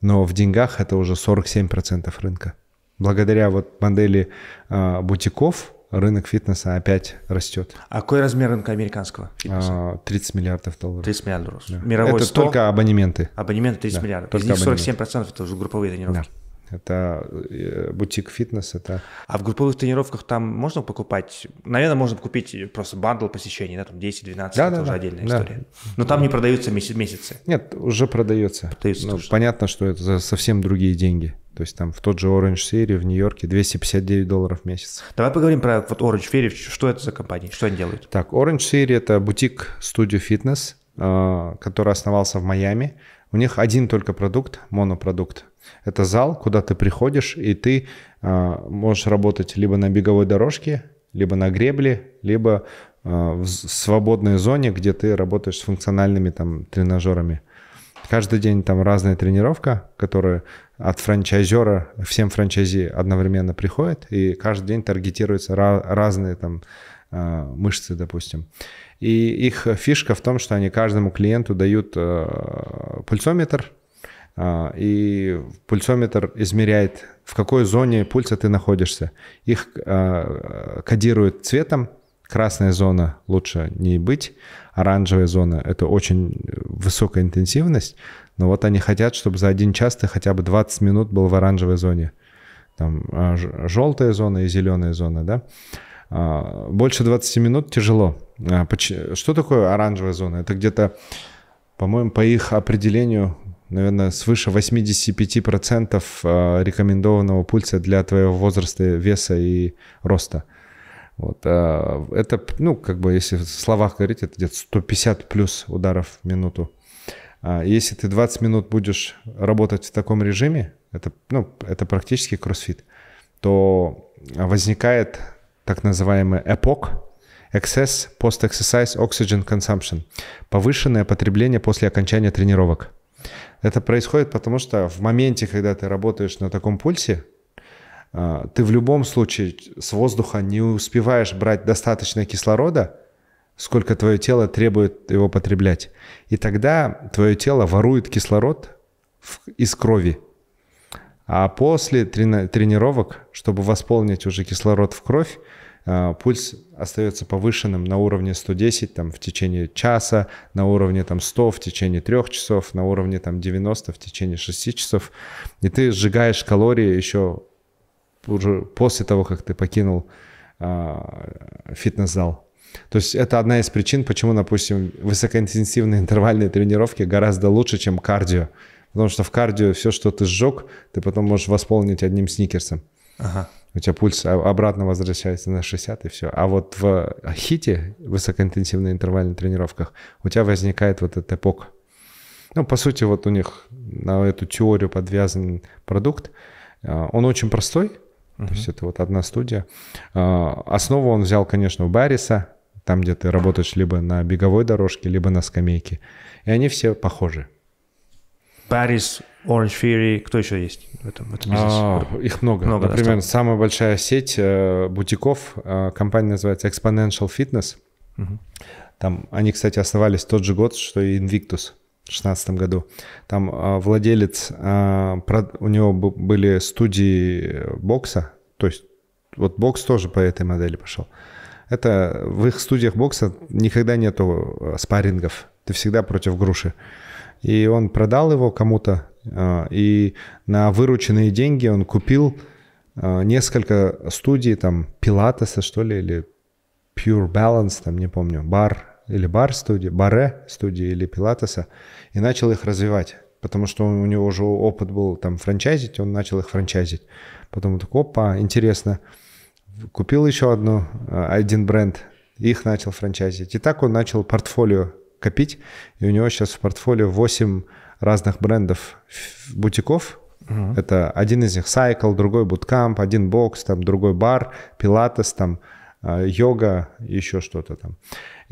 Но в деньгах это уже 47% рынка. Благодаря вот модели а, бутиков рынок фитнеса опять растет. А какой размер рынка американского фитнеса? 30 а, миллиардов долларов. 30 миллиардов долларов. Да. Мировой это 100, только абонементы. Абонементы 30 да, миллиардов. Из них 47% абонементы. это уже групповые тренировки. Да. Это э, бутик фитнес, это... А в групповых тренировках там можно покупать? Наверное, можно купить просто бандл посещений, да, там 10-12, да, это да, уже да, отдельная да. история. Но там не продаются месяцы? Нет, уже продается. продается ну, понятно, что это совсем другие деньги. То есть там в тот же Orange Theory в Нью-Йорке 259 долларов в месяц. Давай поговорим про вот Orange Theory, что это за компания, что они делают? Так, Orange Theory — это бутик студию фитнес, а, который основался в Майами. У них один только продукт, монопродукт. Это зал, куда ты приходишь, и ты а, можешь работать либо на беговой дорожке, либо на гребле, либо а, в свободной зоне, где ты работаешь с функциональными там тренажерами. Каждый день там разная тренировка, которая от франчайзера, всем франчайзи одновременно приходит, и каждый день таргетируются разные там э, мышцы, допустим. И их фишка в том, что они каждому клиенту дают э, пульсометр, э, и пульсометр измеряет, в какой зоне пульса ты находишься. Их кодируют цветом, Красная зона лучше не быть, оранжевая зона — это очень высокая интенсивность, но вот они хотят, чтобы за один час ты хотя бы 20 минут был в оранжевой зоне. Там а, желтая зона и зеленая зона, да? А, больше 20 минут тяжело. А, что такое оранжевая зона? Это где-то, по-моему, по их определению, наверное, свыше 85% рекомендованного пульса для твоего возраста, веса и роста. Вот. А это, ну, как бы, если в словах говорить, это где-то 150 плюс ударов в минуту. А если ты 20 минут будешь работать в таком режиме, это, ну, это практически кроссфит, то возникает так называемый эпок, excess post-exercise oxygen consumption, повышенное потребление после окончания тренировок. Это происходит потому, что в моменте, когда ты работаешь на таком пульсе, а, ты в любом случае с воздуха не успеваешь брать достаточно кислорода, сколько твое тело требует его потреблять. И тогда твое тело ворует кислород из крови. А после тренировок, чтобы восполнить уже кислород в кровь, а, пульс остается повышенным на уровне 110 там, в течение часа, на уровне там, 100 в течение 3 часов, на уровне там, 90 в течение 6 часов. И ты сжигаешь калории еще уже после того, как ты покинул а, фитнес-зал. То есть это одна из причин, почему, допустим, высокоинтенсивные интервальные тренировки гораздо лучше, чем кардио. Потому что в кардио все, что ты сжег, ты потом можешь восполнить одним сникерсом. Ага. У тебя пульс обратно возвращается на 60 и все. А вот в хите, высокоинтенсивных интервальных тренировках, у тебя возникает вот этот эпок. Ну, по сути, вот у них на эту теорию подвязан продукт. А, он очень простой, Uh-huh. То есть это вот одна студия. А, основу он взял, конечно, у Барриса, там, где ты работаешь либо на беговой дорожке, либо на скамейке. И они все похожи. Paris, Orange Theory, кто еще есть в этом, в этом а, бизнесе? А, их много. много Например, да, самая большая сеть э, бутиков, э, компания называется Exponential Fitness. Угу. Там они, кстати, основались тот же год, что и Invictus. 2016 году. Там э, владелец, э, про, у него были студии бокса, то есть вот бокс тоже по этой модели пошел. Это в их студиях бокса никогда нету а, спаррингов, ты всегда против груши. И он продал его кому-то, э, и на вырученные деньги он купил несколько студий, там, Пилатеса, что ли, или Pure Balance, там, не помню, бар или бар студии, баре студии или пилатеса, и начал их развивать, потому что у него уже опыт был там франчайзить, он начал их франчайзить. Потом такой, опа, интересно, купил еще одну, а, один бренд, их начал франчайзить. И так он начал портфолио копить, и у него сейчас в портфолио 8 разных брендов бутиков, Uh-huh. Это один из них Cycle, другой Bootcamp, один бокс, там другой бар, пилатес, там а, йога, еще что-то там.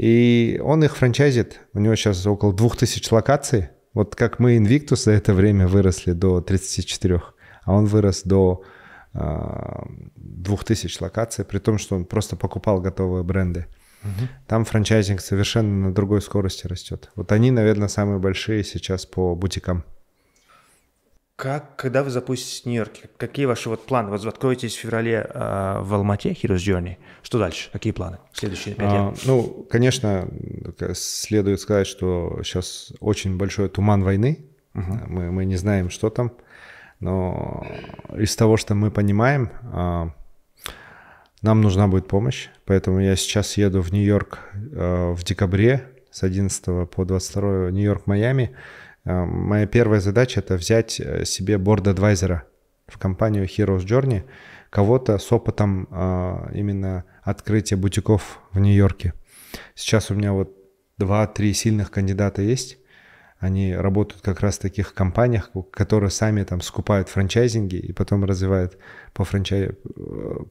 И он их франчайзит. У него сейчас около 2000 локаций. Вот как мы Invictus за это время выросли до 34, а он вырос до 2000 а, локаций, при том, что он просто покупал готовые бренды. Угу. Там франчайзинг совершенно на другой скорости растет. Вот они, наверное, самые большие сейчас по бутикам. Как, когда вы запустите Нью-Йорк, какие ваши вот планы? Вот откроетесь в феврале э, в Алмате, Heroes Journey. Что дальше? Какие планы? Следующие пять а, лет? А, ну, конечно, следует сказать, что сейчас очень большой туман войны. Uh-huh. Мы, мы не знаем, что там. Но из того, что мы понимаем, э, нам нужна будет помощь. Поэтому я сейчас еду в Нью-Йорк э, в декабре с 11 по 22 Нью-Йорк, Майами. Майами Э, моя первая задача — это взять э, себе борд-адвайзера в компанию Heroes Journey, кого-то с опытом э, именно открытия бутиков в Нью-Йорке. Сейчас у меня вот два-три сильных кандидата есть. Они работают как раз в таких компаниях, которые сами там скупают франчайзинги и потом развивают по франчай...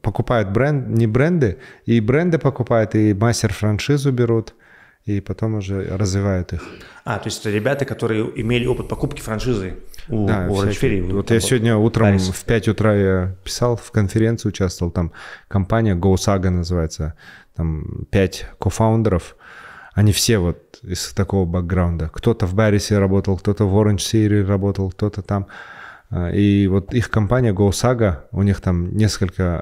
Покупают бренд, не бренды, и бренды покупают, и мастер-франшизу берут, и потом уже развивают их. А, то есть это ребята, которые имели опыт покупки франшизы у, да, у Рочфери. Вот там, я сегодня утром Парис. в 5 утра я писал, в конференции участвовал, там компания GoSaga называется, там 5 кофаундеров, они все вот из такого бэкграунда. Кто-то в Баррисе работал, кто-то в Orange Theory работал, кто-то там. А, и вот их компания GoSaga, у них там несколько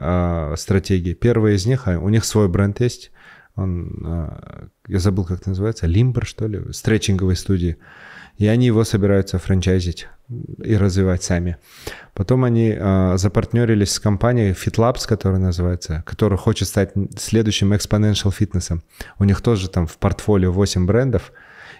э, стратегий. Первая из них, а, у них свой бренд есть, он, э, я забыл, как это называется, Лимбр, что ли, стретчинговой студии. И они его собираются франчайзить и развивать сами. Потом они э, запартнерились с компанией FitLabs, которая называется, которая хочет стать следующим Exponential Fitness. У них тоже там в портфолио 8 брендов.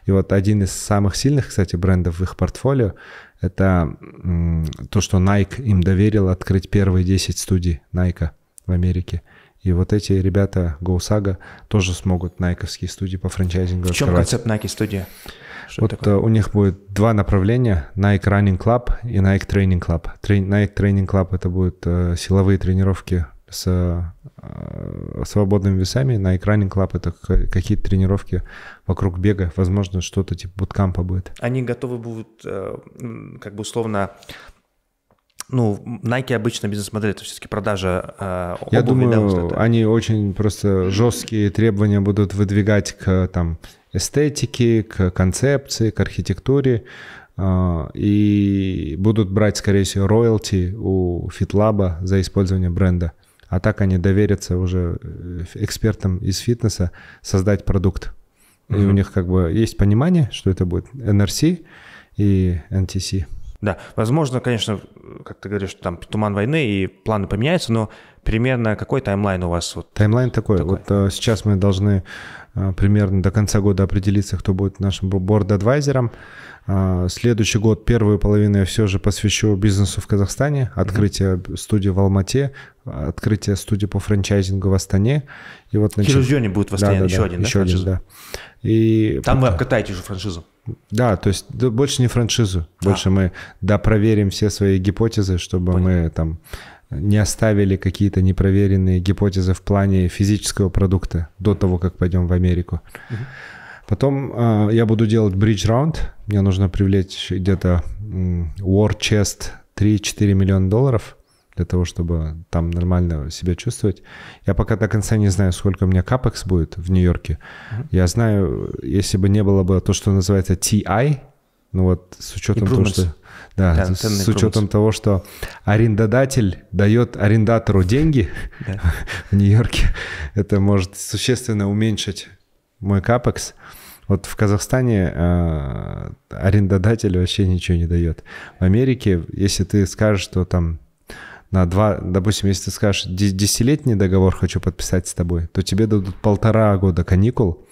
И вот один из самых сильных, кстати, брендов в их портфолио – это м- то, что Nike им доверил открыть первые 10 студий Nike в Америке. И вот эти ребята GoSaga тоже смогут найковские студии по франчайзингу В чем открывать. концепт Nike студии? вот такое? Э, у них будет два направления, Nike Running Club и Nike Training Club. Nike Training Club — это будут э, силовые тренировки с э, свободными весами, Nike Running Club — это какие-то тренировки вокруг бега, возможно, что-то типа буткампа будет. Они готовы будут э, как бы условно ну, Nike обычно бизнес-модель это все-таки продажа э, обуви. Я думаю, да, они очень просто жесткие требования будут выдвигать к там эстетике, к концепции, к архитектуре э, и будут брать, скорее всего, роялти у FitLab за использование бренда. А так они доверятся уже э, экспертам из фитнеса создать продукт. И mm-hmm. у них как бы есть понимание, что это будет NRC и NTC. Да, возможно, конечно, как ты говоришь, там туман войны и планы поменяются, но примерно какой таймлайн у вас? Вот таймлайн такой. такой. Вот а, сейчас мы должны а, примерно до конца года определиться, кто будет нашим борд-адвайзером. А, э, следующий год, первую половину я все же посвящу бизнесу в Казахстане, открытие mm-hmm. студии в Алмате, открытие студии по франчайзингу в Астане. И вот, значит... Хирурзионе будет в Астане да, да, еще да, один, да, еще один, да, И Там потом... вы обкатаете же франшизу. Да, то есть да, больше не франшизу. А. Больше мы да проверим все свои гипотезы, чтобы Понял. мы там не оставили какие-то непроверенные гипотезы в плане физического продукта до того, как пойдем в Америку. Потом э, я буду делать bridge round, Мне нужно привлечь где-то war chest 3-4 миллиона долларов для того, чтобы там нормально себя чувствовать. Я пока до конца не знаю, сколько у меня капекс будет в Нью-Йорке. Mm-hmm. Я знаю, если бы не было бы то, что называется TI, ну вот с учетом того, что... Да, да с, с учетом того, что арендодатель дает арендатору деньги в Нью-Йорке, это может существенно уменьшить мой капекс. Вот в Казахстане э, арендодатель вообще ничего не дает. В Америке, если ты скажешь, что там на два, допустим, если ты скажешь, десятилетний договор хочу подписать с тобой, то тебе дадут полтора года каникул,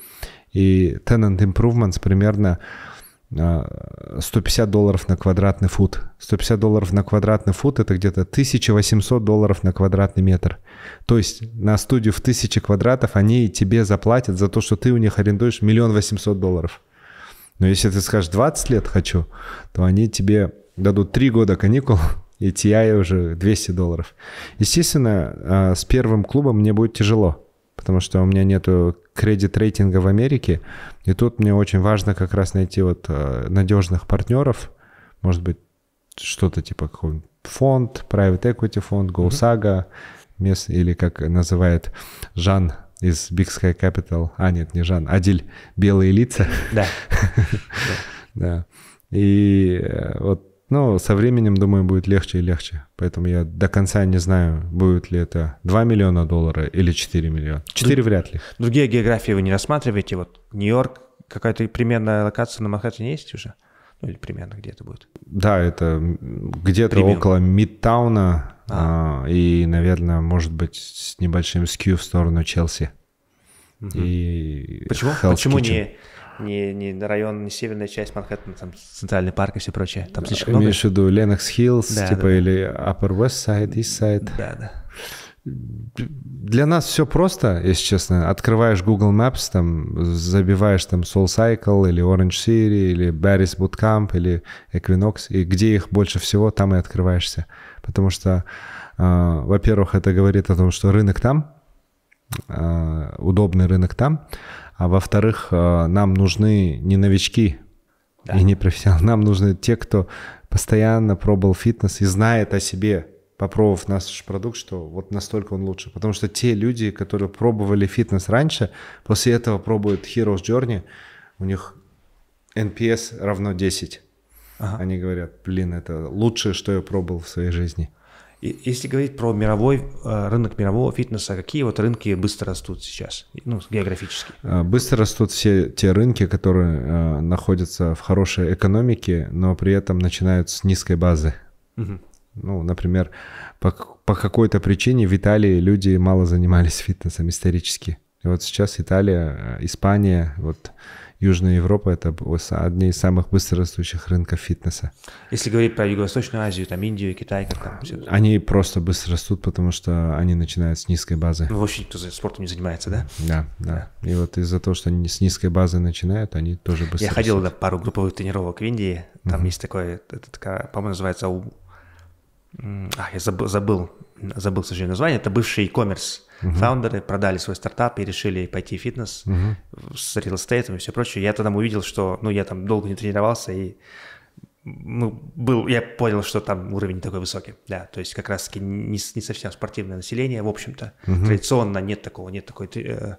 и tenant improvements примерно 150 а, долларов на квадратный фут. 150 долларов на квадратный фут – это где-то 1800 долларов на квадратный метр. То есть на студию в 1000 квадратов они тебе заплатят за то, что ты у них арендуешь миллион восемьсот долларов. Но если ты скажешь 20 лет хочу, то они тебе дадут 3 года каникул, и TI уже 200 долларов. Естественно, а, с первым клубом мне будет тяжело, потому что у меня нету кредит-рейтинга в Америке, и тут мне очень важно как раз найти вот а, надежных партнеров, может быть, что-то типа какой-нибудь фонд, private equity фонд, GoSaga, мест, или как называет Жан из Big Sky Capital, а нет, не Жан, Адиль, белые лица. Да. Да. И э, вот но со временем, думаю, будет легче и легче. Поэтому я до конца не знаю, будет ли это 2 миллиона долларов или 4 миллиона. 4 Друг... вряд ли. Другие географии вы не рассматриваете? Вот Нью-Йорк, какая-то примерная локация на Манхэттене есть уже? Ну или примерно где то будет? Да, это где-то Примерно. около Мидтауна а. а, и, наверное, может быть, с небольшим скью в сторону Челси. Угу. И Почему? Почему не не, не район, не северная часть Манхэттена, там центральный парк и все прочее. Там слишком много. Имеешь в виду Ленокс Хиллс, да, типа, да, или Upper West Side, East Side? Да, да. Для нас все просто, если честно. Открываешь Google Maps, там забиваешь там Soul Cycle или Orange City или Barry's Bootcamp или Equinox, и где их больше всего, там и открываешься. Потому что, э, во-первых, это говорит о том, что рынок там, э, удобный рынок там, а во-вторых, э, нам нужны не новички да. и не профессионалы. Нам нужны те, кто постоянно пробовал фитнес и знает о себе, попробовав наш продукт, что вот настолько он лучше. Потому что те люди, которые пробовали фитнес раньше, после этого пробуют Heroes Journey, у них NPS равно 10. Ага. Они говорят, блин, это лучшее, что я пробовал в своей жизни. Если говорить про мировой э, рынок мирового фитнеса, какие вот рынки быстро растут сейчас, ну, географически? Э, быстро растут все те рынки, которые э, находятся в хорошей экономике, но при этом начинают с низкой базы. Угу. Ну, например, по, по какой-то причине в Италии люди мало занимались фитнесом исторически. И вот сейчас Италия, э, Испания, вот Южная Европа — это одни из самых быстрорастущих рынков фитнеса. Если говорить про Юго-Восточную Азию, там Индию, Китай, как там? Все... Они просто быстро растут, потому что они начинают с низкой базы. Ну, вообще никто спортом не занимается, да? Да, да. да. И вот из-за того, что они с низкой базы начинают, они тоже быстро Я растут. ходил на пару групповых тренировок в Индии, там угу. есть такое, это такая, по-моему, называется... А, я забыл, забыл, забыл, к сожалению, название. Это бывший e-commerce Uh-huh. фаундеры, продали свой стартап и решили пойти в фитнес Uh-huh. с рилстейтом и все прочее. Я тогда увидел, что, ну, я там долго не тренировался и ну, был, я понял, что там уровень не такой высокий, да, то есть как раз-таки не, не совсем спортивное население, в общем-то, Uh-huh. традиционно нет такого, нет такой, э,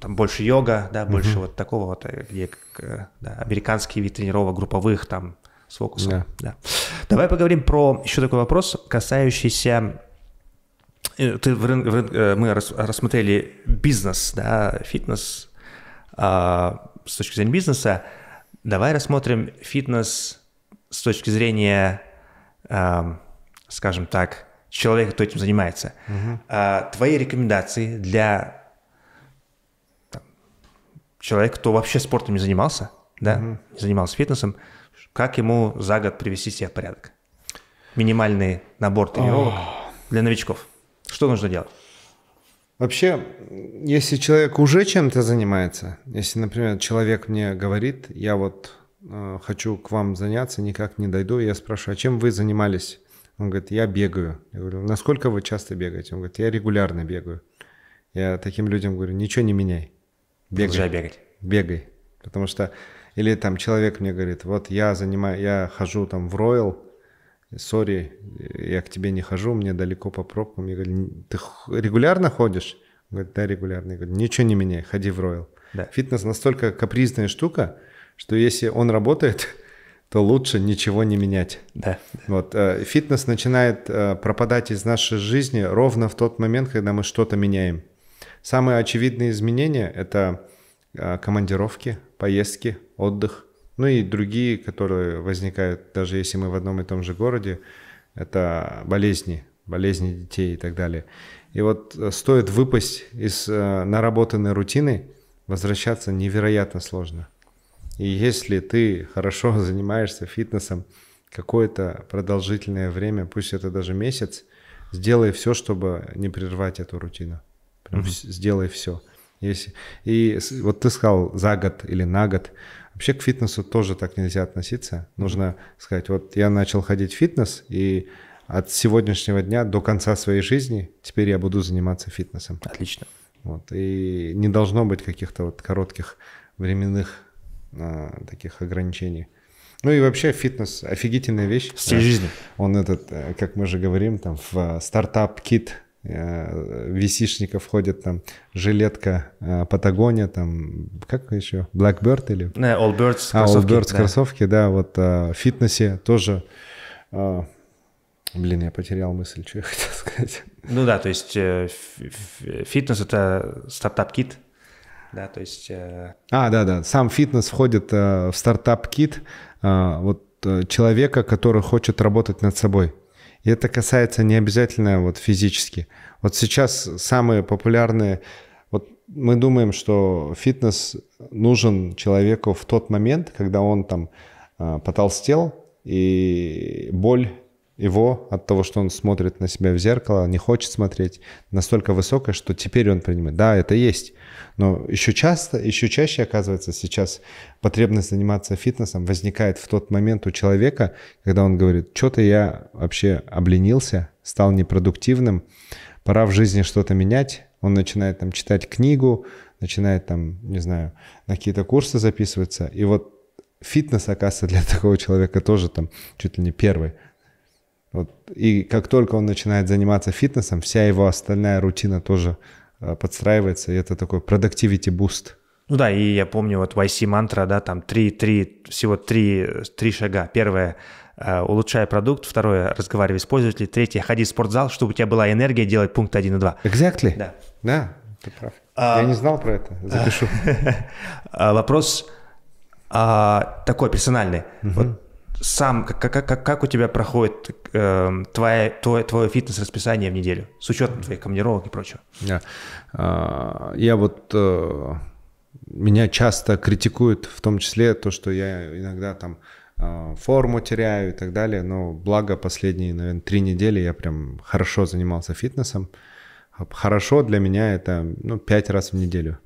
там больше йога, да, больше вот такого вот, э, где э, да, американский вид тренировок групповых, там, с фокусом. Да. Да. Давай поговорим про еще такой вопрос, касающийся Э, ты, э, мы рассмотрели бизнес, да, фитнес а, с точки зрения бизнеса. Давай рассмотрим фитнес с точки зрения, а, скажем так, человека, кто этим занимается. Угу. А, твои рекомендации для там, человека, кто вообще спортом не занимался, да, угу. не занимался фитнесом, как ему за год привести себя в порядок? Минимальный набор тренировок О. для новичков. Что нужно делать? Вообще, если человек уже чем-то занимается, если, например, человек мне говорит, я вот э, хочу к вам заняться, никак не дойду, я спрашиваю, а чем вы занимались? Он говорит, я бегаю. Я говорю, насколько вы часто бегаете? Он говорит, я регулярно бегаю. Я таким людям говорю, ничего не меняй. Бегай. Продолжай бегать. Бегай. Потому что, или там человек мне говорит, вот я занимаю, я хожу там в Royal, сори, я к тебе не хожу, мне далеко по пробкам. Я говорю, ты регулярно ходишь? Он говорит, да, регулярно. Я говорю, ничего не меняй, ходи в Royal. Да. Фитнес настолько капризная штука, что если он работает, то лучше ничего не менять. Да. Вот, э, фитнес начинает э, пропадать из нашей жизни ровно в тот момент, когда мы что-то меняем. Самые очевидные изменения – это э, командировки, поездки, отдых. Ну и другие, которые возникают, даже если мы в одном и том же городе, это болезни, болезни детей и так далее. И вот э, стоит выпасть из э, наработанной рутины, возвращаться невероятно сложно. И если ты хорошо занимаешься фитнесом какое-то продолжительное время, пусть это даже месяц, сделай все, чтобы не прервать эту рутину. Прям mm-hmm. сделай все. Если... И вот ты сказал за год или на год. Вообще к фитнесу тоже так нельзя относиться. Нужно сказать, вот я начал ходить в фитнес, и от сегодняшнего дня до конца своей жизни теперь я буду заниматься фитнесом. Отлично. Вот. И не должно быть каких-то вот коротких временных а, таких ограничений. Ну и вообще фитнес офигительная вещь. Стиль да. жизни. Он этот, э, как мы же говорим, там в э, стартап-кит Э, висишников ходят там жилетка э, Патагония, там, как еще, Blackbird или? Не, э, yeah, All Birds а, Allbirds да. кроссовки, да, вот в фитнесе тоже Блин, я потерял мысль, что я хотел сказать. Ну да, то есть фитнес это стартап-кит, да, то есть... А, да-да, сам фитнес входит в стартап-кит вот человека, который хочет работать над собой. И это касается не обязательно вот физически. Вот сейчас самые популярные... Вот мы думаем, что фитнес нужен человеку в тот момент, когда он там а, потолстел, и боль его от того, что он смотрит на себя в зеркало, не хочет смотреть, настолько высокая, что теперь он принимает. Да, это есть. Но еще часто, еще чаще, оказывается, сейчас потребность заниматься фитнесом возникает в тот момент у человека, когда он говорит, что-то я вообще обленился, стал непродуктивным, пора в жизни что-то менять. Он начинает там читать книгу, начинает там, не знаю, на какие-то курсы записываться. И вот фитнес, оказывается, для такого человека тоже там чуть ли не первый. Вот. И как только он начинает заниматься фитнесом, вся его остальная рутина тоже Э, подстраивается, и это такой productivity boost. Ну да, и я помню вот YC мантра, да, там три, три, всего три, три шага. Первое э, улучшая продукт, второе, разговаривай с пользователем, третье, ходи в спортзал, чтобы у тебя была энергия делать пункты 1 и 2. Exactly. Да. Да, ты прав. А, Я не а, знал про это, запишу. А, вопрос а, такой персональный сам, как, как, как, как у тебя проходит э, эм, твое, твое, твое фитнес-расписание в неделю с учетом твоих командировок и прочего? Я, а, я вот... Э, меня часто критикуют, в том числе то, что я иногда там э, форму теряю и так далее, но благо последние, наверное, три недели я прям хорошо занимался фитнесом. А хорошо для меня это, ну, пять раз в неделю.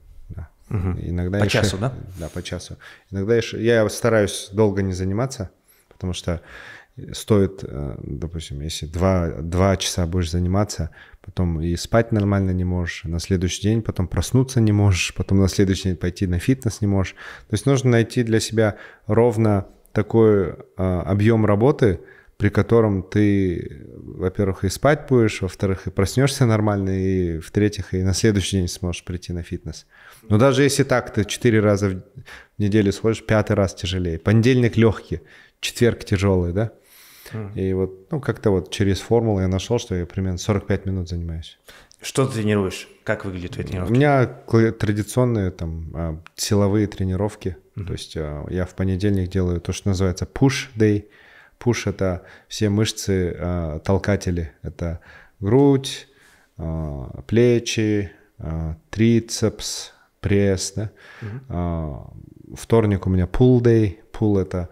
Угу. Иногда по часу, ш... да? Да, по часу. Иногда я, ш... я стараюсь долго не заниматься, Потому что стоит, э, допустим, если два, два часа будешь заниматься, потом и спать нормально не можешь, на следующий день потом проснуться не можешь, потом на следующий день пойти на фитнес не можешь. То есть нужно найти для себя ровно такой э, объем работы, при котором ты, во-первых, и спать будешь, во-вторых, и проснешься нормально, и в-третьих, и на следующий день сможешь прийти на фитнес. Но даже если так, ты четыре раза в неделю сходишь, пятый раз тяжелее. Понедельник легкий, четверг тяжелый, да? Mm. И вот, ну, как-то вот через формулу я нашел, что я примерно 45 минут занимаюсь. Что ты тренируешь? Как выглядит твои тренировки? У меня традиционные там а, силовые тренировки. Mm-hmm. То есть а, я в понедельник делаю то, что называется push day. Push — это все мышцы а, толкатели. Это грудь, плечи, трицепс, пресс. Да? Mm-hmm. Вторник у меня pull day. Pull — это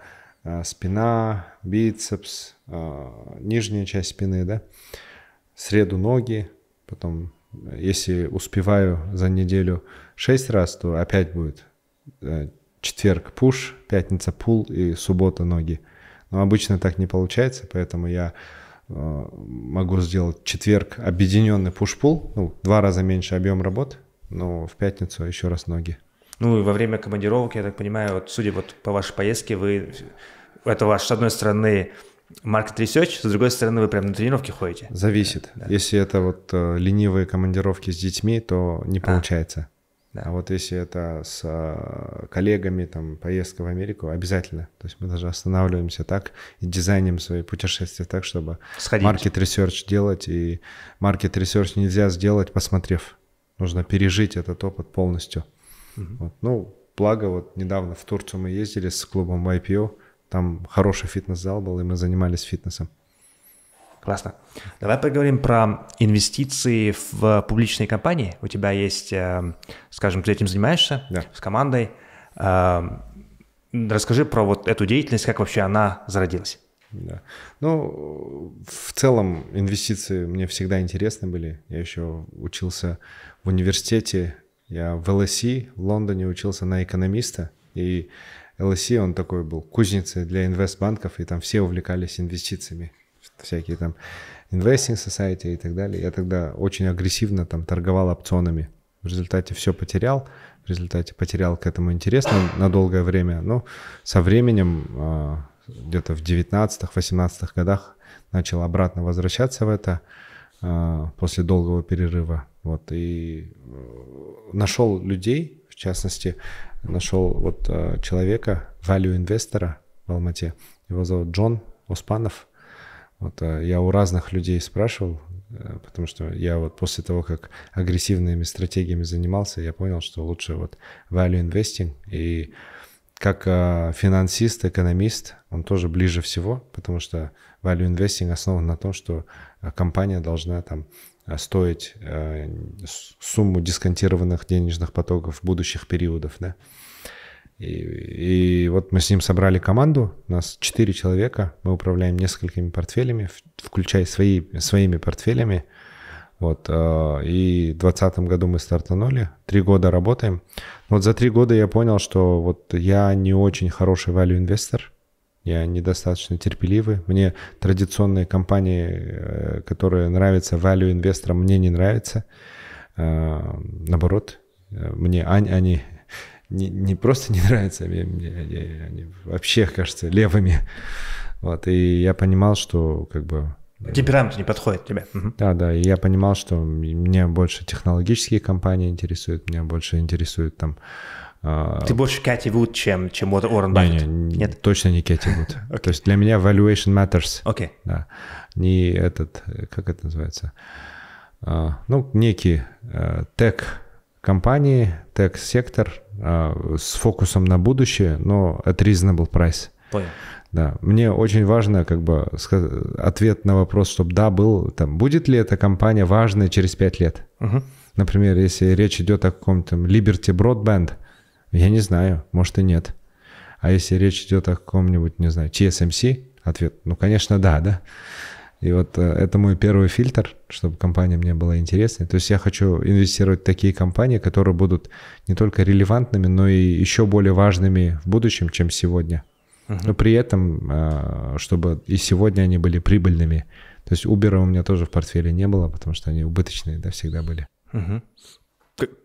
а, спина, бицепс, а, нижняя часть спины, да, среду ноги, потом, если успеваю за неделю 6 раз, то опять будет э, четверг пуш, пятница пул и суббота ноги. Но обычно так не получается, поэтому я э, могу сделать четверг объединенный пуш-пул, ну, два раза меньше объем работ, но в пятницу еще раз ноги. Ну и во время командировок, я так понимаю, вот судя вот по вашей поездке, вы это ваш, с одной стороны, маркет research, с другой стороны, вы прям на тренировки ходите? Зависит. Да. Если это вот э, ленивые командировки с детьми, то не а. получается. А, да. а вот если это с э, коллегами, там, поездка в Америку, обязательно. То есть мы даже останавливаемся так и дизайним свои путешествия так, чтобы маркет market research делать. И маркет research нельзя сделать, посмотрев. Нужно пережить этот опыт полностью. Угу. Вот. Ну, благо, вот недавно в Турцию мы ездили с клубом YPO, там хороший фитнес-зал был, и мы занимались фитнесом. Классно. Давай поговорим про инвестиции в публичные компании. У тебя есть, э, скажем, ты этим занимаешься да. с командой. Э, расскажи про вот эту деятельность, как вообще она зародилась. Да. Ну, в целом инвестиции мне всегда интересны были. Я еще учился в университете, я в ЛСИ в Лондоне учился на экономиста, и LSE, он такой был кузницей для инвестбанков, и там все увлекались инвестициями. Всякие там Investing Society и так далее. Я тогда очень агрессивно там торговал опционами. В результате все потерял, в результате потерял к этому интерес на, на долгое время. Но ну, со временем, а, где-то в 19-18 годах, начал обратно возвращаться в это а, после долгого перерыва. Вот, и э, нашел людей, частности, нашел вот э, человека, value инвестора в Алмате. Его зовут Джон Оспанов. Вот э, я у разных людей спрашивал, э, потому что я вот после того, как агрессивными стратегиями занимался, я понял, что лучше вот value investing и как финансист, экономист, он тоже ближе всего, потому что value investing основан на том, что компания должна там Э, стоить э, сумму дисконтированных денежных потоков будущих периодов, да. И, и вот мы с ним собрали команду, у нас 4 человека, мы управляем несколькими портфелями, включая свои, своими портфелями. Вот, э, и в 2020 году мы стартанули, три года работаем. Вот за три года я понял, что вот я не очень хороший value инвестор – я недостаточно терпеливый. Мне традиционные компании, э, которые нравятся value инвесторам, мне не нравятся. А, наоборот, э, мне они, они не, не просто не нравятся, мне они, они вообще, кажется, левыми. Вот, и я понимал, что как бы... Э, Темперамент не подходит тебе. Да, да, и я понимал, что меня больше технологические компании интересуют, меня больше интересуют там а, Ты больше Кэти Вуд, чем, чем Уоррен Баффет? Не, не, Нет? Точно не Кэти Вуд. okay. То есть для меня valuation matters. Okay. Да. Не этот, как это называется? А, ну, некий а, тег компании, тег сектор а, с фокусом на будущее, но at reasonable price. Понял. Да, мне очень важно как бы ответ на вопрос, чтобы да, был там, будет ли эта компания важной через 5 лет. Uh -huh. Например, если речь идет о каком-то Liberty Broadband, я не знаю, может и нет. А если речь идет о каком-нибудь, не знаю, TSMC, ответ, ну, конечно, да, да. И вот э, это мой первый фильтр, чтобы компания мне была интересной. То есть я хочу инвестировать в такие компании, которые будут не только релевантными, но и еще более важными в будущем, чем сегодня. Uh-huh. Но при этом, э, чтобы и сегодня они были прибыльными. То есть Uber у меня тоже в портфеле не было, потому что они убыточные, да, всегда были. Угу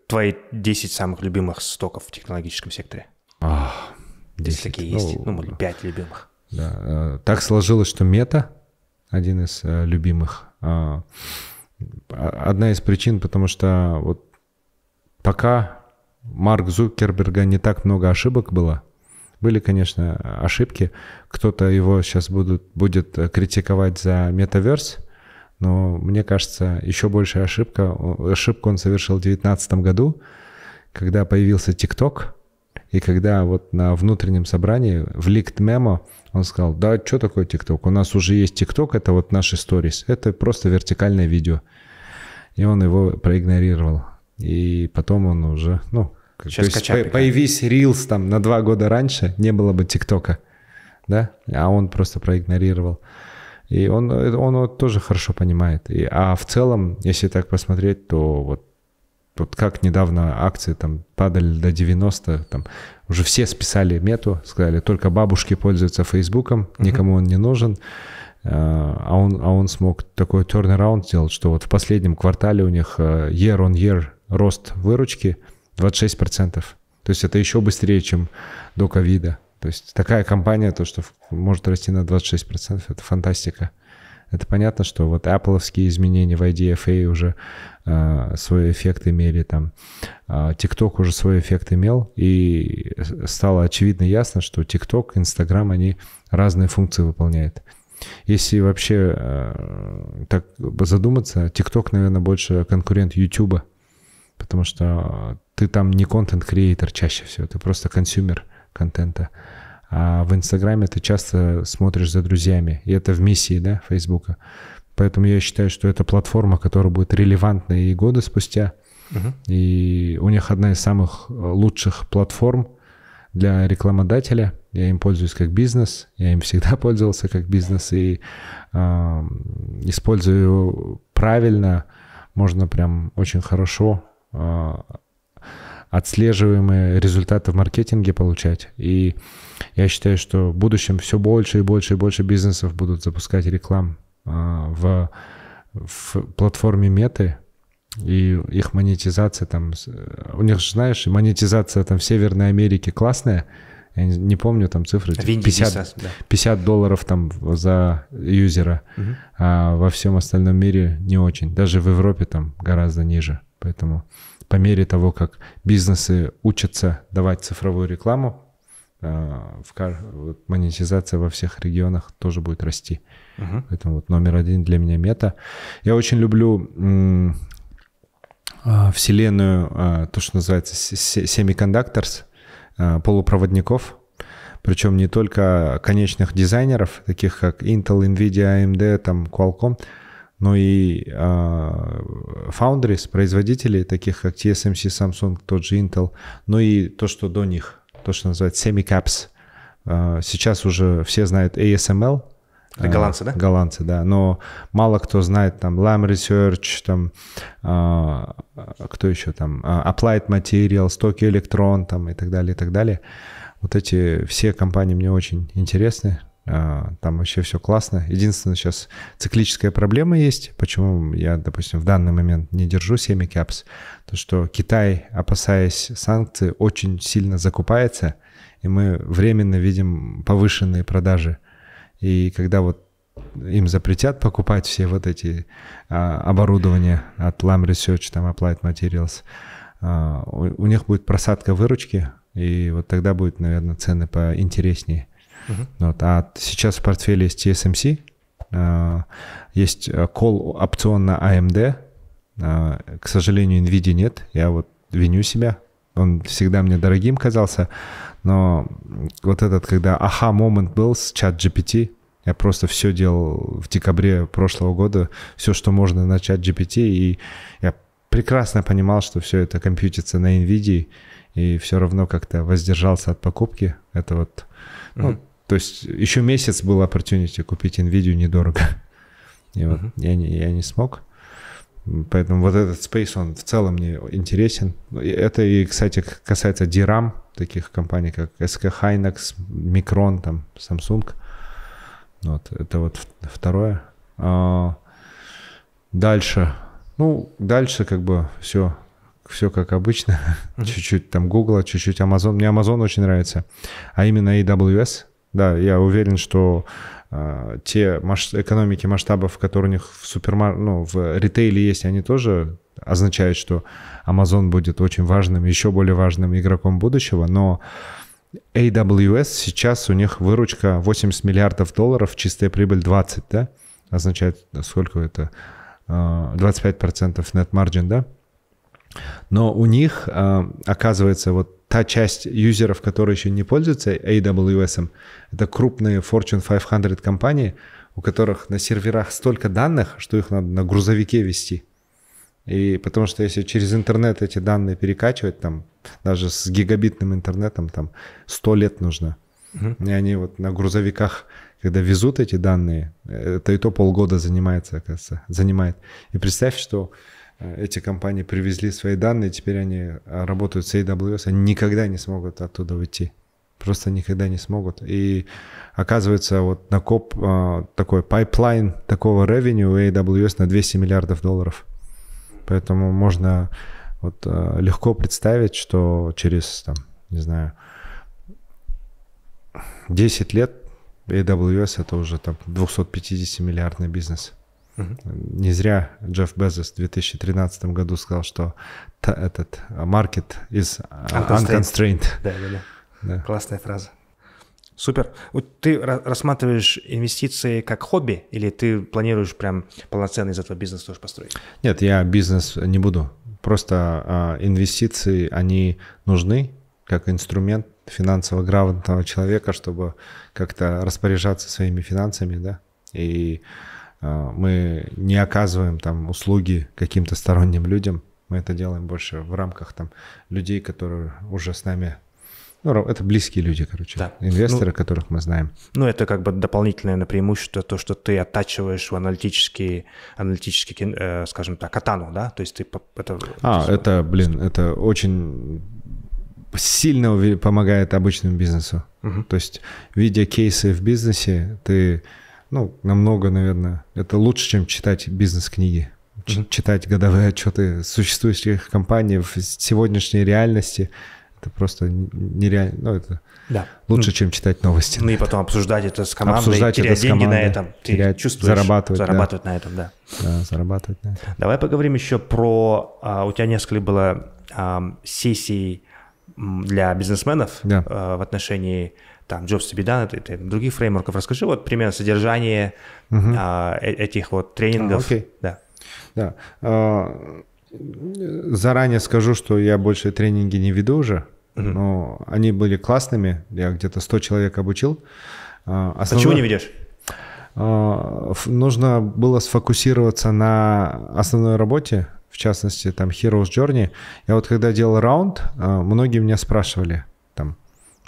твои 10 самых любимых стоков в технологическом секторе? Ах, 10. Если такие есть, ну, ну 5 любимых. Да. Э, так сложилось, что мета один из э, любимых. А, а, одна из причин, потому что вот пока Марк Зукерберга не так много ошибок было, были, конечно, ошибки. Кто-то его сейчас будут, будет э, критиковать за метаверс, но мне кажется, еще большая ошибка, ошибку он совершил в 2019 году, когда появился ТикТок, и когда вот на внутреннем собрании в ликт мемо он сказал, да, что такое ТикТок? У нас уже есть ТикТок, это вот наши сторис. Это просто вертикальное видео. И он его проигнорировал. И потом он уже, ну, Сейчас то есть по появись Reels там на два года раньше, не было бы ТикТока, да? А он просто проигнорировал. И он, он вот тоже хорошо понимает. И, а в целом, если так посмотреть, то вот вот как недавно акции там падали до 90, там уже все списали мету, сказали, только бабушки пользуются Фейсбуком, никому он не нужен. А, а он, а он смог такой turnaround сделать, что вот в последнем квартале у них year-on-year а, year рост выручки 26%. То есть это еще быстрее, чем до ковида. То есть такая компания, то, что может расти на 26%, это фантастика. Это понятно, что вот apple изменения в IDFA уже э, свой эффект имели, там э, а, TikTok уже свой эффект имел, и стало очевидно ясно, что TikTok, Instagram, они разные функции выполняют. Если вообще э, так задуматься, TikTok, наверное, больше конкурент YouTube, потому что ты там не контент-креатор чаще всего, ты просто консюмер – контента. А в Инстаграме ты часто смотришь за друзьями. И это в миссии, да, Фейсбука. Поэтому я считаю, что это платформа, которая будет релевантна и годы спустя. Угу. И у них одна из самых э, лучших платформ для рекламодателя. Я им пользуюсь как бизнес, я им всегда пользовался как бизнес и э, использую правильно, можно прям очень хорошо а, отслеживаемые результаты в маркетинге получать. И я считаю, что в будущем все больше и больше и больше бизнесов будут запускать рекламу а, в, в платформе меты, и их монетизация там, у них же, знаешь, монетизация там в Северной Америке классная, я не помню там цифры, 50, 50 типа долларов там за юзера, угу. а во всем остальном мире не очень, даже в Европе там гораздо ниже, поэтому по мере того, как бизнесы учатся давать цифровую рекламу, э, монетизация во всех регионах тоже будет расти. Угу. Поэтому вот номер один для меня мета. Я очень люблю э, вселенную, э, то, что называется semiconductors, а, полупроводников, причем не только конечных дизайнеров, таких как Intel, NVIDIA, AMD, там, Qualcomm, но ну и а, foundries, производители, таких как TSMC, Samsung, тот же Intel, но ну и то, что до них, то, что называют semi-caps. А, сейчас уже все знают ASML. Это голландцы, да? Голландцы, да. Но мало кто знает там Lam Research, там а, кто еще там, а, Applied Materials, Tokyo Electron там и так далее, и так далее. Вот эти все компании мне очень интересны. А, там вообще все классно. Единственное, сейчас циклическая проблема есть. Почему я, допустим, в данный момент не держу семи капс? То, что Китай, опасаясь санкций, очень сильно закупается, и мы временно видим повышенные продажи. И когда вот им запретят покупать все вот эти а, оборудования от Lam Research, там Applied Materials, а, у, у них будет просадка выручки, и вот тогда будет, наверное, цены поинтереснее. Угу. Вот. А сейчас в портфеле есть TSMC, а, есть call э, опцион на AMD. А а, к сожалению, NVIDIA нет. Я вот виню себя. Он всегда мне дорогим казался. Но вот этот, когда аха-момент был с чат GPT, я просто все делал в декабре прошлого года, все, что можно на чат GPT, и я прекрасно понимал, что все это компьютится на NVIDIA, и все равно как-то воздержался от покупки. Это вот ну, mm-hmm. То есть еще месяц был opportunity купить NVIDIA недорого. И вот uh-huh. я, не, я не смог. Поэтому вот этот Space, он в целом мне интересен. Ну, это и, кстати, касается DRAM, таких компаний, как SK Hynix, Micron, там, Samsung. Вот, это вот второе. А дальше. Ну, дальше как бы все, все как обычно. Mm-hmm. чуть-чуть там Google, чуть-чуть Amazon. Мне Amazon очень нравится. А именно AWS. Да, я уверен, что э, те масш... экономики масштабов, которые у них в супермар... ну, в ритейле есть, они тоже означают, что Amazon будет очень важным, еще более важным игроком будущего, но AWS сейчас у них выручка 80 миллиардов долларов, чистая прибыль 20, да? Означает, сколько это? 25% а, net margin, да? Но у них, а, оказывается, вот та часть юзеров, которые еще не пользуются AWS, это крупные Fortune 500 компании, у которых на серверах столько данных, что их надо на грузовике вести. И потому что если через интернет эти данные перекачивать, там даже с гигабитным интернетом там 100 лет нужно. Угу. И они вот на грузовиках, когда везут эти данные, э, это и то полгода занимается, оказывается, занимает. И представь, что Э, эти компании привезли свои данные, теперь они а, работают с AWS, они никогда не смогут оттуда уйти. Просто никогда не смогут. И оказывается, вот накоп а, такой пайплайн такого ревеню у AWS на 200 миллиардов долларов. Поэтому можно вот а, легко представить, что через, там, не знаю, 10 лет AWS это уже там 250 миллиардный бизнес. Uh-huh. Не зря Джефф Безос в 2013 году сказал, что этот э, market is э, unconstrained. unconstrained. Да, да, да, да. Классная фраза. Супер. Вот ты рассматриваешь инвестиции как хобби или ты планируешь прям полноценный из этого бизнес тоже построить? Нет, я бизнес не буду. Просто а, инвестиции, они нужны как инструмент финансово грамотного человека, чтобы как-то распоряжаться своими финансами, да, и а, мы не оказываем там услуги каким-то сторонним людям, мы это делаем больше в рамках там людей, которые уже с нами ну, это близкие люди, короче, да. инвесторы, ну, которых мы знаем. Ну, это как бы дополнительное на преимущество, то, что ты оттачиваешь в аналитический, аналитический э, скажем так, катану, да? То есть ты... Это, а, это, это блин, это очень сильно помогает обычному бизнесу. Угу. То есть, видя кейсы в бизнесе, ты ну, намного, наверное, это лучше, чем читать бизнес-книги, mm читать годовые отчеты существующих компаний в сегодняшней реальности. Это просто нереально. Ну, это да. лучше, ну, чем читать новости. Ну и потом обсуждать это с командой, обсуждать терять это с деньги командой, на этом. Ты терять, чувствуешь, зарабатывать, зарабатывать да. на этом, да. Да, зарабатывать на этом. Давай поговорим еще про... А, у тебя несколько было а, сессий для бизнесменов да. а, в отношении там Jobs to be done, это, это других фреймворков. Расскажи вот примерно содержание Uh-huh. а, э, этих вот тренингов. А, окей. Да. да. А, заранее скажу, что я больше тренинги не веду уже, Uh-huh. но они были классными. Я где-то 100 человек обучил. А, а основное... Почему не ведешь? А, нужно было сфокусироваться на основной работе, в частности, там Heroes Journey. Я вот когда делал раунд, а, многие меня спрашивали, там,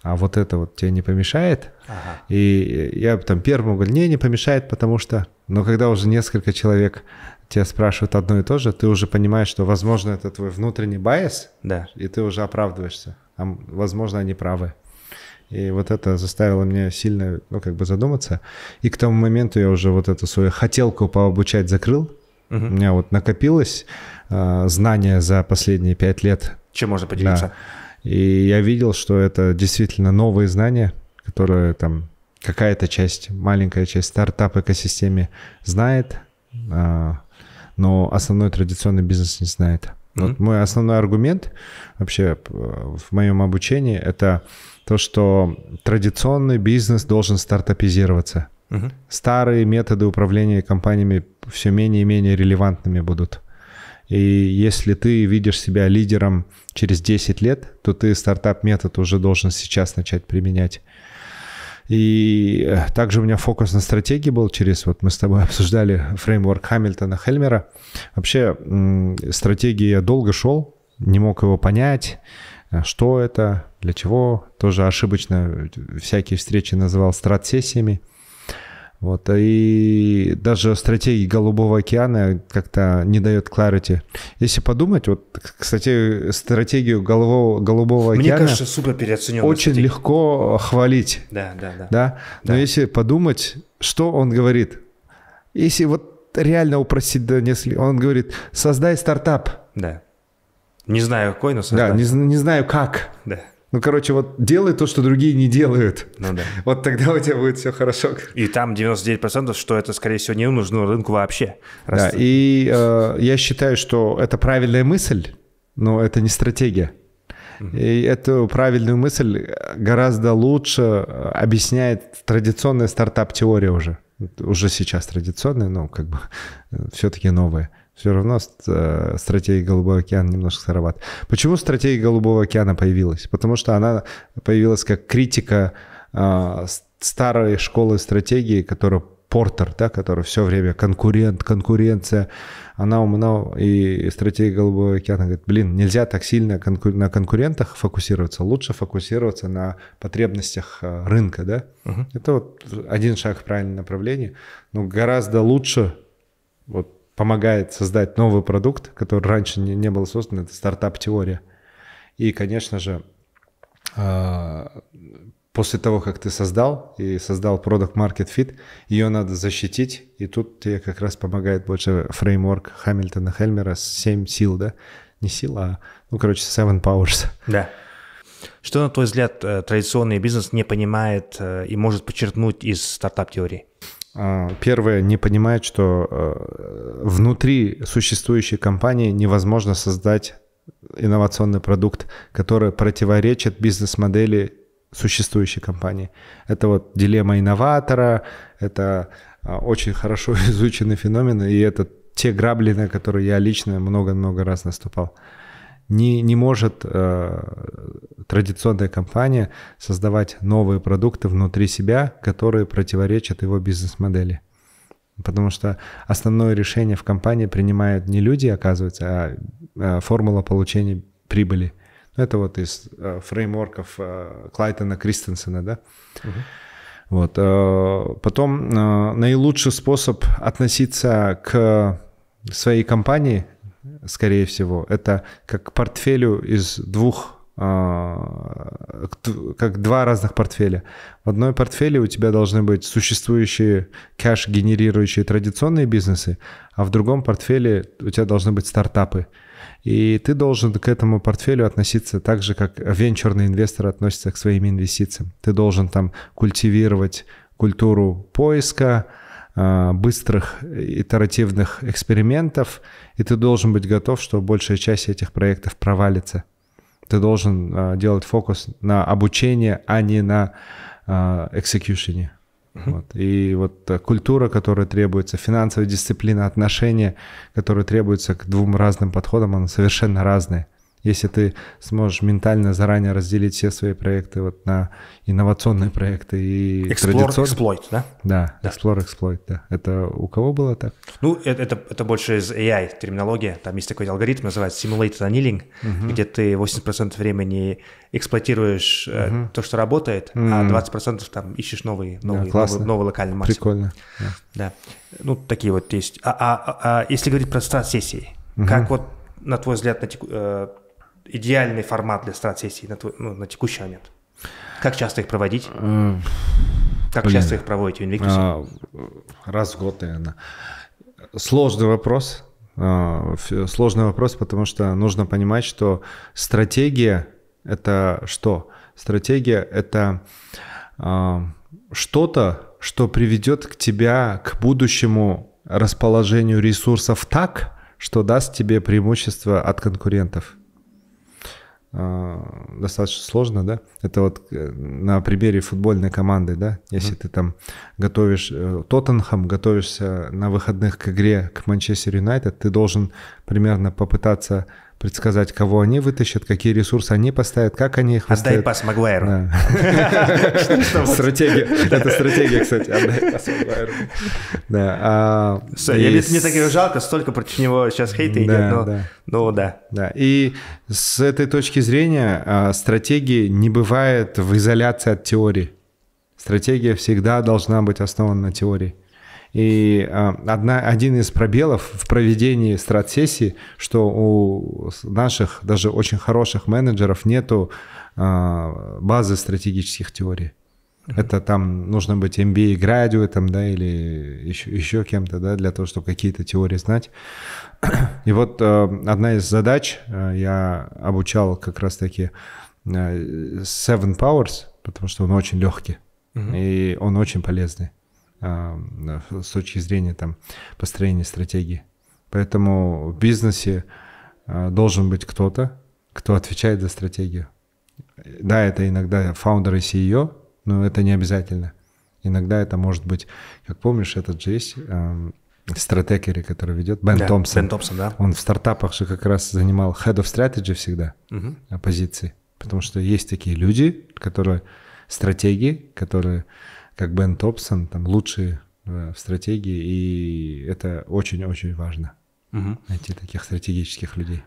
а вот это вот тебе не помешает? Ага. И я там первому говорю, не, не помешает, потому что... Но когда уже несколько человек тебя спрашивают одно и то же, ты уже понимаешь, что, возможно, это твой внутренний байс, да. и ты уже оправдываешься. А, возможно, они правы. И вот это заставило меня сильно, ну, как бы задуматься. И к тому моменту я уже вот эту свою хотелку пообучать закрыл. Угу. У меня вот накопилось э, а, знание за последние пять лет. Чем можно поделиться? Да и я видел, что это действительно новые знания, которые там какая-то часть, маленькая часть стартап-экосистеме знает, а, но основной традиционный бизнес не знает. mm-hmm. мой основной аргумент вообще э, в моем обучении это то, что традиционный бизнес должен стартапизироваться. Угу. Старые методы управления компаниями все менее и менее релевантными будут. И если ты видишь себя лидером через 10 лет, то ты стартап-метод уже должен сейчас начать применять. И э, также у меня фокус на стратегии был через, вот мы с тобой обсуждали фреймворк Хамильтона Хельмера. Вообще стратегии я долго шел, не мог его понять, э, что это, для чего. Тоже ошибочно э, всякие встречи называл стратсессиями. сессиями вот, а и даже стратегии Голубого океана как-то не дает clarity. Если подумать, вот, кстати, стратегию Голубого, Голубого Мне океана... Мне кажется, супер переоцененная Очень стратегия. легко хвалить. Да, да, да. да? Но да. если подумать, что он говорит? Если вот реально упростить да, нескольких... Он говорит, создай стартап. Да. Не знаю какой, но создай. Да, не, не знаю как. Да. Ну, короче, вот делай то, что другие не делают. Ну да. Вот тогда у тебя будет все хорошо. И там 99%, что это, скорее всего, не нужно рынку вообще. Раз да, и э, я считаю, что это правильная мысль, но это не стратегия. И эту правильную мысль гораздо лучше объясняет традиционная стартап-теория уже. Уже сейчас традиционная, но как бы э, все-таки новая. Все равно э, стратегия Голубого океана немножко староват. Почему стратегия Голубого океана появилась? Потому что она появилась как критика а, старой школы стратегии, которая Портер, да, который все время конкурент, конкуренция. Она умна и стратегия Голубого океана говорит, блин, нельзя так сильно конку на конкурентах фокусироваться, лучше фокусироваться на потребностях э, рынка, да. Угу. Это вот один шаг в правильном направлении, но гораздо лучше вот помогает создать новый продукт, который раньше не, не был создан, это стартап-теория. И, конечно же, а, после того, как ты создал и создал продукт Market Fit, ее надо защитить, и тут тебе как раз помогает больше фреймворк Хамильтона Хельмера 7 сил, да? Не сил, а, ну, короче, Seven Powers. Да. Что, на твой взгляд, э, традиционный бизнес не понимает э, и может подчеркнуть из стартап-теории? А, первое, не понимает, что э, внутри существующей компании невозможно создать инновационный продукт, который противоречит бизнес-модели существующей компании. Это вот дилемма инноватора, это а, очень хорошо изученный феномен, и это те грабли, на которые я лично много-много раз наступал не, не может э, традиционная компания создавать новые продукты внутри себя, которые противоречат его бизнес-модели. Потому что основное решение в компании принимают не люди, оказывается, а э, формула получения прибыли. Ну, это вот из э, фреймворков э, Клайтона Кристенсена, да? Угу. Вот. Потом наилучший способ относиться к своей компании скорее всего. Это как портфелю из двух а, как два разных портфеля. В одной портфеле у тебя должны быть существующие кэш-генерирующие традиционные бизнесы, а в другом портфеле у тебя должны быть стартапы. И ты должен к этому портфелю относиться так же, как венчурный инвестор относится к своим инвестициям. Ты должен там культивировать культуру поиска, Э, быстрых итеративных экспериментов, и ты должен быть готов, что большая часть этих проектов провалится. Ты должен э, делать фокус на обучение, а не на э, экзекьюшене. Вот. И вот культура, которая требуется, финансовая дисциплина, отношения, которые требуются к двум разным подходам, они совершенно разные. Если ты сможешь ментально заранее разделить все свои проекты вот на инновационные проекты и Explore, Exploit, да? Да, да. Explore, Exploit, да. Это у кого было так? Ну, это, это, это больше из AI терминология. Там есть такой алгоритм, называется Simulated Annealing, угу. где ты 80% времени эксплуатируешь угу. то, что работает, угу. а 20% там ищешь новые, новые, да, классно. новые, новые локальные массы. Прикольно. Да. да. Ну, такие вот есть. А, а, а, а если говорить про стат-сессии, угу. как вот, на твой взгляд, на теку, э, идеальный формат для стран-сессий на, ну, на текущий момент? Как часто их проводить? Э, как Блин. часто их проводите в Invictus? раз в год, наверное. Сложный вопрос. А, сложный вопрос, потому что нужно понимать, что стратегия — это что? Стратегия — это а, что-то, что приведет к тебя к будущему расположению ресурсов так, что даст тебе преимущество от конкурентов. Э, достаточно сложно, да? Это вот э, на примере футбольной команды, да? Если mm. ты там готовишь э, Тоттенхэм, готовишься на выходных к игре к Манчестер Юнайтед, ты должен примерно попытаться предсказать, кого они вытащат, какие ресурсы они поставят, как они их Отдай пас Магуайру. Стратегия. Это стратегия, кстати. Отдай пас Магуайру. Да. А, мне так его жалко, столько против него сейчас хейта идет, но да. Да. И с этой точки зрения а, стратегии не бывает в изоляции от теории. Стратегия всегда должна быть основана на теории. И а, одна, один из пробелов в проведении стратсессии, что у наших даже очень хороших менеджеров нету а, базы стратегических теорий. Это там нужно быть MBA градиатом, да, или еще, еще кем-то, да, для того, чтобы какие-то теории знать. И вот э, одна из задач, э, я обучал как раз-таки э, Seven Powers, потому что он очень легкий, uh-huh. и он очень полезный. А, с точки зрения там, построения стратегии. Поэтому в бизнесе а, должен быть кто-то, кто отвечает за стратегию. Да, это иногда фаундер и CEO, но это не обязательно. Иногда это может быть, как помнишь, этот же есть э, а, стратегер, который ведет, Бен да, Томпсон. Бен Томпсон, да. Он в стартапах же как раз занимал head of strategy всегда угу. позиции. Потому что есть такие люди, которые стратегии, которые как Бен Топсон, там лучшие в э, стратегии, и это очень-очень важно угу. найти таких стратегических людей.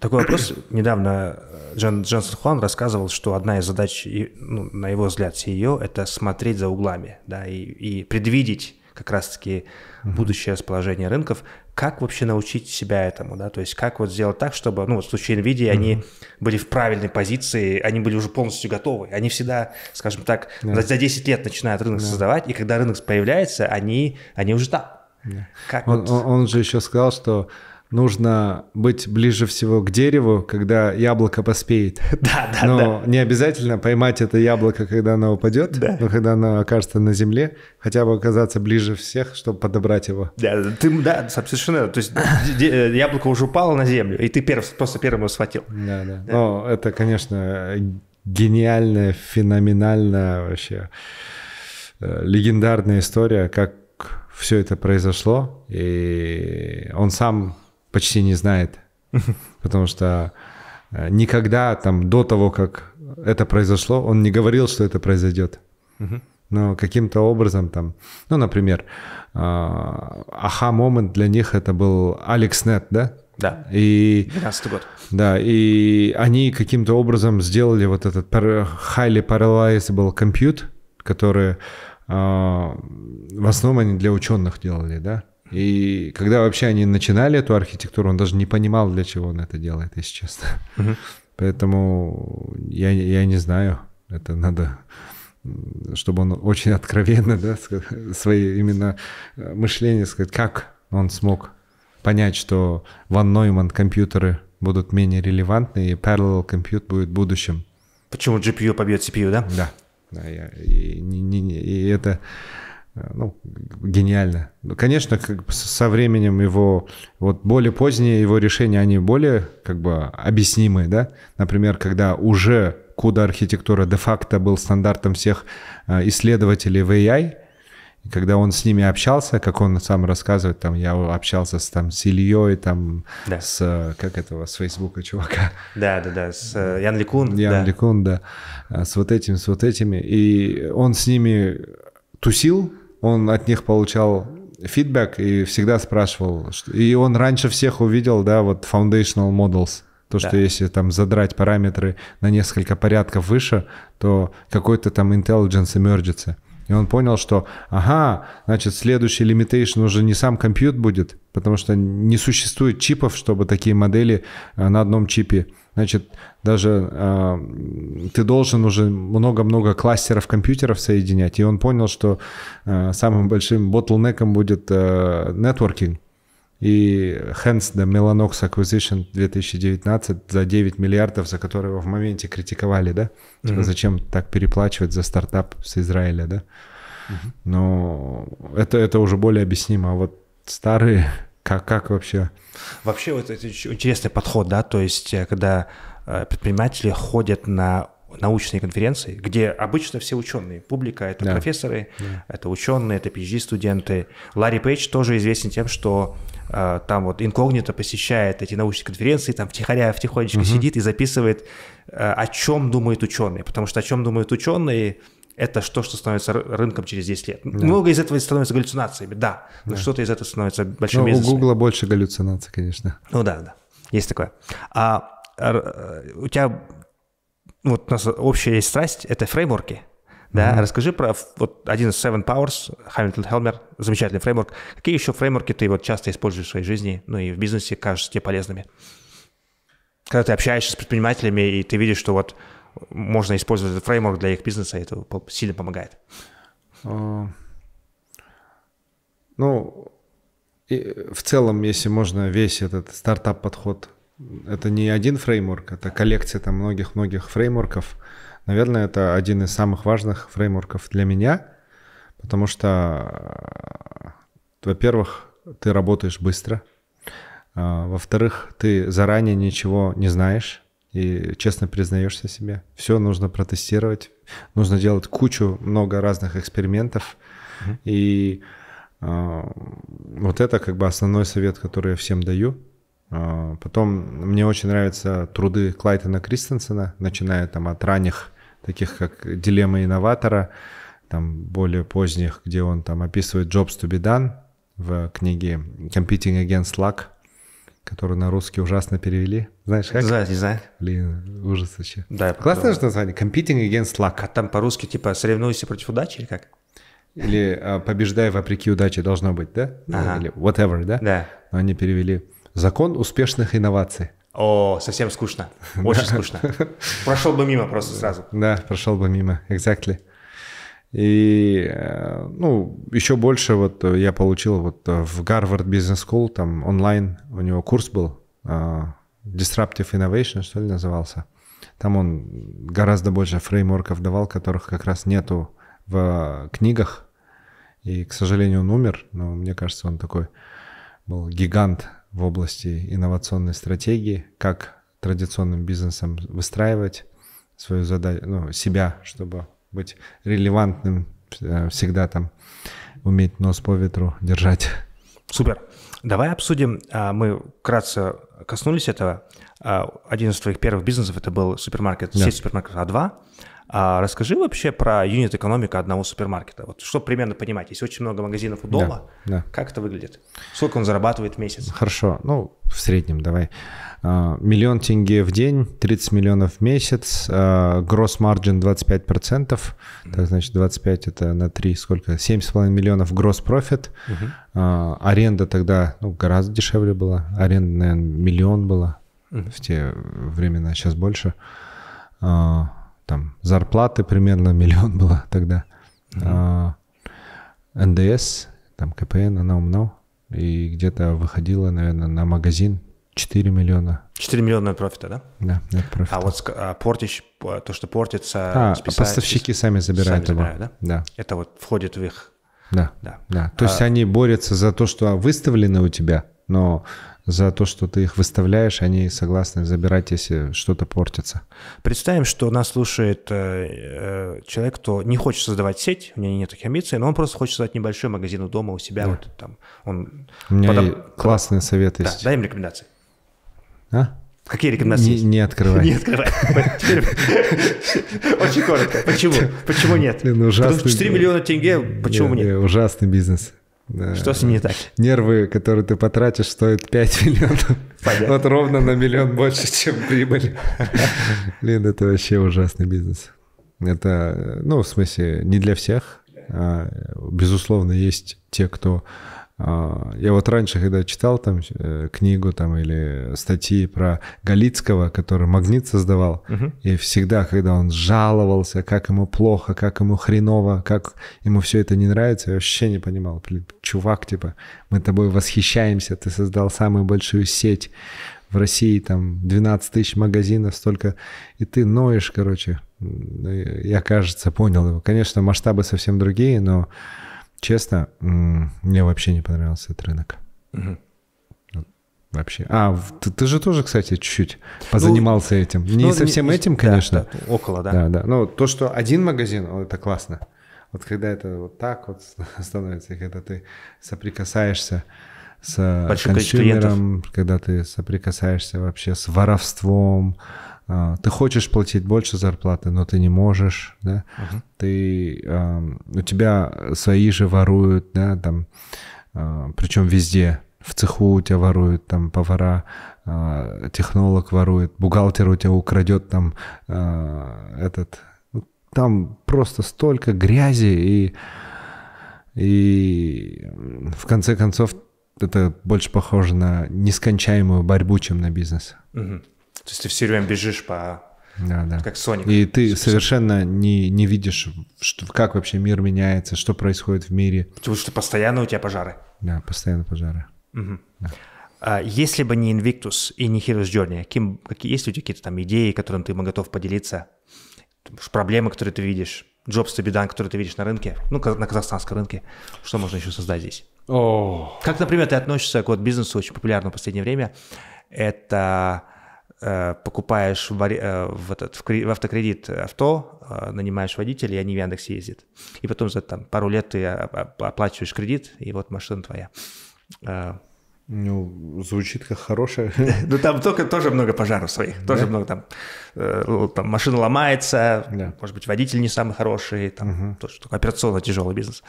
Такой вопрос. Недавно э, Джон, Джонсон Хуан рассказывал, что одна из задач, ну, на его взгляд, CEO – это смотреть за углами да, и, и предвидеть как раз-таки угу. будущее расположение рынков как вообще научить себя этому, да, то есть как вот сделать так, чтобы, ну, вот в случае NVIDIA mm-hmm. они были в правильной позиции, они были уже полностью готовы, они всегда, скажем так, yeah. за 10 лет начинают рынок yeah. создавать, и когда рынок появляется, они, они уже там. Yeah. Как он, вот... он, он же еще сказал, что нужно быть ближе всего к дереву, когда яблоко поспеет. Да, да, Но да. не обязательно поймать это яблоко, когда оно упадет, да. но когда оно окажется на земле, хотя бы оказаться ближе всех, чтобы подобрать его. Да, ты, да, совершенно. То есть э, яблоко уже упало на землю, и ты перв, просто первым его схватил. Да, да. да. Но это, конечно, гениальная, феноменальная вообще э, легендарная история, как все это произошло. И он сам почти не знает, потому что э, никогда там до того, как это произошло, он не говорил, что это произойдет. Но каким-то образом там, ну, например, э, аха-момент для них это был Алекс Нет, да? Да. И, 12 год. Да, и они каким-то образом сделали вот этот highly parallelizable compute, который э, в основном они для ученых делали, да? И когда вообще они начинали эту архитектуру, он даже не понимал, для чего он это делает, если честно. Поэтому я, я не знаю, это надо чтобы он очень откровенно, да, свои именно э, мышления сказать, как он смог понять, что Ван Нойман компьютеры будут менее релевантны, и Parallel Compute будет будущим. Почему GPU побьет CPU, да? Да. да я, и, не, не, и это Э, ну, гениально. Ну, конечно, как со временем его, вот более поздние его решения, они более как бы объяснимые, да? Например, когда уже куда архитектура де-факто был стандартом всех э, исследователей в AI, когда он с ними общался, как он сам рассказывает, там я общался с там с Ильей, там да. с э, как этого с Фейсбука чувака. Да, да, да, с Ян Ликун. Ян да. Ликун, да, с вот этим, с вот этими, и он с ними тусил, он от них получал фидбэк и всегда спрашивал. И он раньше всех увидел, да, вот foundational models. То, да. что если там задрать параметры на несколько порядков выше, то какой-то там intelligence emergится. И он понял, что, ага, значит, следующий limitation уже не сам компьютер будет, потому что не существует чипов, чтобы такие модели э, на одном чипе Значит, даже э, ты должен уже много-много кластеров компьютеров соединять. И он понял, что э, самым большим bottleneckом будет э, networking. И hence the Mellanox Acquisition 2019 за 9 миллиардов, за которого в моменте критиковали, да? Mm-hmm. Типа, зачем так переплачивать за стартап с Израиля, да? Mm-hmm. Но это, это уже более объяснимо. А вот старые как, как вообще? Вообще вот это интересный подход, да, то есть э, когда э, предприниматели ходят на научные конференции, где обычно все ученые, публика, это да. профессоры, да. это ученые, это PhD-студенты. Ларри Пейдж тоже известен тем, что э, там вот инкогнито посещает эти научные конференции, там втихаря, втихонечко угу. сидит и записывает, э, о чем думают ученые, потому что о чем думают ученые – это что, что становится рынком через 10 лет. Да. Много из этого становится галлюцинациями, да, но да. что-то из этого становится большим бизнесом. Ну, у Гугла больше галлюцинаций, конечно. Ну да, да, есть такое. А, а э, у тебя вот у нас общая есть страсть – это фреймворки. Да, mm-hmm. расскажи про вот один из Seven Powers, Hamilton Helmer, замечательный фреймворк. Какие еще фреймворки ты вот часто используешь в своей жизни, ну и в бизнесе кажутся тебе полезными? Когда ты общаешься с предпринимателями, и ты видишь, что вот можно использовать этот фреймворк для их бизнеса, это сильно помогает. А, ну, и в целом, если можно, весь этот стартап-подход, это не один фреймворк, это коллекция там многих-многих фреймворков. Наверное, это один из самых важных фреймворков для меня, потому что, во-первых, ты работаешь быстро, а, во-вторых, ты заранее ничего не знаешь, и честно признаешься себе. Все нужно протестировать, нужно делать кучу, много разных экспериментов. Mm-hmm. И э, вот это как бы основной совет, который я всем даю. Э, потом мне очень нравятся труды Клайтона Кристенсена, начиная там от ранних, таких как «Дилемма инноватора», там более поздних, где он там описывает «Jobs to be done», в книге «Competing Against Luck», которую на русский ужасно перевели. Знаешь, как? Знаю, не знаю. Блин, ужас вообще. Да, Классное же название. Competing against luck. А там по-русски типа «соревнуйся против удачи» или как? Или а, побеждая вопреки удаче» должно быть, да? Ну, ага. Или whatever, да? Да. Но они перевели «закон успешных инноваций». О, совсем скучно. Очень скучно. Прошел бы мимо просто сразу. Да, прошел бы мимо. Exactly. И, э, ну, еще больше вот э, я получил вот э, в Гарвард Бизнес School, там онлайн у него курс был, Disruptive Innovation, что ли, назывался. Там он гораздо больше фреймворков давал, которых как раз нету в книгах. И, к сожалению, он умер, но мне кажется, он такой был гигант в области инновационной стратегии, как традиционным бизнесом выстраивать свою задачу, ну, себя, чтобы быть релевантным, э, всегда там уметь нос по ветру держать. Супер. Давай обсудим, а, мы вкратце коснулись этого. А, один из твоих первых бизнесов это был супермаркет, да. сеть супермаркетов А2. А расскажи вообще про юнит-экономика одного супермаркета. Вот что примерно понимать? Есть очень много магазинов у дома. Да, да. Как это выглядит? Сколько он зарабатывает в месяц? Хорошо. Ну, в среднем давай. А, миллион тенге в день, 30 миллионов в месяц, а, гросс маржин 25%, процентов. так, значит 25 это на 3, сколько? 7,5 миллионов гросс профит, mm-hmm. аренда тогда ну, гораздо дешевле была, аренда, наверное, миллион была mm-hmm. в те времена, сейчас больше там зарплаты примерно миллион была тогда. Mm-hmm. А, НДС, там КПН, она умнал. И где-то выходила, наверное, на магазин 4 миллиона. 4 миллиона профита, да? Да, нет профита. А вот а, портишь, а, то, что портится... А, списать, поставщики спис... сами забирают сами его. Забирают, да? да. Это вот входит в их... Да, да. да. То а... есть они борются за то, что выставлено у тебя, но за то, что ты их выставляешь, они согласны забирать, если что-то портится. Представим, что нас слушает э, э, человек, кто не хочет создавать сеть, у него нет таких амбиций, но он просто хочет создать небольшой магазин у дома, у себя, да. вот там. Он у меня потом... классные советы да, есть. Дай им рекомендации. А? Какие рекомендации? Не, не открывай. Не открывай. Очень коротко. Почему? Почему нет? Ужасный. 4 миллиона тенге, почему нет? Ужасный бизнес. Да. Что с ним не так? Нервы, которые ты потратишь, стоят 5 миллионов. Понятно. Вот ровно на миллион больше, чем прибыль. Блин, это вообще ужасный бизнес. Это, ну, в смысле, не для всех. А, безусловно, есть те, кто а, я вот раньше, когда читал там э, книгу там или статьи про Галицкого, который магнит создавал, угу. и всегда, когда он жаловался, как ему плохо, как ему хреново, как ему все это не нравится, я вообще не понимал. Блин, чувак, типа, мы тобой восхищаемся, ты создал самую большую сеть в России, там 12 тысяч магазинов, столько, и ты ноешь, короче. Я, кажется, понял его. Конечно, масштабы совсем другие, но честно, мне вообще не понравился этот рынок. вообще. А, ты, ты же тоже, кстати, чуть-чуть ну, позанимался ну, этим. Не ну, совсем не, этим, конечно. Да, да, около, да. Да, да. Ну, то, что один магазин, это классно. Вот когда это вот так вот становится, когда ты соприкасаешься с Большое консюмером, когда ты соприкасаешься вообще с воровством, а, ты хочешь платить больше зарплаты, но ты не можешь, да, uh-huh. ты, у тебя свои же воруют, да, там, а, причем везде, в цеху у тебя воруют, там, повара, а, технолог ворует, бухгалтер у тебя украдет, там, этот, ну, там просто столько грязи, и, и в конце концов это больше похоже на нескончаемую борьбу, чем на бизнес. Uh-huh. То есть ты все время бежишь по... Да, да. Как Соник. И ты совершенно не, не видишь, что, как вообще мир меняется, что происходит в мире. Потому что постоянно у тебя пожары. Да, постоянно пожары. Угу. Да. А если бы не Invictus и не Heroes Journey, каким, какие, есть у тебя какие-то там идеи, которым ты бы готов поделиться? Проблемы, которые ты видишь? Джобс и бедан, который ты видишь на рынке, ну, на казахстанском рынке, что можно еще создать здесь? Oh. Как, например, ты относишься к вот бизнесу, очень популярному в последнее время, это Э, покупаешь в, э, в, этот, в, в автокредит авто, э, нанимаешь водителя, и они в Яндексе ездят. И потом за там, пару лет ты оплачиваешь кредит, и вот машина твоя. ну, звучит как хорошая. Ну, там только тоже много пожаров своих. Тоже много там, там машина ломается, может быть, водитель не самый хороший, там тоже только операционно тяжелый бизнес.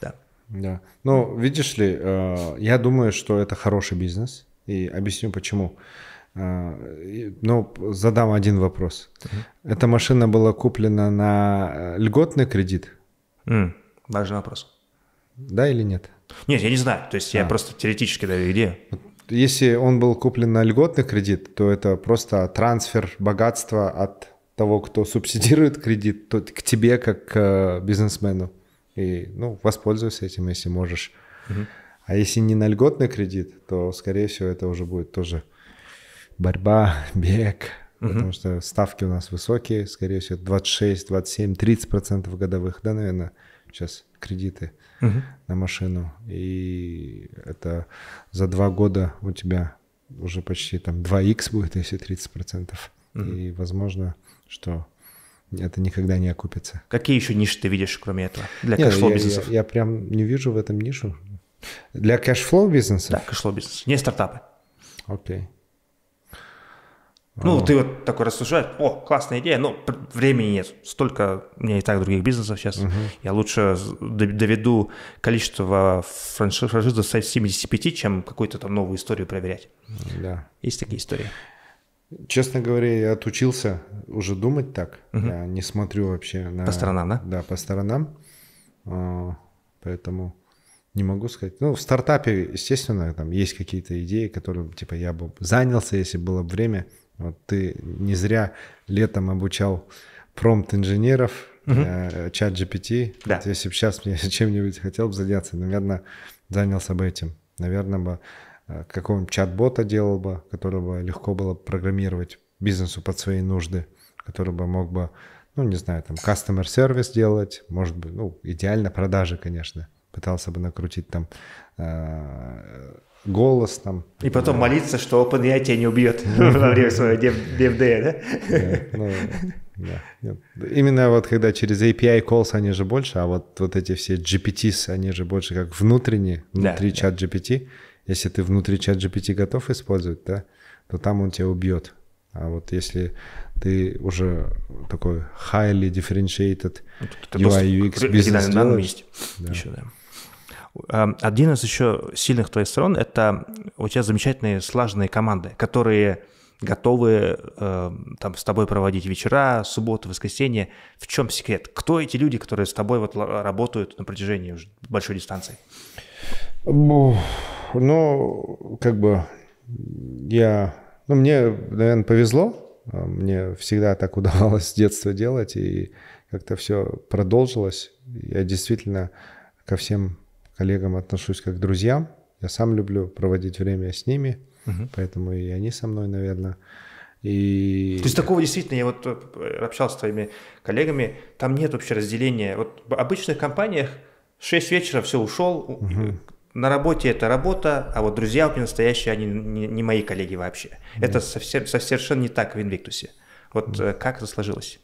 Да. Да. Ну, видишь ли, я думаю, что это хороший бизнес. И объясню почему. Э, а, ну, задам один вопрос. Mm-hmm. Эта машина была куплена на э, льготный кредит? Mm, важный вопрос. Да или нет? Нет, я не знаю. То есть а. я просто теоретически даю идею. Если он был куплен на льготный кредит, то это просто трансфер богатства от того, кто субсидирует кредит, то к тебе как к э, бизнесмену. И ну, воспользуйся этим, если можешь. Угу. А если не на льготный кредит, то, скорее всего, это уже будет тоже борьба, бег, угу. потому что ставки у нас высокие, скорее всего, 26, 27, 30 процентов годовых, да, наверное, сейчас кредиты угу. на машину. И это за два года у тебя уже почти там 2х будет, если 30 процентов. Угу. И возможно, что это никогда не окупится. Какие еще ниши ты видишь, кроме этого, для Нет, ну, кэшфлоу бизнесов? Я, я прям не вижу в этом нишу. Для кэшфлоу бизнеса. Да, кэшфлоу бизнес. Не стартапы. Окей. Okay. Ну, а. ты вот такой рассуждаешь, о, классная идея, но времени нет, столько, у меня и так других бизнесов сейчас, угу. я лучше доведу количество франшиз, франшиз до 75, чем какую-то там новую историю проверять. Да. Есть такие истории. Честно говоря, я отучился уже думать так, угу. я не смотрю вообще на... По сторонам, да? Да, по сторонам, а, поэтому... Не могу сказать. Ну, в стартапе, естественно, там есть какие-то идеи, которым, типа, я бы занялся, если было бы время. Вот ты не зря летом обучал промпт-инженеров, угу. э, чат GPT. Да. Вот если бы сейчас мне чем-нибудь хотел бы заняться, наверное, занялся бы этим. Наверное, бы э, какого-нибудь чат-бота делал бы, которого легко было программировать бизнесу под свои нужды, который бы мог бы, ну, не знаю, там, customer сервис делать, может быть, ну, идеально продажи, конечно, пытался бы накрутить там э, голос там. И потом да. молиться, что OpenAI тебя не убьет во время своего DFD, да? Ну, Именно вот когда через API calls они же больше, а вот, вот эти все GPTs, они же больше как внутренние, внутри чат GPT. Если ты внутри чат GPT готов использовать, да, то там он тебя убьет. А вот если ты уже такой highly differentiated UI, UX бизнес делаешь, да. Еще, да. Эм, один из еще сильных твоих сторон – это у тебя замечательные слаженные команды, которые готовы э, там с тобой проводить вечера, субботы, воскресенье. В чем секрет? Кто эти люди, которые с тобой вот работают на протяжении уже большой дистанции? Ну, как бы я... Ну, мне, наверное, повезло. Мне всегда так удавалось с детства делать, и как-то все продолжилось. Я действительно ко всем коллегам отношусь как к друзьям. Я сам люблю проводить время с ними, угу. поэтому и они со мной, наверное. И... То есть такого действительно, я вот э, общался с твоими коллегами, там нет вообще разделения. Вот в обычных компаниях 6 вечера все ушел, угу. Э, на работе это работа, а вот друзья у меня настоящие, они не, мои коллеги вообще. Да. Это совсем, совершенно не так в Инвиктусе. Вот да. Э, как это сложилось?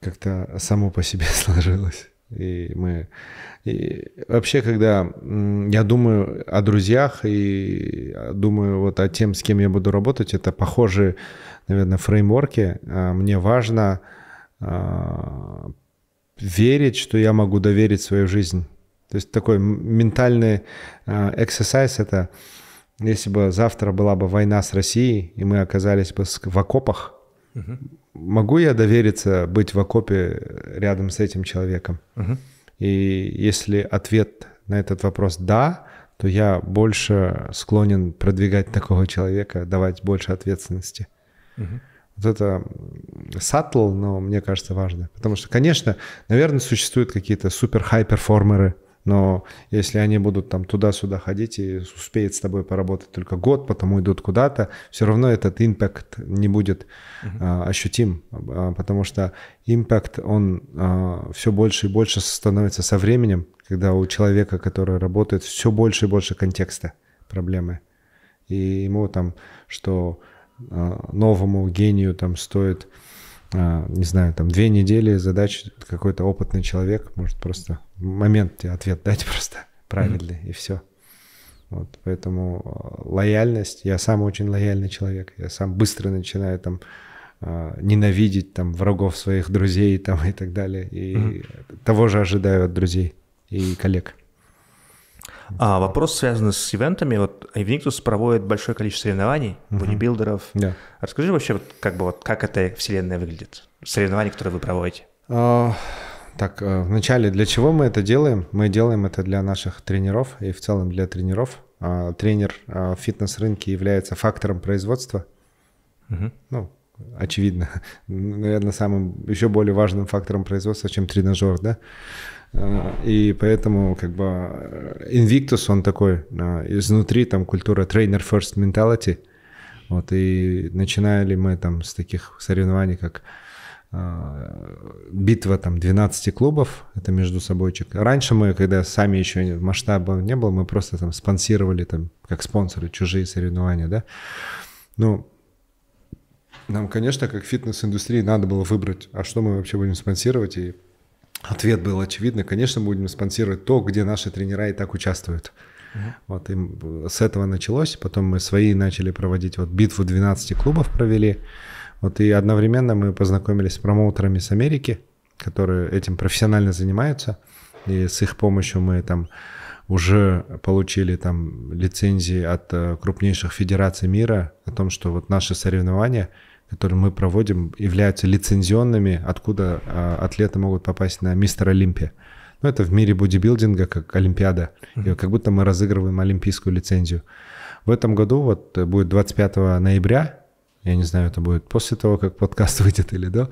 Как-то само по себе сложилось. И мы... И вообще, когда я думаю о друзьях и думаю вот о тем, с кем я буду работать, это похожие, наверное, фреймворки. А, мне важно а, верить, что я могу доверить свою жизнь. То есть такой ментальный а, эксерсайз – это если бы завтра была бы война с Россией, и мы оказались бы в окопах, угу могу я довериться быть в окопе рядом с этим человеком? Угу. И если ответ на этот вопрос «да», то я больше склонен продвигать такого человека, давать больше ответственности. Угу. Вот это сатл, но мне кажется важно. Потому что, конечно, наверное, существуют какие-то супер-хай-перформеры, но если они будут там туда-сюда ходить и успеют с тобой поработать только год, потом уйдут куда-то, все равно этот импакт не будет uh-huh. а, ощутим, а, потому что импакт, он а, все больше и больше становится со временем, когда у человека, который работает, все больше и больше контекста проблемы. И ему там, что а, новому гению там стоит а, не знаю, там две недели задач какой-то опытный человек может просто момент тебе ответ дать просто правильный mm-hmm. и все. Вот, поэтому а, лояльность, я сам очень лояльный человек, я сам быстро начинаю там а, ненавидеть там врагов своих друзей там и так далее и mm-hmm. того же ожидаю от друзей и коллег. А, вопрос связан с ивентами. Вот Invictus проводит большое количество соревнований, uh-huh. бодибилдеров. Yeah. Расскажи вообще, вот, как бы вот как эта вселенная выглядит, соревнования, которые вы проводите. Uh... Так, э, вначале для чего мы это делаем? Мы делаем это для наших тренеров и в целом для тренеров. А, тренер а, в фитнес-рынке является фактором производства. Угу. Ну, очевидно. Наверное, самым еще более важным фактором производства, чем тренажер, да? А, и поэтому как бы э, Invictus, он такой, изнутри там культура trainer first mentality. Вот, и начинали мы там с таких соревнований, как а, битва там 12 клубов, это между собойчик. Раньше мы, когда сами еще масштаба не было, мы просто там спонсировали там, как спонсоры, чужие соревнования, да. Ну, нам, конечно, как фитнес-индустрии надо было выбрать, а что мы вообще будем спонсировать и Ответ был очевидный. Конечно, будем спонсировать то, где наши тренера и так участвуют. Uh-huh. Вот им э, с этого началось. Потом мы свои начали проводить. Вот битву 12 клубов провели. Вот и одновременно мы познакомились с промоутерами с Америки, которые этим профессионально занимаются. И с их помощью мы там уже получили там лицензии от э, крупнейших федераций мира о том, что вот наши соревнования – которые мы проводим, являются лицензионными, откуда а, атлеты могут попасть на Мистер Олимпия. Ну, это в мире бодибилдинга, как Олимпиада. И как будто мы разыгрываем олимпийскую лицензию. В этом году вот будет 25 ноября, я не знаю, это будет после того, как подкаст выйдет или до.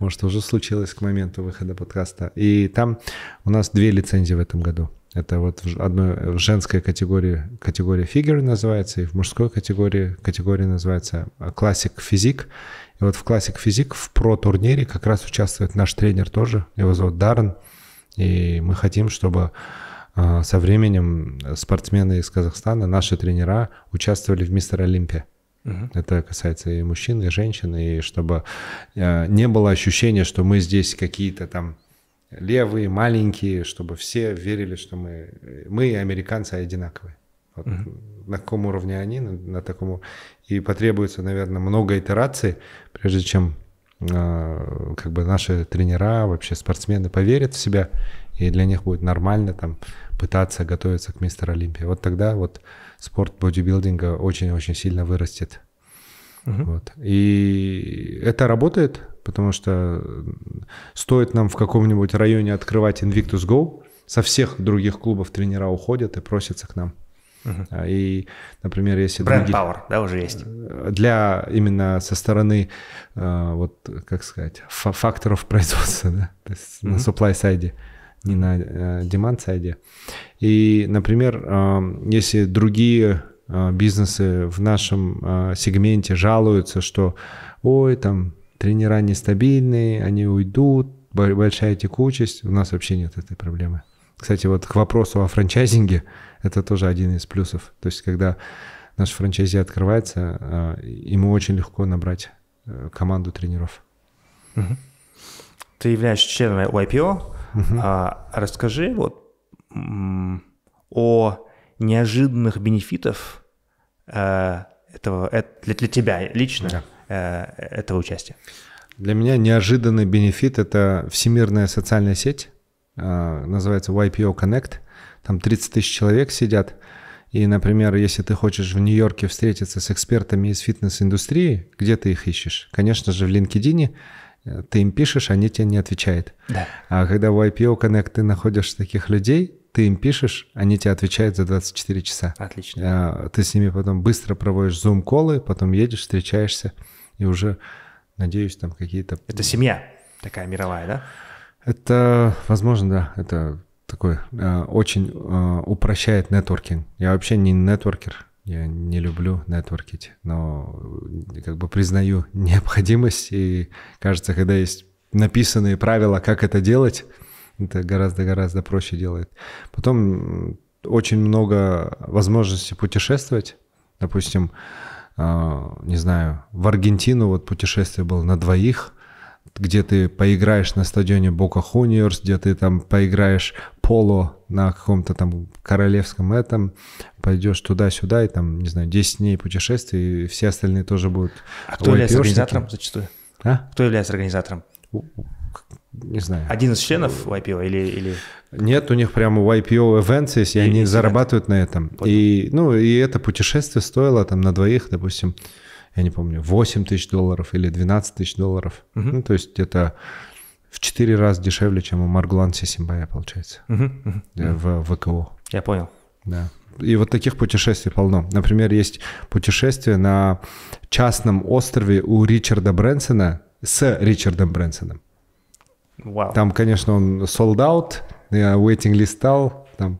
Может, уже случилось к моменту выхода подкаста. И там у нас две лицензии в этом году. Это вот в одной э, в женской категории категория фигер называется, и в мужской категории категория называется э, классик физик. И вот в классик физик в про турнире как раз участвует наш тренер тоже. Его зовут Даррен. И мы хотим, чтобы э, со временем спортсмены из Казахстана, наши тренера, участвовали в Мистер Олимпе. Угу. Это касается и мужчин, и женщин, и чтобы не было ощущения, что мы здесь какие-то там левые, маленькие, чтобы все верили, что мы, мы и американцы одинаковые. Вот mm На каком уровне они, на, на таком и потребуется, наверное, много итераций, прежде чем э, как бы наши тренера, вообще спортсмены поверят в себя, и для них будет нормально там пытаться готовиться к мистер Олимпии. Вот тогда вот спорт бодибилдинга очень-очень сильно вырастет. Угу. Вот. И это работает, потому что э, стоит нам в каком-нибудь районе открывать Invictus Go, со всех других клубов тренера уходят и просятся к нам. Угу. И, например, если... Бренд Power, да, уже есть? Э, для именно со стороны, э, вот, как сказать, факторов производства, да, то есть угу. на supply side не на demand side. И, например, если другие бизнесы в нашем сегменте жалуются, что, ой, там, тренера нестабильные, они уйдут, большая текучесть, у нас вообще нет этой проблемы. Кстати, вот к вопросу о франчайзинге, это тоже один из плюсов. То есть, когда наш франчайзи открывается, а, ему очень легко набрать э, команду тренеров. Ты являешься членом YPO. А, расскажи вот о неожиданных бенефитов э, этого э, для, тебя лично. Да Э, этого участия? Для меня неожиданный бенефит – это всемирная социальная сеть, э, называется YPO Connect. Там 30 тысяч человек сидят. И, например, если ты хочешь в Нью-Йорке встретиться с экспертами из фитнес-индустрии, где ты их ищешь? Конечно же, в LinkedIn э, ты им пишешь, они тебе не отвечают. Да. А когда в IPO Connect ты находишь таких людей, ты им пишешь, они тебе отвечают за 24 часа. Отлично. А, ты с ними потом быстро проводишь зум-колы, потом едешь, встречаешься и уже, надеюсь, там какие-то... Это семья такая мировая, да? Это, возможно, да, это такой э, очень э, упрощает нетворкинг. Я вообще не нетворкер, я не люблю нетворкить, но э, как бы признаю необходимость, и кажется, когда есть написанные правила, как это делать, это гораздо-гораздо проще делает. Потом очень много возможностей путешествовать. Допустим, а, не знаю, в Аргентину вот путешествие было на двоих, где ты поиграешь на стадионе Бока Хуниорс, где ты там поиграешь поло на каком-то там королевском этом, пойдешь туда-сюда, и там, не знаю, 10 дней путешествий, и все остальные тоже будут... А кто является организатором зачастую? А? Кто является организатором? не знаю. Один из членов YPO или... или... Нет, у них прямо YPO events есть, и, и они event. зарабатывают на этом. Понял. И, ну, и это путешествие стоило там на двоих, допустим, я не помню, 8 тысяч долларов или 12 тысяч долларов. Угу. Ну, то есть где-то в 4 раза дешевле, чем у Марглан Симбая получается, угу. Угу. в ВКО. Я понял. Да. И вот таких путешествий полно. Например, есть путешествие на частном острове у Ричарда Брэнсона с Ричардом Брэнсоном. Вау. Там, конечно, он sold out, я waiting листал, там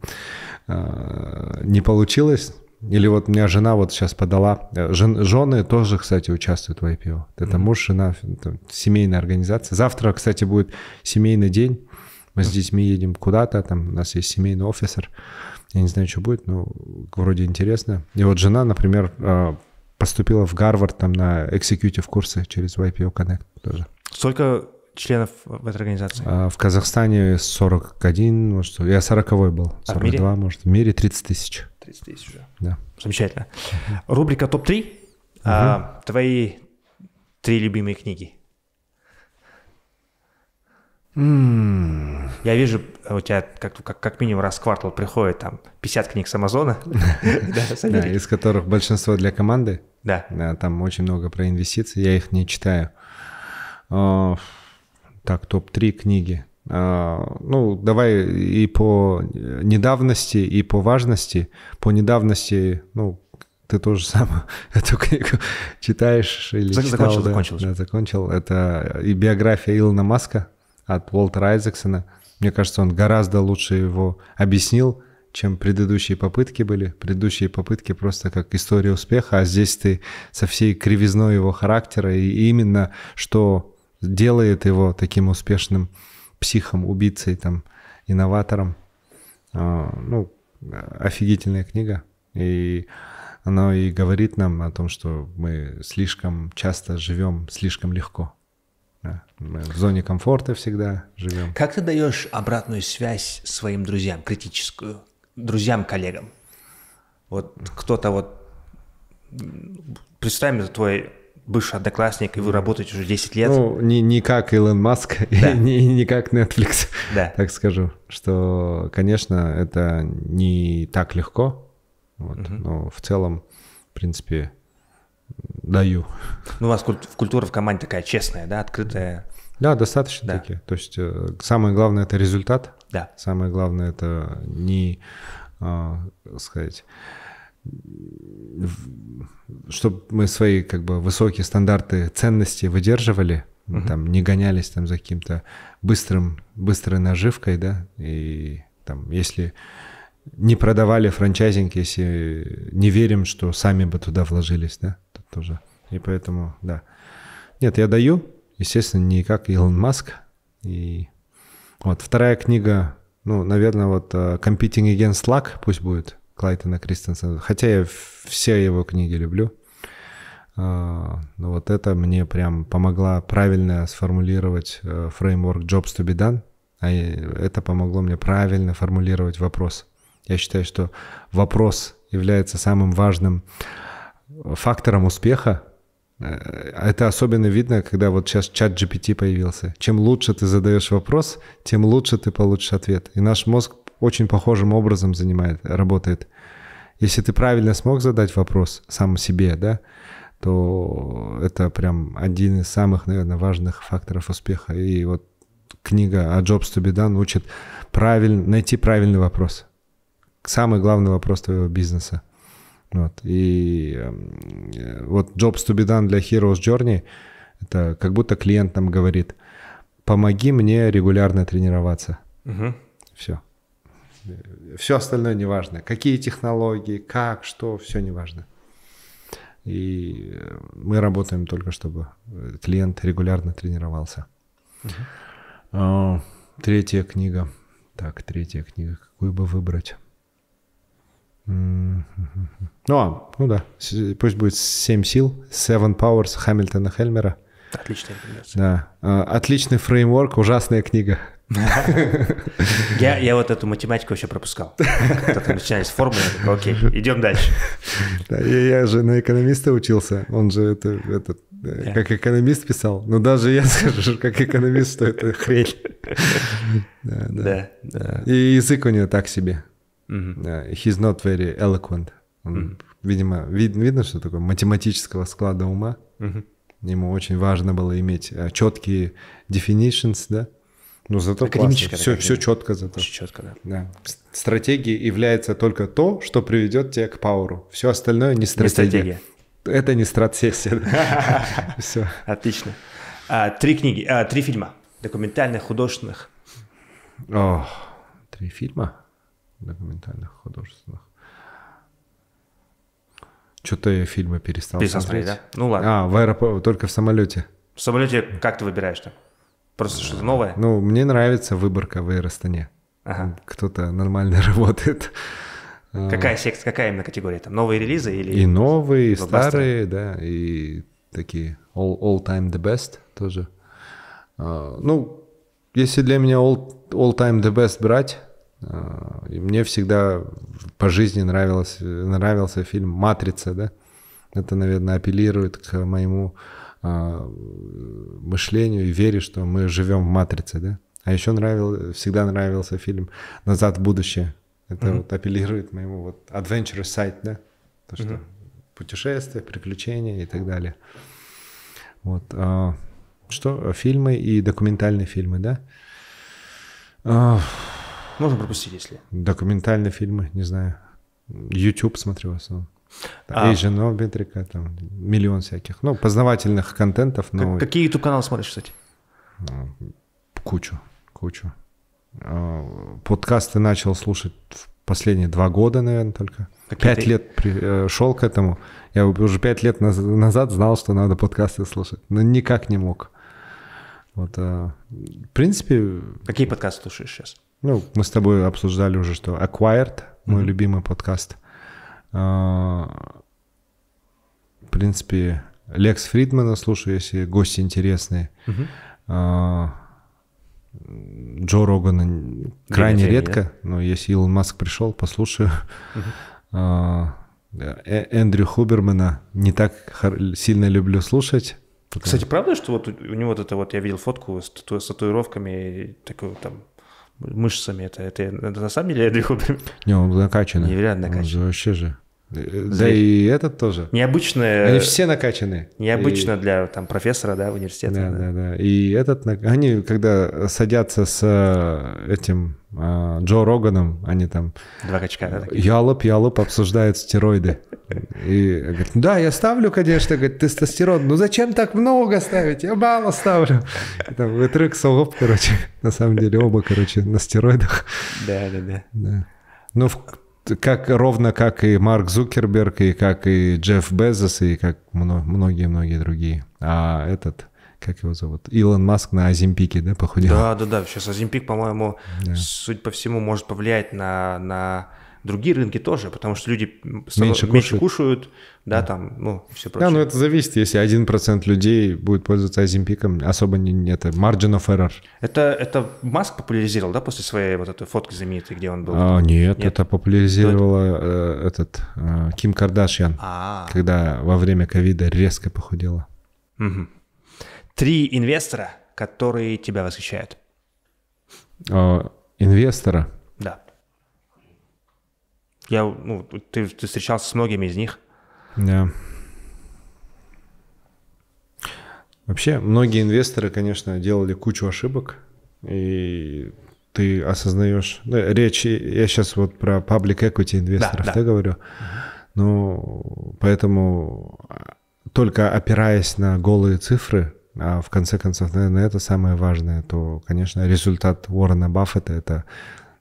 э, не получилось. Или вот у меня жена вот сейчас подала. Жен, жены тоже, кстати, участвуют в IPO. Это mm-hmm. муж, жена, это семейная организация. Завтра, кстати, будет семейный день. Мы с детьми едем куда-то, там у нас есть семейный офисер. Я не знаю, что будет, но вроде интересно. И вот жена, например, э, поступила в Гарвард там на executive курсы через YPO Connect тоже. Сколько членов в этой организации? А, в Казахстане 41, может, я 40 был, 42, а может, в мире 30 тысяч. 30 тысяч уже. Да. Замечательно. Рубрика топ-3. Угу. А, твои три любимые книги? Я вижу, у тебя как, как, как минимум раз в квартал приходит там 50 книг с Амазона. Да, из которых большинство для команды. Да. Там очень много про инвестиции, я их не читаю. А, так, топ-3 книги. А, ну, давай и по недавности, и по важности. По недавности, ну, ты тоже сам эту книгу читаешь или закончил, читал, закончил, да, Да, закончил. Это и биография Илона Маска от Уолтера Айзексона. Мне кажется, он гораздо лучше его объяснил, чем предыдущие попытки были. Предыдущие попытки просто как история успеха, а здесь ты со всей кривизной его характера и именно что делает его таким успешным психом, убийцей, там, инноватором. А, ну, офигительная книга. И она и говорит нам о том, что мы слишком часто живем слишком легко. Мы в зоне комфорта всегда живем. Как ты даешь обратную связь своим друзьям, критическую, друзьям, коллегам? Вот кто-то вот... Представим, твой бывший одноклассник, и вы работаете уже 10 лет. Ну, не, не как Илон Маск, да. не, не как Netflix, да. так скажу. Что, конечно, это не так легко, вот, угу. но в целом, в принципе, даю. Ну, у вас культ- культура в команде такая честная, да, открытая. Да, достаточно да. таки. То есть э, самое главное это результат. Да. Самое главное это не, э, сказать, чтобы мы свои как бы высокие стандарты ценности выдерживали, угу. там не гонялись там за каким-то быстрым быстрой наживкой, да, и там если не продавали франчайзинг, если не верим, что сами бы туда вложились, да, тут тоже. И поэтому, да. Нет, я даю, естественно, не как Илон Маск. И вот вторая книга, ну, наверное, вот э, Competing Against Luck пусть будет. Клайтона Кристенсона, Хотя я все его книги люблю. А, но вот это мне прям помогло правильно сформулировать э, фреймворк Jobs to be done. А это помогло мне правильно формулировать вопрос. Я считаю, что вопрос является самым важным э, фактором успеха. Э, это особенно видно, когда вот сейчас чат GPT появился. Чем лучше ты задаешь вопрос, тем лучше ты получишь ответ. И наш мозг очень похожим образом занимает, работает. Если ты правильно смог задать вопрос сам себе, да, то это прям один из самых, наверное, важных факторов успеха. И вот книга о Jobs to be Done» учит правильно, найти правильный вопрос. Самый главный вопрос твоего бизнеса. Вот. И эм, вот Jobs to be Done для Heroes Journey — это как будто клиент нам говорит, помоги мне регулярно тренироваться. Угу. Все. Все остальное не важно. Какие технологии, как, что, все не важно. И э, мы работаем только, чтобы э, клиент регулярно тренировался. Угу. Третья книга. Так, третья книга. Какую бы выбрать? Ну, а, ну да, пусть будет «Семь сил», «Seven Powers» Хамильтона Хельмера. Отличная рекомендация. Да. А, Отличный фреймворк, ужасная книга. Я, я вот эту математику вообще пропускал. Когда начинали с формулы, я такой, окей, идем дальше. Да, я, я же на экономиста учился, он же это, это yeah. Э, как экономист писал. Но ну, даже я скажу, как экономист, что это хрень. Да, да. да, да. И язык у него так себе. Mm-hmm. he's not very eloquent. Он, mm-hmm. Видимо, вид, видно, что такое математического склада ума. Mm-hmm. Ему очень важно было иметь э, четкие definitions, да, ну зато Академическая классно. Все, все четко зато. Очень четко, да. да. Стратегией является только то, что приведет тебя к пауру. Все остальное не стратегия. Не стратегия. Это не стратсессия. Все. Отлично. А, три книги, а, три фильма. Документальных, художественных. О, три фильма документальных, художественных. Что-то я фильмы перестал, смотреть. Да? Ну ладно. А, в аэропорту, только в самолете. В самолете как ты выбираешь там? Просто что-то новое? Ну, мне нравится выборка в Эйростане. Ага. Кто-то нормально работает. А. Какая секция, какая именно категория? Там новые релизы или... И новые, и старые, да, и такие all, all time the best тоже. А, ну, если для меня all, all time the best брать, а, и мне всегда по жизни нравилось, нравился фильм «Матрица», да? Это, наверное, апеллирует к моему а, мышлению и вере, что мы живем в матрице, да? А еще нравил, всегда нравился фильм «Назад в будущее». Это mm-hmm. вот апеллирует моему вот adventure сайт, да? То, что mm-hmm. путешествия, приключения и так далее. Вот. А, что? Фильмы и документальные фильмы, да? А, Можно пропустить, если. Документальные фильмы, не знаю. YouTube смотрю в основном. Да, а. Asian Obetrica, там миллион всяких, ну, познавательных контентов. Но... Какие YouTube каналы смотришь, кстати? А, кучу, кучу. А, подкасты начал слушать в последние два года, наверное, только. Какие пять ты? лет при, э, шел к этому. Я уже пять лет назад знал, что надо подкасты слушать, но никак не мог. Вот, а, в принципе... Какие подкасты слушаешь сейчас? Ну, мы с тобой обсуждали уже, что Acquired, мой mm-hmm. любимый подкаст. А, в принципе, Лекс Фридмана слушаю, если гости интересные. Угу. Джо Рогана крайне Время, редко, да? но если Илон Маск пришел, послушаю. Угу. Эндрю Хубермана не так сильно люблю слушать. Потому... Кстати, правда, что вот у него вот это вот, я видел фотку с, тату... с татуировками, такой там мышцами, это, это, это на самом деле Эндрю Хуберман? Не, он накачанный. Невероятно накачанный. Он же вообще же. Э, э, да и этот тоже. Необычные. Они все накачаны. Необычно и... для там, профессора да, университета. Да, да, да, да. И этот... Они, когда садятся с э, этим Джо Роганом, они там... Два качка, да? Такие? Ялоп, ялоп обсуждают стероиды. И говорит, да, я ставлю, конечно, говорит, тестостерон. Ну зачем так много ставить? Я мало ставлю. И там вытрык солоп, короче. На самом деле оба, короче, на стероидах. Да, да, да. да. Ну, в как ровно как и Марк Зукерберг, и как и Джефф Безос, и как многие-многие другие. А этот, как его зовут? Илон Маск на Азимпике, да, похудел? Да, да, да. Сейчас Азимпик, по-моему, да. суть по всему, может повлиять на, на другие рынки тоже, потому что люди меньше, меньше кушают. да, там, ну, все ну, прочее. Да, но это зависит, если 1% людей будет пользоваться Азимпиком, особо не, не это, margin of error. Это, это Маск популяризировал, да, после своей вот этой фотки знаменитой, где он был? А, нет, нет, это популяризировала э, этот, э, Ким Кардашьян, А-а-а. когда во время ковида резко похудела. Угу. Три инвестора, которые тебя восхищают. О, а, инвестора? Я, ну, ты, ты встречался с многими из них. Да. Вообще, многие инвесторы, конечно, делали кучу ошибок, и ты осознаешь... Ну, речь, я сейчас вот про паблик equity инвесторов, да, да. говорю? Ну, поэтому а, только опираясь на голые цифры, а в конце концов, наверное, это самое важное, то, конечно, результат Уоррена Баффета – это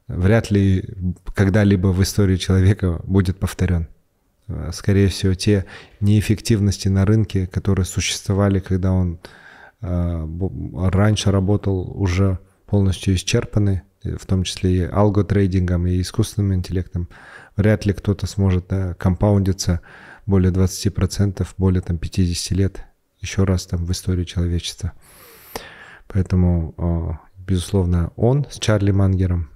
вряд ли когда-либо в истории человека будет повторен. Э, скорее всего, те неэффективности на рынке, которые существовали, когда он э, раньше работал, уже полностью исчерпаны, э, в том числе и алготрейдингом, и искусственным интеллектом. Вряд ли кто-то сможет да, компаундиться более 20%, более там, 50 лет еще раз там в истории человечества. Поэтому, безусловно, он с Чарли Мангером –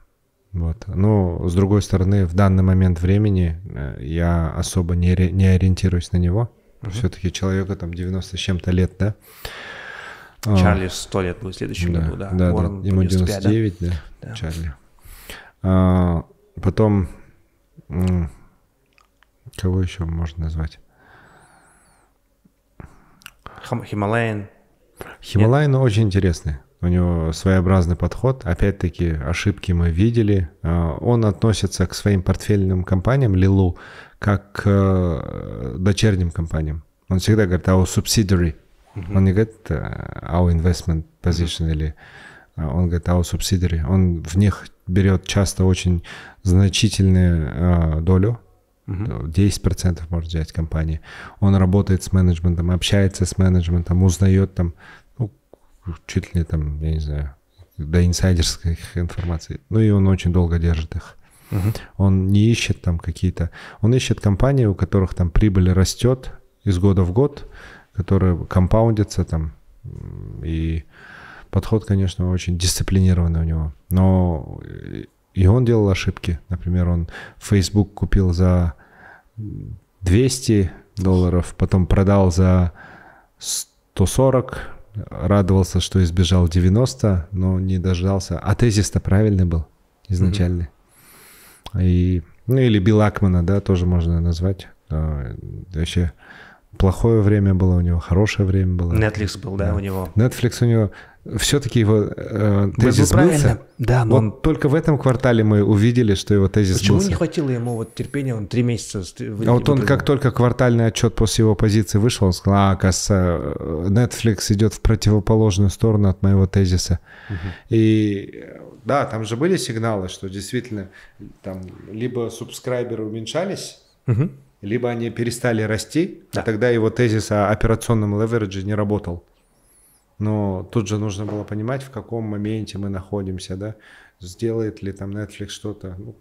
вот. Ну, с другой стороны, в данный момент времени э, я особо не, не ориентируюсь на него. Угу. Все-таки человека там 90 с чем-то лет, да? А. Чарли 100 лет будет в следующем да, году, да. Да, Уоррен да. Ему 99, 5, да? да, да. Чарли. А, потом, кого еще можно назвать? Хим Хималайн. Хималайн очень интересный у него своеобразный подход. Опять-таки, ошибки мы видели. А, он относится к своим портфельным компаниям, Лилу, как к э, дочерним компаниям. Он всегда говорит а у subsidiary. Mm-hmm. Он не говорит а э, у investment position mm-hmm. или а, он говорит а у subsidiary. Он в них берет часто очень значительную а, долю, 10% может взять компании. Он работает с менеджментом, общается с менеджментом, узнает там чуть ли там, я не знаю, до инсайдерской информации Ну и он очень долго держит их. Угу. Он не ищет там какие-то... Он ищет компании, у которых там прибыль растет из года в год, которые компаундятся там. И подход, конечно, очень дисциплинированный у него. Но и он делал ошибки. Например, он Facebook купил за 200 долларов, потом продал за 140, радовался, что избежал 90, но не дождался. А тезис-то правильный был изначально. И, ну или Билл Акмана, да, тоже можно назвать. А, вообще плохое время было у него, хорошее время было. Netflix был, да, да. у него. Netflix у него все-таки его э, тезис Вы сбылся. Да, но... Вот он... только в этом квартале мы увидели, что его тезис Почему сбылся. Почему не хватило ему вот терпения, он три месяца... А вот он как только квартальный отчет после его позиции вышел, он сказал, а, оказывается, Netflix идет в противоположную сторону от моего тезиса. Угу. И да, там же были сигналы, что действительно там либо субскрайберы уменьшались, угу. либо они перестали расти, а да. а тогда его тезис о операционном леверидже не работал. Но тут же нужно было понимать, в каком моменте мы находимся, да, сделает ли там Netflix что-то. Ну,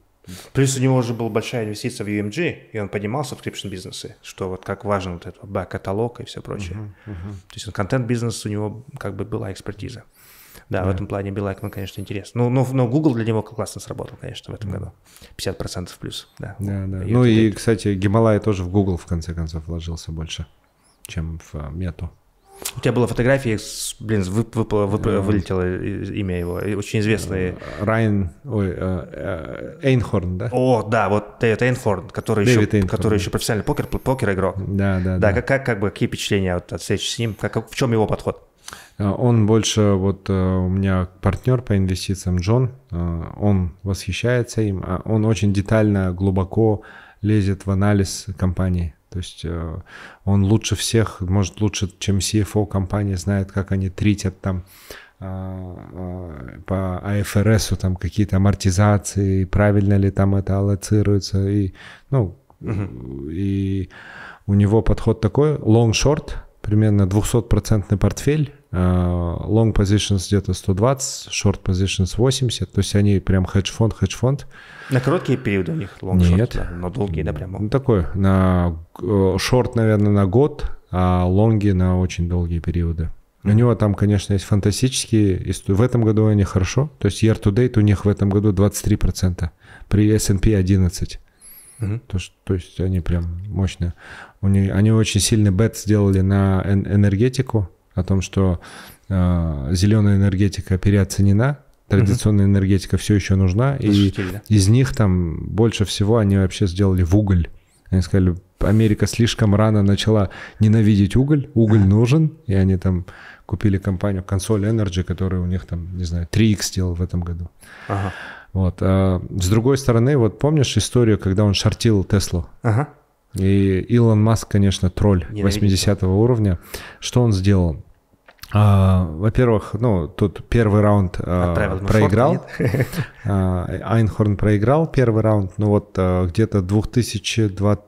Плюс у него уже была большая инвестиция в UMG, e и он понимал subscription бизнесы, что вот как важен вот этот бэк-каталог и все прочее. Uh-huh, uh-huh. То есть контент-бизнес у него как бы была экспертиза. Да, yeah. в этом плане Билайк, ну, конечно, интересно. Ну, но, но Google для него классно сработал, конечно, в этом году. 50% плюс, да. Да, да. ну и, кстати, Гималай тоже в Google, в конце концов, вложился больше, чем в э, Мету. У тебя была фотография, блин, вып, вып, вып, эм. вылетело э, имя его, очень известный. Э, Райан, ой, э, Эйнхорн, да? О, да, вот это Эйнхорн, который Дэвид еще, Эйнхорн, который да. еще профессиональный покер, покер игрок. Да, да, да. Да, как, как, бы какие впечатления от, от встречи с ним, как, в чем его подход? Он больше, вот у меня партнер по инвестициям Джон, он восхищается им, а он очень детально, глубоко лезет в анализ компании. То есть э, он лучше всех, может лучше, чем CFO компании, знает, как они тритят там э, э, по АФРСу там какие-то амортизации, правильно ли там это аллоцируется, и, ну, и у него подход такой, long-short, примерно 200-процентный портфель, Э, long positions где-то 120, short positions 80, то есть они прям хедж-фонд, хедж-фонд. На короткие периоды у них long Нет. Short, но долгие, да, прямо? Ну, такой, на шорт э, наверное, на год, а лонги на очень долгие периоды. У него там, конечно, есть фантастические В этом году они хорошо. То есть year-to-date у них в этом году 23%. При S&P 11%. Угу. То, то есть они прям мощные. У них, они очень сильный бет сделали на энергетику о том, что э, а, зеленая энергетика переоценена, традиционная угу. энергетика все еще нужна, и из них там больше всего они вообще сделали в уголь. Они сказали, Америка слишком рано начала ненавидеть уголь, уголь нужен, и они там купили компанию Console Energy, которая у них там, не знаю, 3x сделал в этом году. Ага. Вот. А с другой стороны, вот помнишь историю, когда он шортил Теслу? Ага. И Илон Маск, конечно, тролль Ненавидит. 80 уровня. Что он сделал? А, во-первых, ну, тут первый раунд а, проиграл. А, Айнхорн проиграл первый раунд, ну, вот а, где-то 2020-х,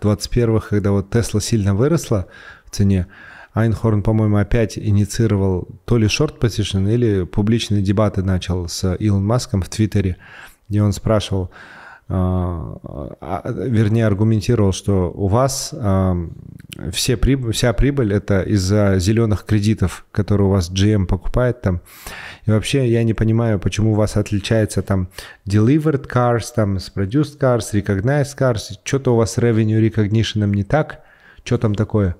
21-х, когда вот Тесла сильно выросла в цене, Айнхорн, по-моему, опять инициировал то ли шорт позишн, или публичные дебаты начал с Илон Маском в Твиттере, где он спрашивал, а, а, вернее, аргументировал, что у вас а, все прибыль, вся прибыль это из-за зеленых кредитов, которые у вас GM покупает там. И вообще я не понимаю, почему у вас отличается там delivered cars, там с produced cars, recognized cars, что-то у вас revenue recognition не так, что там такое.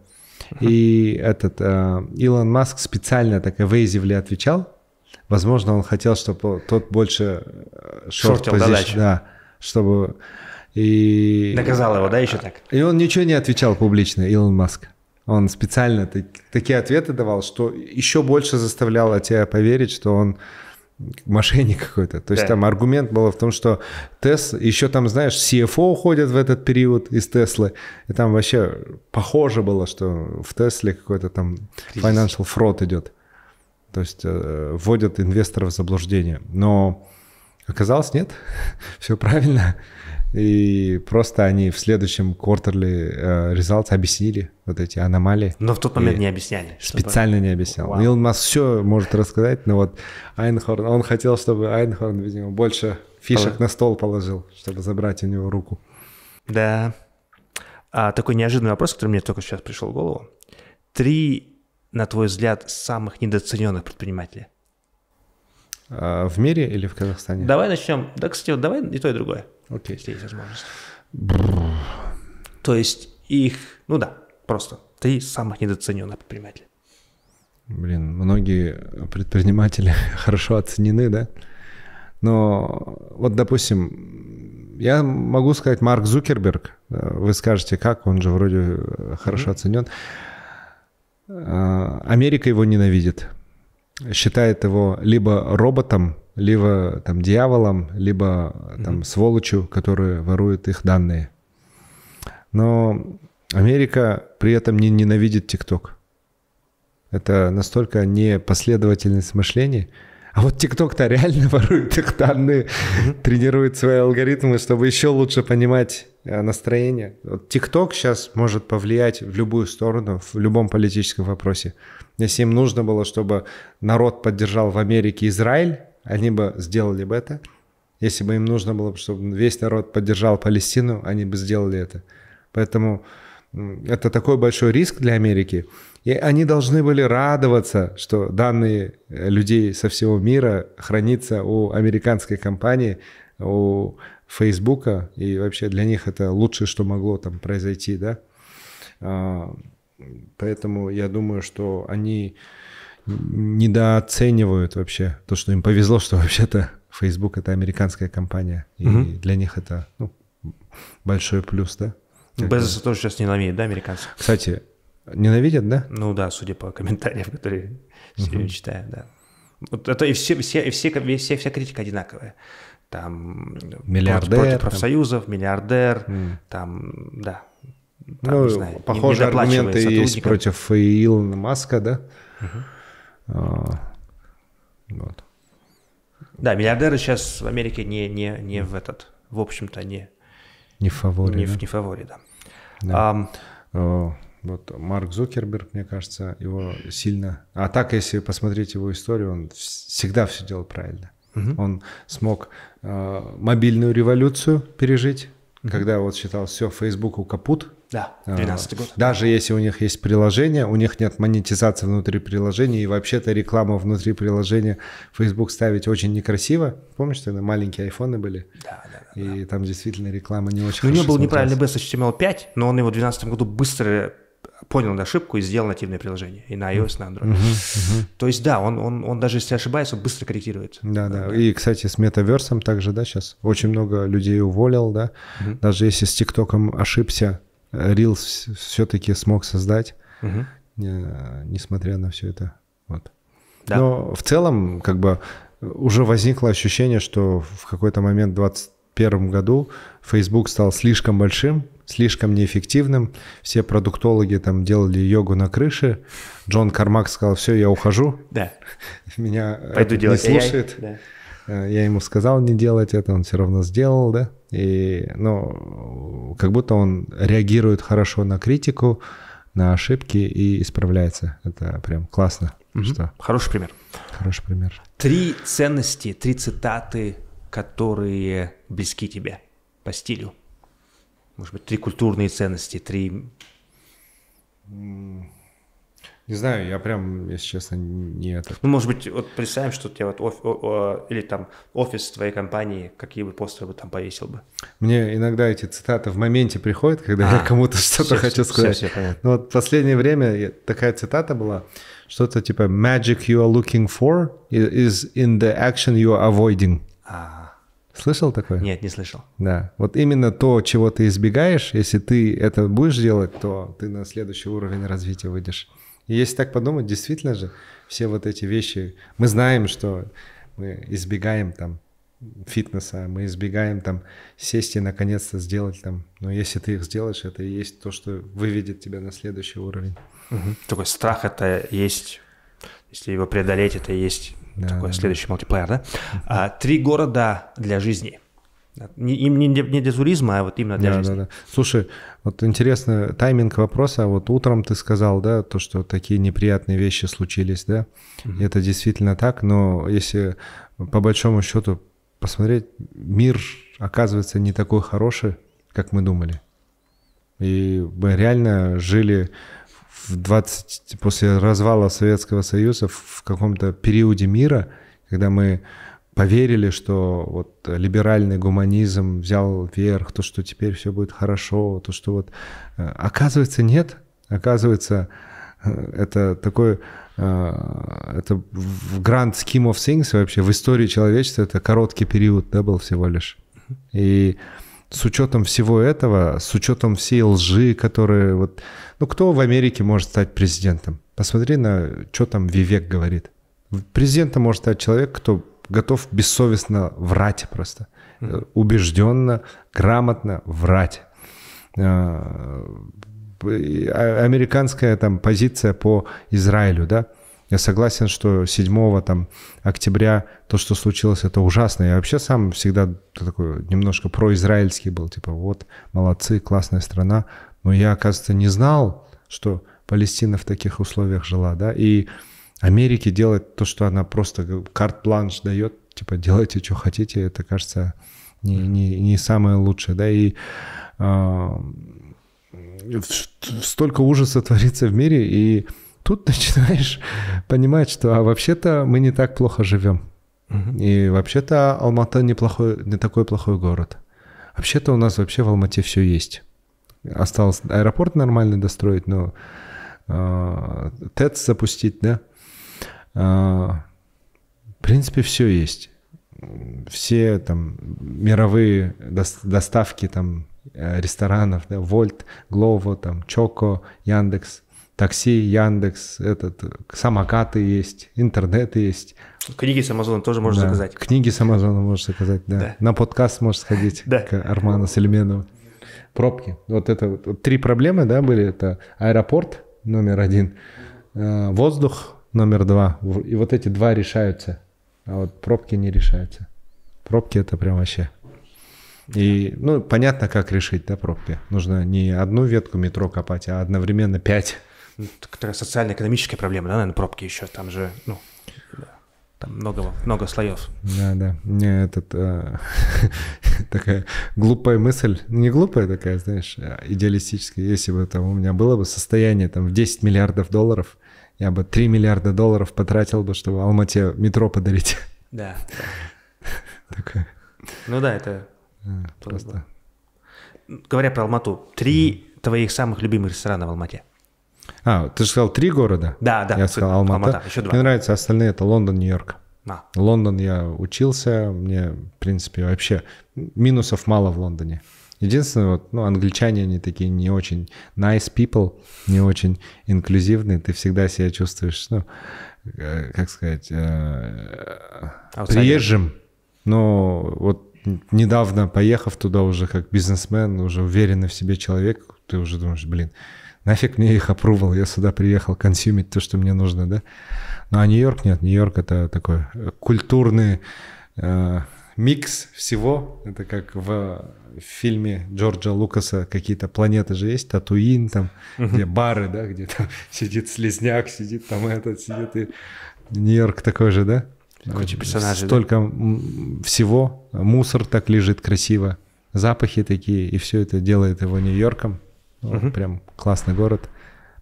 И этот Илон Маск специально так evasively отвечал. Возможно, он хотел, чтобы тот больше шорт э, Шортил, да, да чтобы... И... Доказал его, да, еще так? И он ничего не отвечал публично, Илон Маск. Он специально так, такие ответы давал, что еще больше заставляло тебя поверить, что он мошенник какой-то. То есть да. там аргумент был в том, что Тес, еще там, знаешь, CFO уходят в этот период из Теслы, и там вообще похоже было, что в Тесле какой-то там financial fraud идет. То есть э, вводят инвесторов в заблуждение. Но Оказалось, нет, все правильно. И просто они в следующем quarterly results э, объяснили вот эти аномалии. Но в тот момент не объясняли. Специально не объяснял. Вау. Илон Маск все может рассказать, но вот Айнхорн, он хотел, чтобы Айнхорн, видимо, больше фишек Пол... на стол положил, чтобы забрать у него руку. Да. А, такой неожиданный вопрос, который мне только сейчас пришел в голову. Три, на твой взгляд, самых недооцененных предпринимателя – в мире или в Казахстане? Давай начнем. Да, кстати, вот давай и то, и другое. Окей. Если есть возможность. То есть их, ну да, просто три самых недооцененных предпринимателя. Блин, многие предприниматели хорошо оценены, да? Но вот, допустим, я могу сказать Марк Зукерберг. Вы скажете, как он же вроде э, хорошо оценен. А, Америка его ненавидит считает его либо роботом, либо там дьяволом, либо там mm-hmm. сволочью, которая ворует их данные. Но Америка при этом не ненавидит ТикТок. Это настолько непоследовательность мышления. А вот ТикТок-то реально ворует их данные, mm-hmm. тренирует свои алгоритмы, чтобы еще лучше понимать э, настроение. Вот ТикТок сейчас может повлиять в любую сторону, в любом политическом вопросе. Если им нужно было, чтобы народ поддержал в Америке Израиль, они бы сделали бы это. Если бы им нужно было, чтобы весь народ поддержал Палестину, они бы сделали это. Поэтому это такой большой риск для Америки. И они должны были радоваться, что данные э, людей со всего мира хранятся у американской компании, у Фейсбука. И вообще для них это лучшее, что могло там произойти, да. А, Поэтому я думаю, что они недооценивают вообще то, что им повезло, что вообще-то Facebook это американская компания, и угу. для них это ну, большой плюс, да. Ну, Безос это... тоже сейчас ненавидят, да, американцев? Кстати, ненавидят, да? Ну да, судя по комментариям, которые угу. все время читаю, да. Вот это и все, все, и все, все, вся критика одинаковая. Там э, миллиардер, против, против профсоюзов, там... миллиардер, mm. там, да, там, ну, не знаю, похожие аргументы есть против Илона Маска, да? Угу. А, вот. Да, миллиардеры сейчас в Америке не, не, не в этот, в общем-то, не... Не фаворит. Не, да? не в фаворе, да. да. А, вот Марк Зукерберг, мне кажется, его сильно... А так, если посмотреть его историю, он всегда все делал правильно. Угу. Он смог э, мобильную революцию пережить, угу. когда вот считал, все, Facebook у капут, да, 12 а, год. Даже если у них есть приложение, у них нет монетизации внутри приложения, и вообще-то реклама внутри приложения Facebook ставить очень некрасиво. Помнишь, тогда маленькие айфоны были? Да, да, да. И да. там действительно реклама не очень Ну, у него был неправильный без HTML5, но он его в 2012 году быстро понял эту ошибку и сделал нативное приложение и на iOS, и на Android. Uh-huh, uh-huh. То есть, да, он, он, он даже если ошибается, он быстро корректирует. Да, да. И, кстати, с метаверсом также, да, сейчас очень много людей уволил, да. Uh-huh. Даже если с ТикТоком ошибся, Reels все-таки смог создать, угу. несмотря на все это. Вот. Да. Но в целом, как бы, уже возникло ощущение, что в какой-то момент в 2021 году Facebook стал слишком большим, слишком неэффективным. Все продуктологи там делали йогу на крыше. Джон Кармак сказал, все, я ухожу. Да. Меня Пойду делать не слушает. AI. Да. Э, я ему сказал не делать это, он все равно сделал, да, и, ну, как будто он реагирует хорошо на критику, на ошибки и исправляется. Это прям классно. Угу. Что? Хороший пример. Хороший пример. Три ценности, три цитаты, которые близки тебе по стилю. Может быть, три культурные ценности, три не знаю, я прям, если честно, не это. Ну, может быть, вот представим, что у тебя вот оф... или там офис твоей компании, какие бы постеры бы там повесил бы. Мне иногда эти цитаты в моменте приходят, когда а, я кому-то что-то хочу все, сказать. Все, все, понятно. Но вот в последнее время такая цитата была, что-то типа «magic you are looking for is in the action you are avoiding». А. Слышал такое? Нет, не слышал. Да. Вот именно то, чего ты избегаешь, если ты это будешь делать, то ты на следующий уровень развития выйдешь. И если так подумать, действительно же, все вот эти вещи, мы знаем, что мы избегаем там фитнеса, мы избегаем там сесть и наконец-то сделать там. Но если ты их сделаешь, это и есть то, что выведет тебя на следующий уровень. Угу. Такой страх это есть, если его преодолеть, это есть да, такой да, следующий да. мультиплеер, да? А, три города для жизни. Не, им не, не дезуризма, а вот именно для да, жизни. Да, да. Слушай, вот интересно, тайминг вопроса. Вот утром ты сказал, да, то, что такие неприятные вещи случились, да. Mm-hmm. Это действительно так, но если по большому счету посмотреть, мир оказывается не такой хороший, как мы думали. И мы реально жили в 20, после развала Советского Союза в каком-то периоде мира, когда мы поверили, что вот либеральный гуманизм взял верх, то, что теперь все будет хорошо, то, что вот... Э, оказывается, нет. Оказывается, э, это такой... Э, это в grand scheme of things вообще, в истории человечества это короткий период, да, был всего лишь. И с учетом всего этого, с учетом всей лжи, которые вот... Ну, кто в Америке может стать президентом? Посмотри на, что там Вивек говорит. Президентом может стать человек, кто готов бессовестно врать просто, mm-hmm. убежденно, грамотно врать. А, а, американская там позиция по Израилю, да, я согласен, что 7 там, октября то, что случилось, это ужасно. Я вообще сам всегда такой немножко произраильский был, типа вот, молодцы, классная страна. Но я, оказывается, не знал, что Палестина в таких условиях жила, да, и Америке делать то, что она просто карт-планш дает, типа делайте, что хотите, это кажется не, не, не самое лучшее, да, и э, столько ужаса творится в мире, и тут начинаешь понимать, что а вообще-то мы не так плохо живем. И вообще-то Алмата неплохой, не такой плохой город. Вообще-то у нас вообще в Алмате все есть. Осталось аэропорт нормально достроить, но э, ТЭЦ запустить, да? А, в принципе, все есть. Все там мировые доставки там э, ресторанов, да, Вольт, Глово, там, Чоко, Яндекс, такси, Яндекс, этот, самокаты есть, интернет есть. Книги с Амазона тоже можно да. заказать. Книги с Амазона можешь заказать, да. да. На подкаст можешь сходить да. к Арману Сельменову. Пробки. Вот это вот, три проблемы, да, были. Это аэропорт номер один, э, воздух номер два. И вот эти два решаются, а вот пробки не решаются. Пробки это прям вообще. И, ну, понятно, как решить, да, пробки. Нужно не одну ветку метро копать, а одновременно пять. Ну, это социально-экономическая проблема, да, наверное, пробки еще, там же, ну, там много, много слоев. Да, да. Мне этот, э, такая глупая мысль, не глупая такая, знаешь, а идеалистическая, если бы там у меня было бы состояние там в 10 миллиардов долларов, я бы 3 миллиарда долларов потратил бы, чтобы Алмате метро подарить. Да. Такое. Ну да, это а, просто... Говоря про Алмату, три твоих самых любимых ресторана в Алмате. А, ты же сказал три города? Да, да. Я сказал Алмата. Алмата. Еще два. Мне нравятся остальные, это Лондон, Нью-Йорк. А. Лондон я учился, мне, в принципе, вообще минусов мало в Лондоне. Единственное, вот, ну, англичане, они такие не очень nice people, не очень инклюзивные. Ты всегда себя чувствуешь, ну, э, как сказать, э, приезжим. Но вот недавно поехав туда уже как бизнесмен, уже уверенный в себе человек, ты уже думаешь, блин, нафиг мне их опрувал, я сюда приехал консюмить то, что мне нужно, да? Ну а Нью-Йорк нет, Нью-Йорк это такой культурный э, микс всего, это как в в фильме Джорджа Лукаса какие-то планеты же есть, Татуин там, uh-huh. где бары, да, где там сидит слезняк, сидит там этот, сидит и Нью-Йорк такой же, да? Куча э, персонажей. Столько да? всего, мусор так лежит красиво, запахи такие, и все это делает его Нью-Йорком. uh-huh. Прям классный город,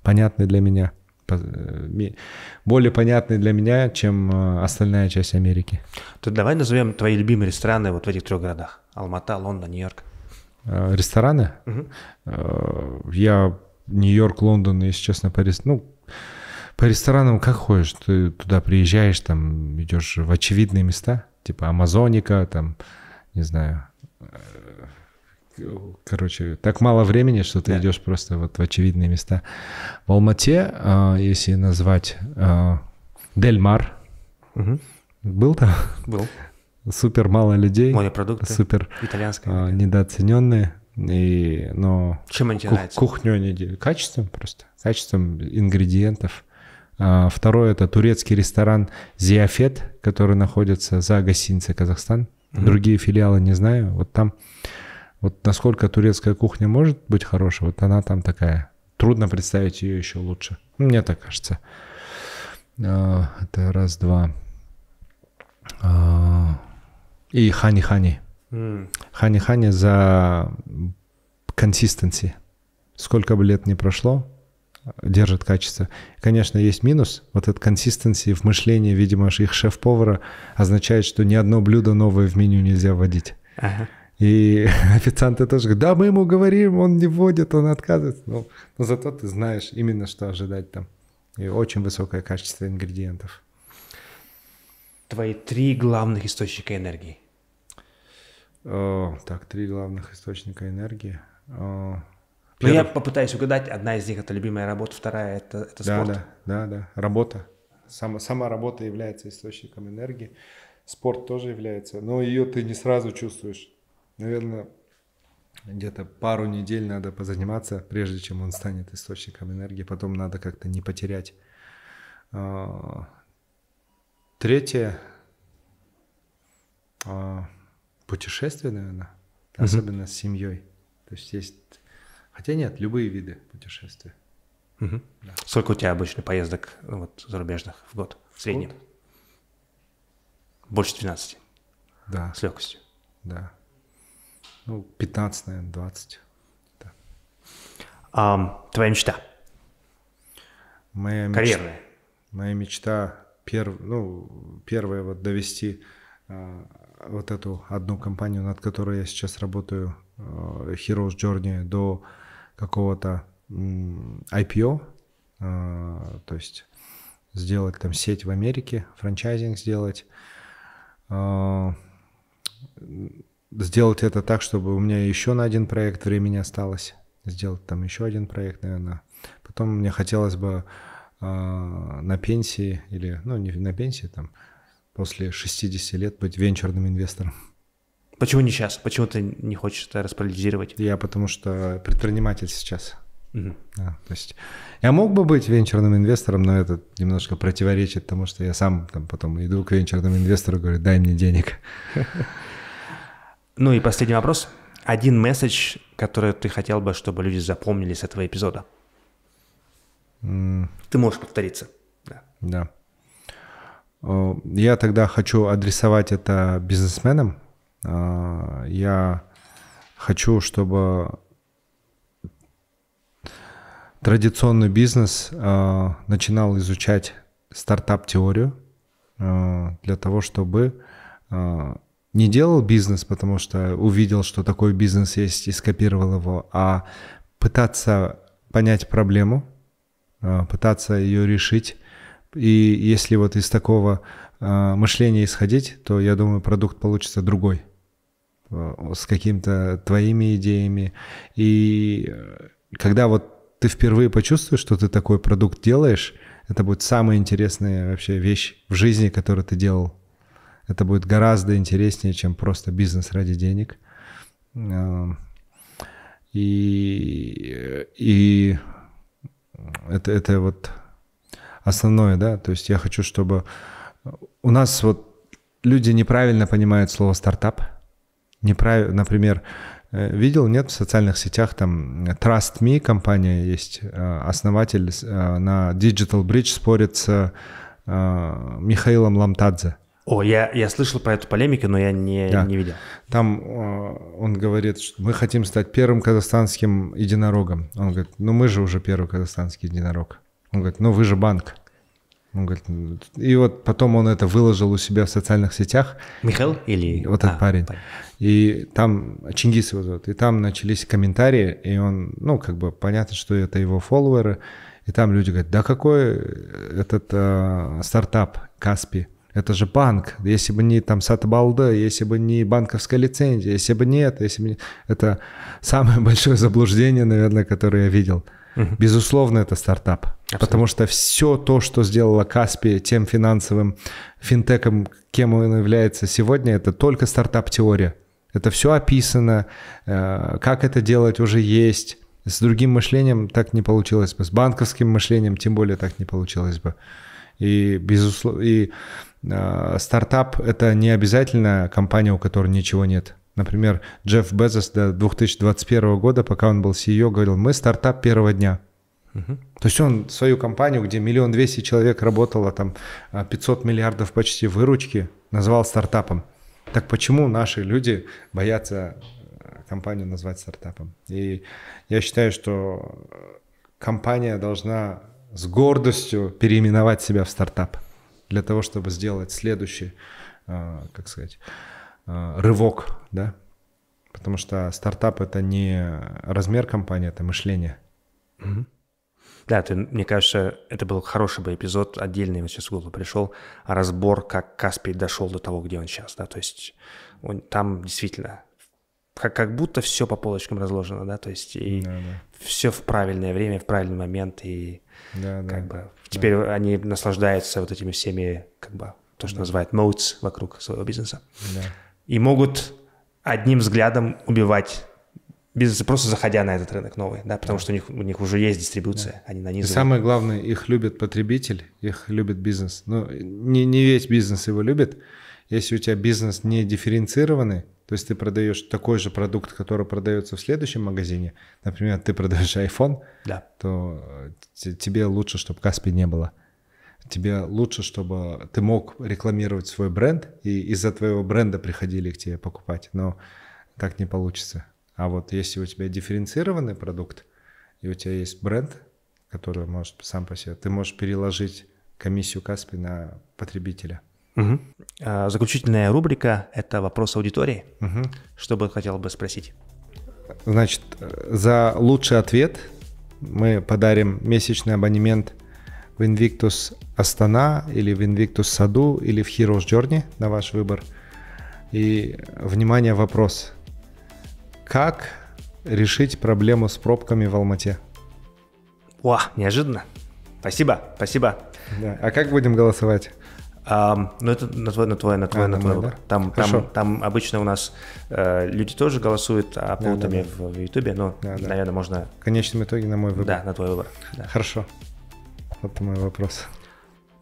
понятный для меня э, более понятный для меня, чем э, остальная часть Америки. То давай назовем твои любимые рестораны вот в этих трех городах. Алмата, Лондон, Нью-Йорк. Э, рестораны. Угу. Я Нью-Йорк, Лондон, если честно, Парис, ну, по ресторанам как ходишь? Ты туда приезжаешь, там идешь в очевидные места, типа Амазоника, там, не знаю, э, короче, так мало времени, что ты да. идешь просто вот в очевидные места. В Алмате, если назвать Дельмар, угу. был там? Был супер мало людей. Морепродукты. Супер. Итальянские. А, недооцененные. И, но Чем они ку- Кухню они Качеством просто. Качеством ингредиентов. А, второе — это турецкий ресторан «Зиафет», который находится за гостиницей Казахстан. Mm-hmm. Другие филиалы не знаю. Вот там, вот насколько турецкая кухня может быть хорошая вот она там такая. Трудно представить ее еще лучше. Мне так кажется. А, это раз, два. А, и хани-хани. Хани-хани за консистенции. Сколько бы лет не прошло, держит качество. Конечно, есть минус. Вот этот консистенции в мышлении, видимо, их шеф-повара означает, что ни одно блюдо новое в меню нельзя вводить. Ага. И официанты тоже говорят, да, мы ему говорим, он не вводит, он отказывается. Ну, но зато ты знаешь именно, что ожидать там. И очень высокое качество ингредиентов. Твои три главных источника энергии – о, так, три главных источника энергии. О, ну, первый... Но я попытаюсь угадать. Одна из них это любимая работа, вторая это, это да, спорт. Да, да, да. Работа. Сама, сама работа является источником энергии. Спорт тоже является. Но ее ты не сразу чувствуешь. Наверное, где-то пару недель надо позаниматься, прежде чем он станет источником энергии. Потом надо как-то не потерять. Третье путешествие, наверное, mm-hmm. особенно с семьей. То есть есть... Хотя нет, любые виды путешествия. Угу. Да. Сколько у тебя обычно поездок вот, зарубежных в год в среднем? Год? Больше 12? Да. С легкостью? Да. Ну, 15, наверное, 20. Да. А, твоя мечта? Моя Карьерная? Мечта, моя мечта, перв, ну, первое, вот довести а, вот эту одну компанию, над которой я сейчас работаю, э, Heroes Journey, до какого-то IPO, э, то есть сделать там сеть в Америке, франчайзинг сделать, э, сделать это так, чтобы у меня еще на один проект времени осталось, сделать там еще один проект, наверное. Потом мне хотелось бы на пенсии или, ну, не на пенсии, там, после 60 лет быть венчурным инвестором. Почему не сейчас? Почему ты не хочешь это распарализировать? Я потому что предприниматель сейчас. Угу. Да, то есть я мог бы быть венчурным инвестором, но это немножко противоречит тому, что я сам там, потом иду к венчурному инвестору и говорю, дай мне денег. Ну и последний вопрос. Один месседж, который ты хотел бы, чтобы люди запомнили с этого эпизода? Ты можешь повториться. Да. да. Э, я тогда хочу адресовать это бизнесменам. Э, я хочу, чтобы традиционный бизнес э, начинал изучать стартап-теорию для того, чтобы не делал бизнес, потому что увидел, что такой бизнес есть и скопировал его, а пытаться понять проблему, пытаться ее решить, и если вот из такого а, мышления исходить, то я думаю, продукт получится другой э, с какими-то твоими идеями. И э, когда вот ты впервые почувствуешь, что ты такой продукт делаешь, это будет самая интересная вообще вещь в жизни, которую ты делал. Это будет гораздо интереснее, чем просто бизнес ради денег. Э, и, и это, это вот основное, да, то есть я хочу, чтобы э, у нас вот люди неправильно понимают слово стартап, неправильно, например, э, видел, нет, в социальных сетях там э, Trust Me компания есть, основатель на Digital Bridge спорит с Михаилом Ламтадзе. О, я, я слышал про эту полемику, но я не, да. не видел. Там он говорит, что мы хотим стать первым казахстанским единорогом. Он говорит, ну мы же уже первый казахстанский единорог. Он говорит, ну вы же банк. Он говорит, и вот потом он это выложил у себя в социальных сетях. Михаил или... Вот этот а, парень. парень. И там, Чингис его зовут, и там начались комментарии, и он, ну, как бы понятно, что это его фолловеры, и там люди говорят, да какой этот э, стартап Каспи, это же банк, если бы не там Сатабалда, если бы не банковская лицензия, если бы нет, если бы не... Это самое большое заблуждение, наверное, которое я видел. Угу. Безусловно, это стартап. Абсолютно. Потому что все то, что сделала Каспи тем финансовым финтеком, кем он является сегодня, это только стартап-теория. Это все описано, э, как это делать уже есть. С другим мышлением так не получилось бы, с банковским мышлением тем более так не получилось бы. И, безусловно, и э, стартап — это не обязательно компания, у которой ничего нет. Например, Джефф Безос до 2021 года, пока он был CEO, говорил, мы стартап первого дня — Угу. То есть он свою компанию, где миллион двести человек работало, там 500 а, миллиардов почти выручки, назвал стартапом. Так почему наши люди боятся э, компанию назвать стартапом? И я считаю, что компания должна с гордостью переименовать себя в стартап для того, чтобы сделать следующий, э, как сказать, э, рывок, да? Потому что стартап это не размер компании, это мышление. Угу. Да, ты, мне кажется, это был хороший бы эпизод, отдельный вот сейчас в голову пришел, разбор, как Каспий дошел до того, где он сейчас, да, то есть он, там действительно как, как будто все по полочкам разложено, да, то есть и да, да. все в правильное время, в правильный момент, и да, да, как бы теперь да. они наслаждаются вот этими всеми, как бы, то, что да. называют modes вокруг своего бизнеса. Да. И могут одним взглядом убивать бизнесы, просто заходя на этот рынок новый, да, потому что у них, у них уже есть дистрибуция, да. они нанизывают. И самое главное, их любит потребитель, их любит бизнес. Но ну, не, не весь бизнес его любит. Если у тебя бизнес не дифференцированный, то есть ты продаешь такой же продукт, который продается в следующем магазине, например, ты продаешь iPhone, да. то э, тебе лучше, чтобы Каспи не было. Тебе лучше, чтобы ты мог рекламировать свой бренд, и из-за твоего бренда приходили к тебе покупать. Но так не получится. А вот если у тебя дифференцированный продукт, и у тебя есть бренд, который может сам по себе, ты можешь переложить комиссию Каспи на потребителя. Угу. А, заключительная рубрика – это вопрос аудитории. Угу. Что бы хотел бы спросить? Значит, за лучший ответ мы подарим месячный абонемент в Invictus Астана или в Invictus Саду или в Heroes Journey на ваш выбор. И, внимание, вопрос. Как решить проблему с пробками в Алмате? О, неожиданно. Спасибо, спасибо. Да. А как будем голосовать? Um, ну, это на твой, на твой, на твой, а, на твой выбор. Да? Там, там, там обычно у нас э, люди тоже голосуют а да, да, да. в Ютубе, но, да, да. можно... В конечном итоге на мой выбор. Да, на твой выбор. Да. Хорошо. Вот мой вопрос.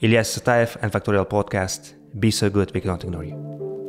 Илья Сатаев N Factorial Podcast. Be so good, we cannot ignore you.